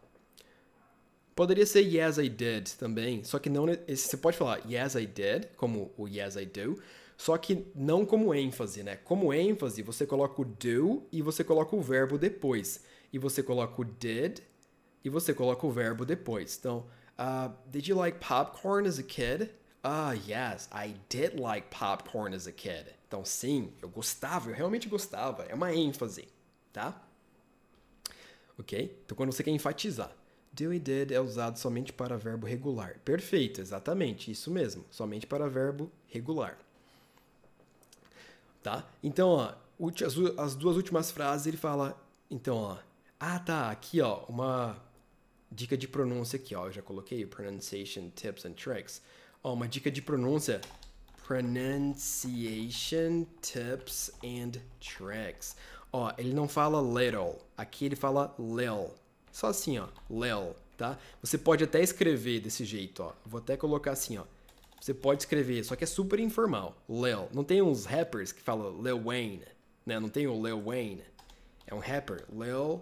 Poderia ser Yes, I did também, só que não. Você pode falar Yes, I did, como o Yes, I do, só que não como ênfase, né? Como ênfase, você coloca o do e você coloca o verbo depois. E você coloca o did e você coloca o verbo depois. Então, uh, Did you like popcorn as a kid? Ah, uh, yes, I did like popcorn as a kid. Então, sim, eu gostava, eu realmente gostava. É uma ênfase, tá? Ok? Então, quando você quer enfatizar e did é usado somente para verbo regular. Perfeito, exatamente, isso mesmo. Somente para verbo regular. Tá? Então, ó, as duas últimas frases ele fala. Então, ó. Ah, tá, aqui, ó, uma dica de pronúncia aqui, ó. Eu já coloquei pronunciation tips and tricks. Ó, uma dica de pronúncia. Pronunciation tips and tricks. Ó, ele não fala little. Aqui ele fala lil. Só assim, ó. Lel, tá? Você pode até escrever desse jeito, ó. Vou até colocar assim, ó. Você pode escrever, só que é super informal. Lel. Não tem uns rappers que falam Lil Wayne, né? Não tem o Lil Wayne. É um rapper. Lil,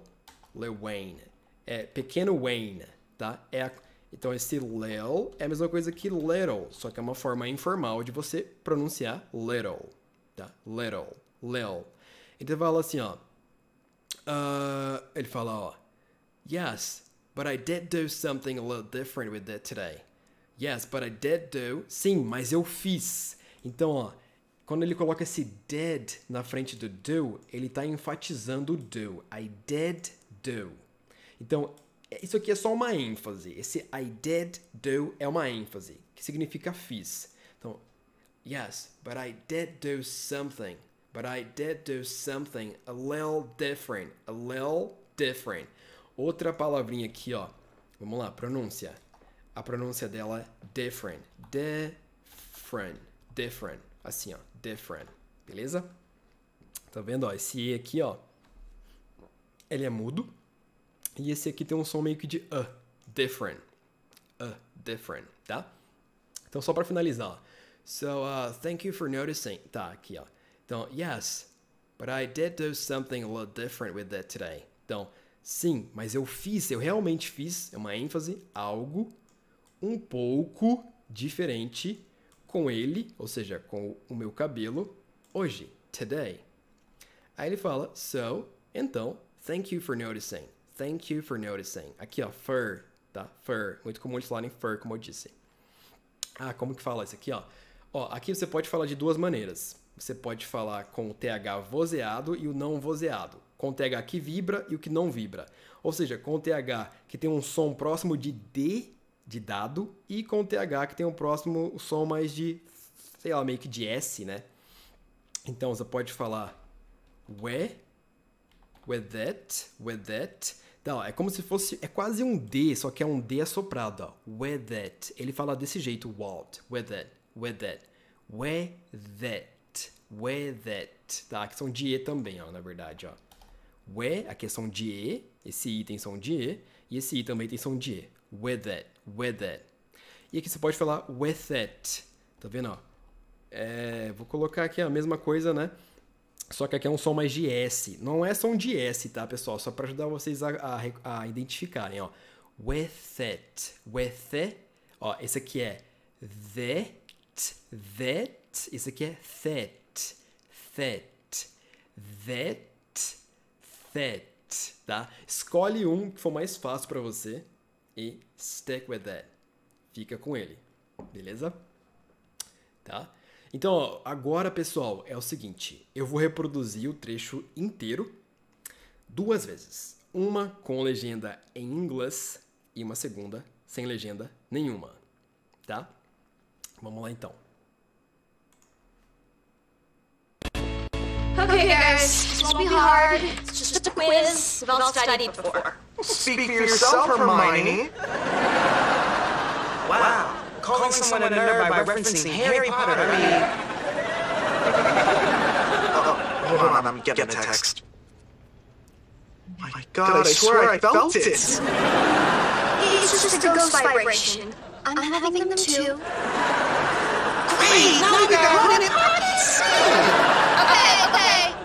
Lil Wayne. É pequeno Wayne, tá? É a... Então esse Lel é a mesma coisa que little, só que é uma forma informal de você pronunciar little, tá? Little, Lel. Então fala assim, ó. Uh, ele fala, ó. Yes, but I did do something a little different with it today. Yes, but I did do. Sim, mas eu fiz. Então, ó, quando ele coloca esse did na frente do do, ele está enfatizando o do. I did do. Então, é, isso aqui é só uma ênfase. Esse I did do é uma ênfase, que significa fiz. Então, yes, but I did do something. But I did do something a little different. A little different. Outra palavrinha aqui, ó. Vamos lá, pronúncia. A pronúncia dela é different. Different. Different. Assim, ó. Different. Beleza? Tá vendo, ó? Esse E aqui, ó. Ele é mudo. E esse aqui tem um som meio que de Uh, different. Uh, different. Tá? Então, só para finalizar, ó. So, uh, thank you for noticing. Tá, aqui, ó. Então, yes, but I did do something a little different with that today. Então, Sim, mas eu fiz, eu realmente fiz, é uma ênfase, algo um pouco diferente com ele, ou seja, com o meu cabelo, hoje, today. Aí ele fala, so, então, thank you for noticing, thank you for noticing. Aqui, ó, fur, tá? Fur, muito comum eles falarem fur, como eu disse. Ah, como que fala isso aqui, ó? Ó, aqui você pode falar de duas maneiras. Você pode falar com o TH vozeado e o não vozeado com TH que vibra e o que não vibra. Ou seja, com TH que tem um som próximo de D de dado e com TH que tem um próximo som mais de, sei lá, meio que de S, né? Então você pode falar where, where that, where that. Então, é como se fosse, é quase um D, só que é um D assoprado, ó. With that. Ele fala desse jeito, Walt, where that, where that, where that, where that. Tá, que são de E também, ó, na verdade, ó. We, aqui é som de E, esse I tem som de E, e esse I também tem som de E. With it, with it. E aqui você pode falar with it. Tá vendo? Ó? É, vou colocar aqui a mesma coisa, né? Só que aqui é um som mais de S. Não é som de S, tá, pessoal? Só para ajudar vocês a, a, a, identificarem, ó. With it, with it. Ó, esse aqui é that, that. Esse aqui é that, that, that that, tá? Escolhe um que for mais fácil para você e stick with that. Fica com ele, beleza? Tá? Então, ó, agora, pessoal, é o seguinte. Eu vou reproduzir o trecho inteiro duas vezes. Uma com legenda em inglês e uma segunda sem legenda nenhuma, tá? Vamos lá, então. Okay, guys, this won't be hard. It's just a quiz. We've all studied before. Speak for yourself, Hermione. wow, calling someone a nerd by referencing Harry Potter. I mean, oh, hold on, I'm getting a text. Oh my God, I swear I felt it. It's just a ghost vibration. I'm having them too. Great, now we got it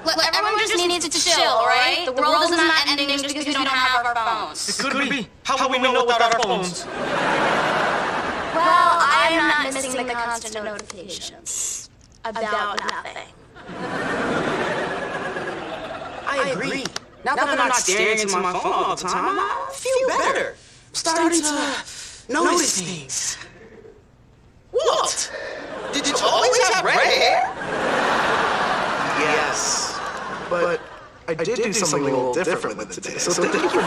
everyone, everyone just, needs, to chill, chill right? The, the world, world is not ending just because we don't have our phones. It could, be. How, how we know without our phones? Well, I'm, I'm not missing, missing the constant notifications about nothing. I agree. Now, now that, that, I'm not staring into my phone all the time, I feel better. I'm starting, starting to notice things. What? Did, did you always have red hair? Yes. but I did do something a little different with today, so thank you for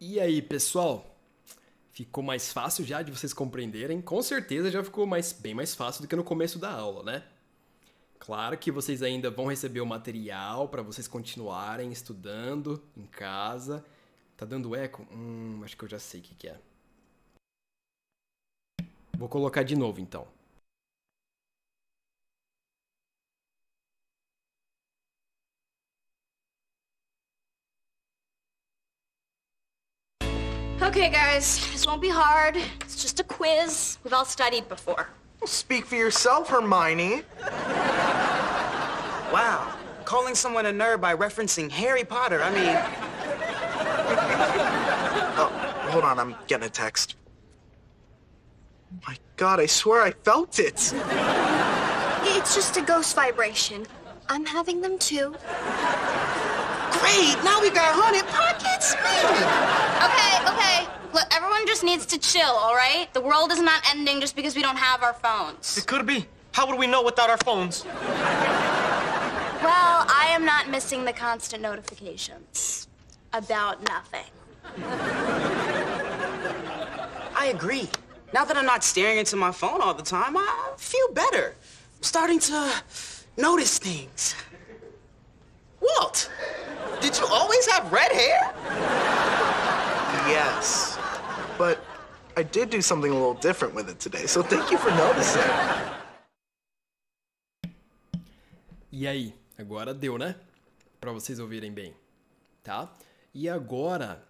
E aí, pessoal? Ficou mais fácil já de vocês compreenderem? Com certeza já ficou mais, bem mais fácil do que no começo da aula, né? Claro que vocês ainda vão receber o material para vocês continuarem estudando em casa. Tá dando eco? Hum, acho que eu já sei o que, que é. Vou colocar de novo então. Okay, guys, this won't be hard. It's just a quiz. We've all studied before. Well, speak for yourself, Hermione. wow. Calling someone a nerd by referencing Harry Potter, I mean... oh, hold on, I'm getting a text. My god, I swear I felt it. It's just a ghost vibration. I'm having them too. Great, now we got 100 pockets. Man. Okay, okay. Look, everyone just needs to chill, all right? The world is not ending just because we don't have our phones. It could be. How would we know without our phones? Well, I am not missing the constant notifications about nothing. I agree. Now that I'm not staring into my phone all the time, I feel better. I'm starting to notice things. Walt, did you always have red hair? Yes, but I did do something a little different with it today, so thank you for noticing. E aí, agora deu, né? Para vocês ouvirem bem, tá? E agora,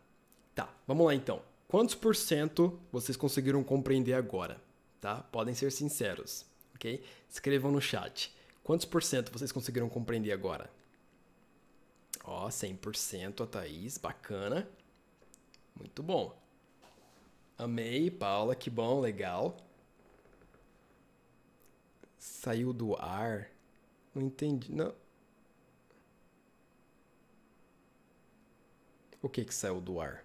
tá? Vamos lá então. Quantos por cento vocês conseguiram compreender agora, tá? Podem ser sinceros, ok? Escrevam no chat. Quantos por cento vocês conseguiram compreender agora? Ó, 100% a Thaís, bacana. Muito bom. Amei, Paula, que bom, legal. Saiu do ar. Não entendi, não. O que que saiu do ar?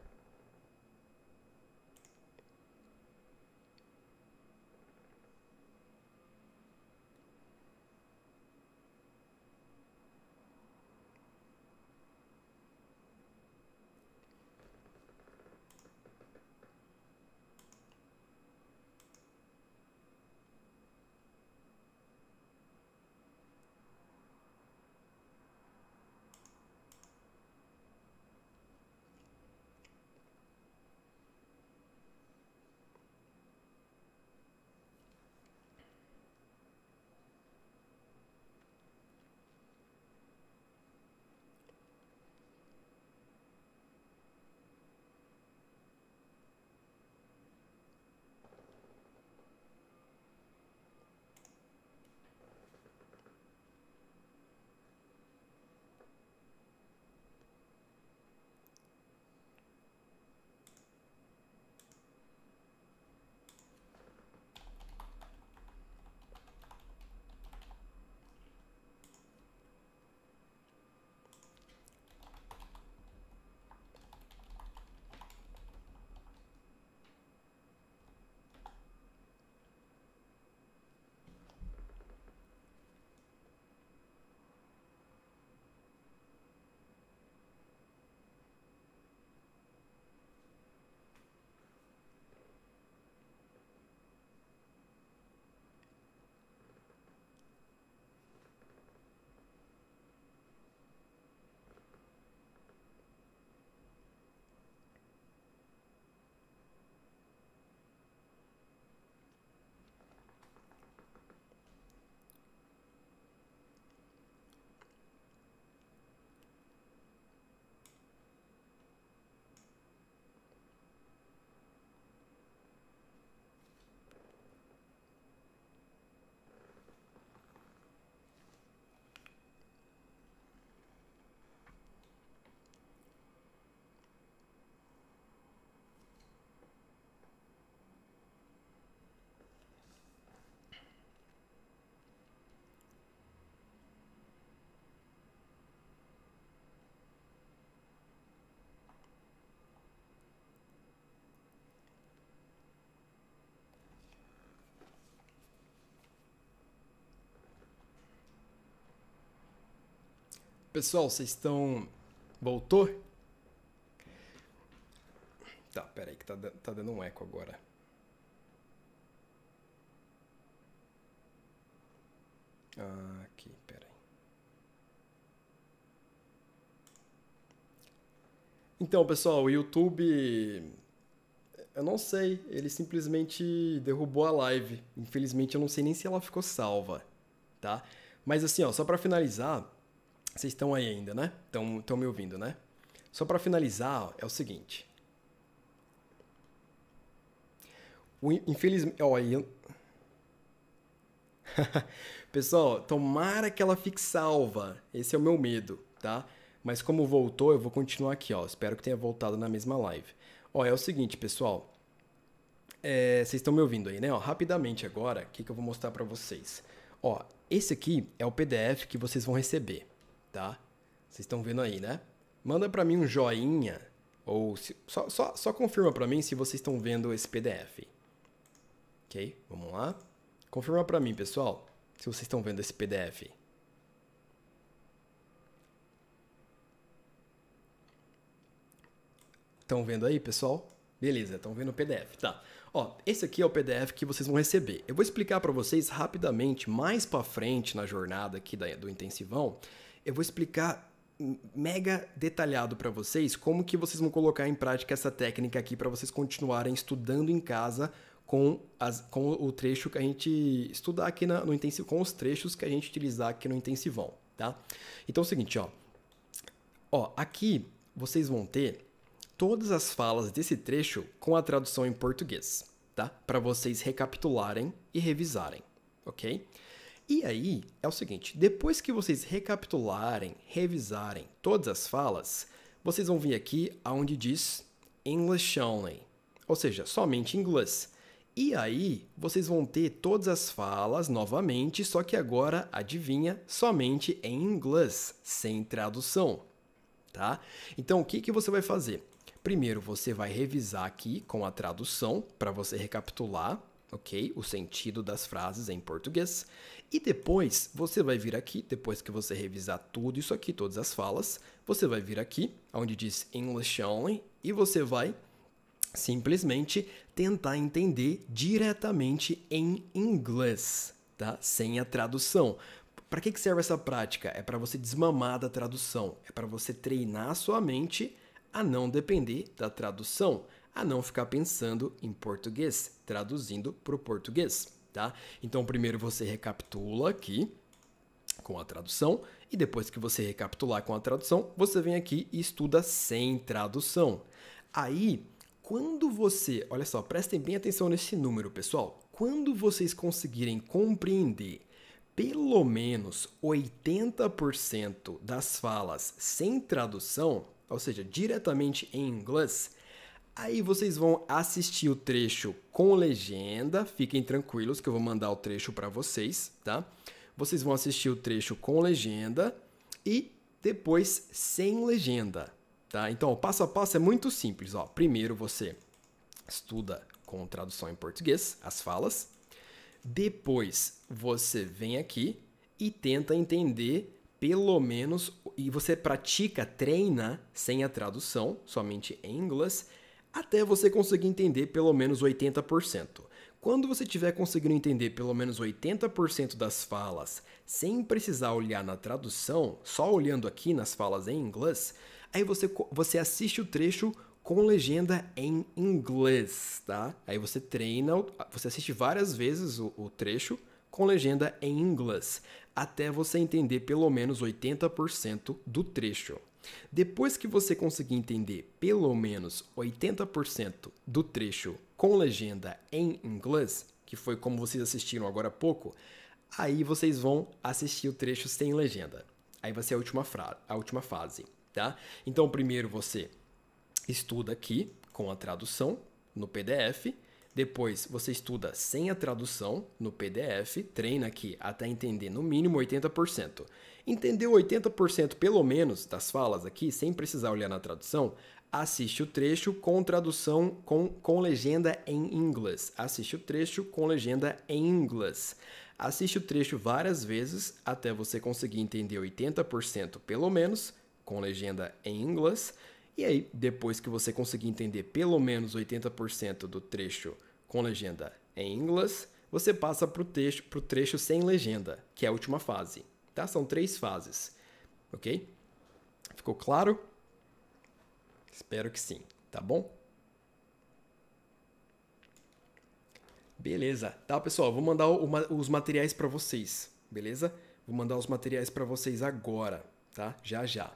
Pessoal, vocês estão. Voltou? Tá, peraí, que tá, tá dando um eco agora. Ah, aqui, peraí. Então, pessoal, o YouTube. Eu não sei, ele simplesmente derrubou a live. Infelizmente, eu não sei nem se ela ficou salva, tá? Mas assim, ó, só para finalizar, vocês estão aí ainda, né? Estão me ouvindo, né? Só para finalizar, ó, é o seguinte. O infelizmente. Ó, eu... Pessoal, tomara que ela fique salva. Esse é o meu medo, tá? Mas como voltou, eu vou continuar aqui, ó. Espero que tenha voltado na mesma live. Ó, é o seguinte, pessoal. É, vocês estão me ouvindo aí, né? Ó, rapidamente agora, o que, que eu vou mostrar para vocês? Ó, esse aqui é o PDF que vocês vão receber tá? Vocês estão vendo aí, né? Manda para mim um joinha ou se, só, só, só confirma para mim se vocês estão vendo esse PDF. Ok? Vamos lá. Confirma para mim, pessoal, se vocês estão vendo esse PDF. Estão vendo aí, pessoal? Beleza, estão vendo o PDF, tá? Ó, esse aqui é o PDF que vocês vão receber. Eu vou explicar para vocês rapidamente mais para frente na jornada aqui da, do intensivão eu vou explicar mega detalhado para vocês como que vocês vão colocar em prática essa técnica aqui para vocês continuarem estudando em casa com, as, com o trecho que a gente estudar aqui na, no intensivo, com os trechos que a gente utilizar aqui no intensivão, tá? Então é o seguinte, ó. Ó, aqui vocês vão ter todas as falas desse trecho com a tradução em português, tá? Para vocês recapitularem e revisarem, OK? E aí é o seguinte: depois que vocês recapitularem, revisarem todas as falas, vocês vão vir aqui aonde diz English only, ou seja, somente inglês. E aí vocês vão ter todas as falas novamente, só que agora adivinha somente em inglês, sem tradução, tá? Então o que que você vai fazer? Primeiro você vai revisar aqui com a tradução para você recapitular ok? O sentido das frases em português. E depois você vai vir aqui, depois que você revisar tudo isso aqui, todas as falas, você vai vir aqui, onde diz English Only, e você vai simplesmente tentar entender diretamente em inglês, tá? Sem a tradução. Para que, que serve essa prática? É para você desmamar da tradução, é para você treinar a sua mente a não depender da tradução a não ficar pensando em português, traduzindo para o português, tá? Então, primeiro você recapitula aqui com a tradução e depois que você recapitular com a tradução, você vem aqui e estuda sem tradução. Aí, quando você, olha só, prestem bem atenção nesse número, pessoal. Quando vocês conseguirem compreender pelo menos 80% das falas sem tradução, ou seja, diretamente em inglês, Aí vocês vão assistir o trecho com legenda, fiquem tranquilos que eu vou mandar o trecho para vocês, tá? Vocês vão assistir o trecho com legenda e depois sem legenda, tá? Então, o passo a passo é muito simples, ó. Primeiro você estuda com tradução em português as falas. Depois você vem aqui e tenta entender pelo menos e você pratica, treina sem a tradução, somente em inglês até você conseguir entender pelo menos 80%. Quando você tiver conseguindo entender pelo menos 80% das falas, sem precisar olhar na tradução, só olhando aqui nas falas em inglês, aí você, você assiste o trecho com legenda em inglês, tá? Aí você treina, você assiste várias vezes o, o trecho com legenda em inglês, até você entender pelo menos 80% do trecho. Depois que você conseguir entender pelo menos 80% do trecho com legenda em inglês, que foi como vocês assistiram agora há pouco, aí vocês vão assistir o trecho sem legenda. Aí vai ser a última, a última fase, tá? Então, primeiro você estuda aqui com a tradução no PDF, depois você estuda sem a tradução no PDF, treina aqui até entender no mínimo 80%. Entendeu 80% pelo menos das falas aqui, sem precisar olhar na tradução, assiste o trecho com tradução com, com legenda em inglês. Assiste o trecho com legenda em inglês. Assiste o trecho várias vezes até você conseguir entender 80% pelo menos com legenda em inglês e aí, depois que você conseguir entender pelo menos 80% do trecho com legenda em inglês, você passa para o trecho, trecho sem legenda, que é a última fase. Tá? São três fases. Ok? Ficou claro? Espero que sim, tá bom? Beleza. Tá, pessoal, vou mandar os materiais para vocês, beleza? Vou mandar os materiais para vocês agora, tá? Já já.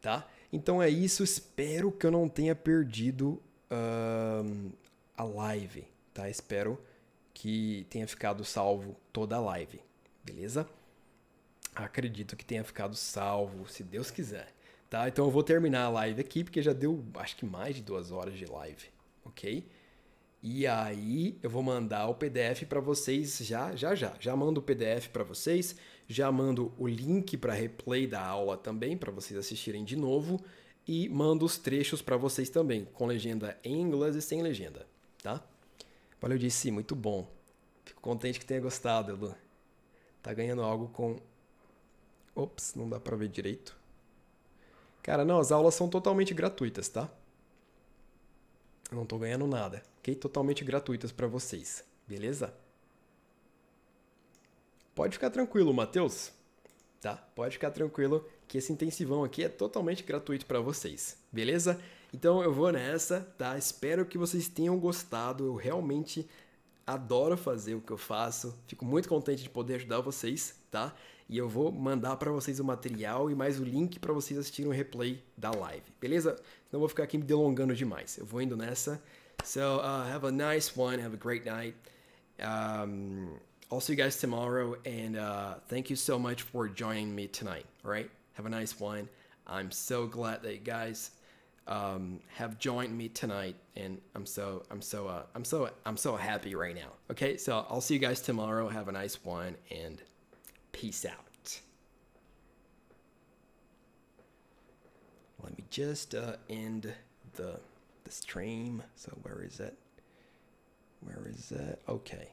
Tá? Então é isso, espero que eu não tenha perdido uh, a live, tá? Espero que tenha ficado salvo toda a live, beleza? Acredito que tenha ficado salvo, se Deus quiser, tá? Então eu vou terminar a live aqui, porque já deu acho que mais de duas horas de live, ok? E aí eu vou mandar o PDF para vocês já, já, já. Já mando o PDF para vocês. Já mando o link para replay da aula também, para vocês assistirem de novo. E mando os trechos para vocês também, com legenda em inglês e sem legenda, tá? Valeu, disse, muito bom. Fico contente que tenha gostado, Lu. Tá ganhando algo com. Ops, não dá para ver direito. Cara, não, as aulas são totalmente gratuitas, tá? Eu não tô ganhando nada, ok? Totalmente gratuitas para vocês, beleza? Pode ficar tranquilo, Matheus. Tá? Pode ficar tranquilo que esse intensivão aqui é totalmente gratuito para vocês, beleza? Então eu vou nessa, tá? Espero que vocês tenham gostado. Eu realmente adoro fazer o que eu faço. Fico muito contente de poder ajudar vocês, tá? E eu vou mandar para vocês o material e mais o link para vocês assistirem o replay da live, beleza? Não vou ficar aqui me delongando demais. Eu vou indo nessa. So, uh, have a nice one, have a great night. Um, I'll see you guys tomorrow. And uh, thank you so much for joining me tonight. All right. Have a nice one. I'm so glad that you guys um, have joined me tonight, and I'm so I'm so uh, I'm so I'm so happy right now. Okay, so I'll see you guys tomorrow. Have a nice one, and peace out. Let me just uh, end the the stream. So where is it? Where is it? Okay.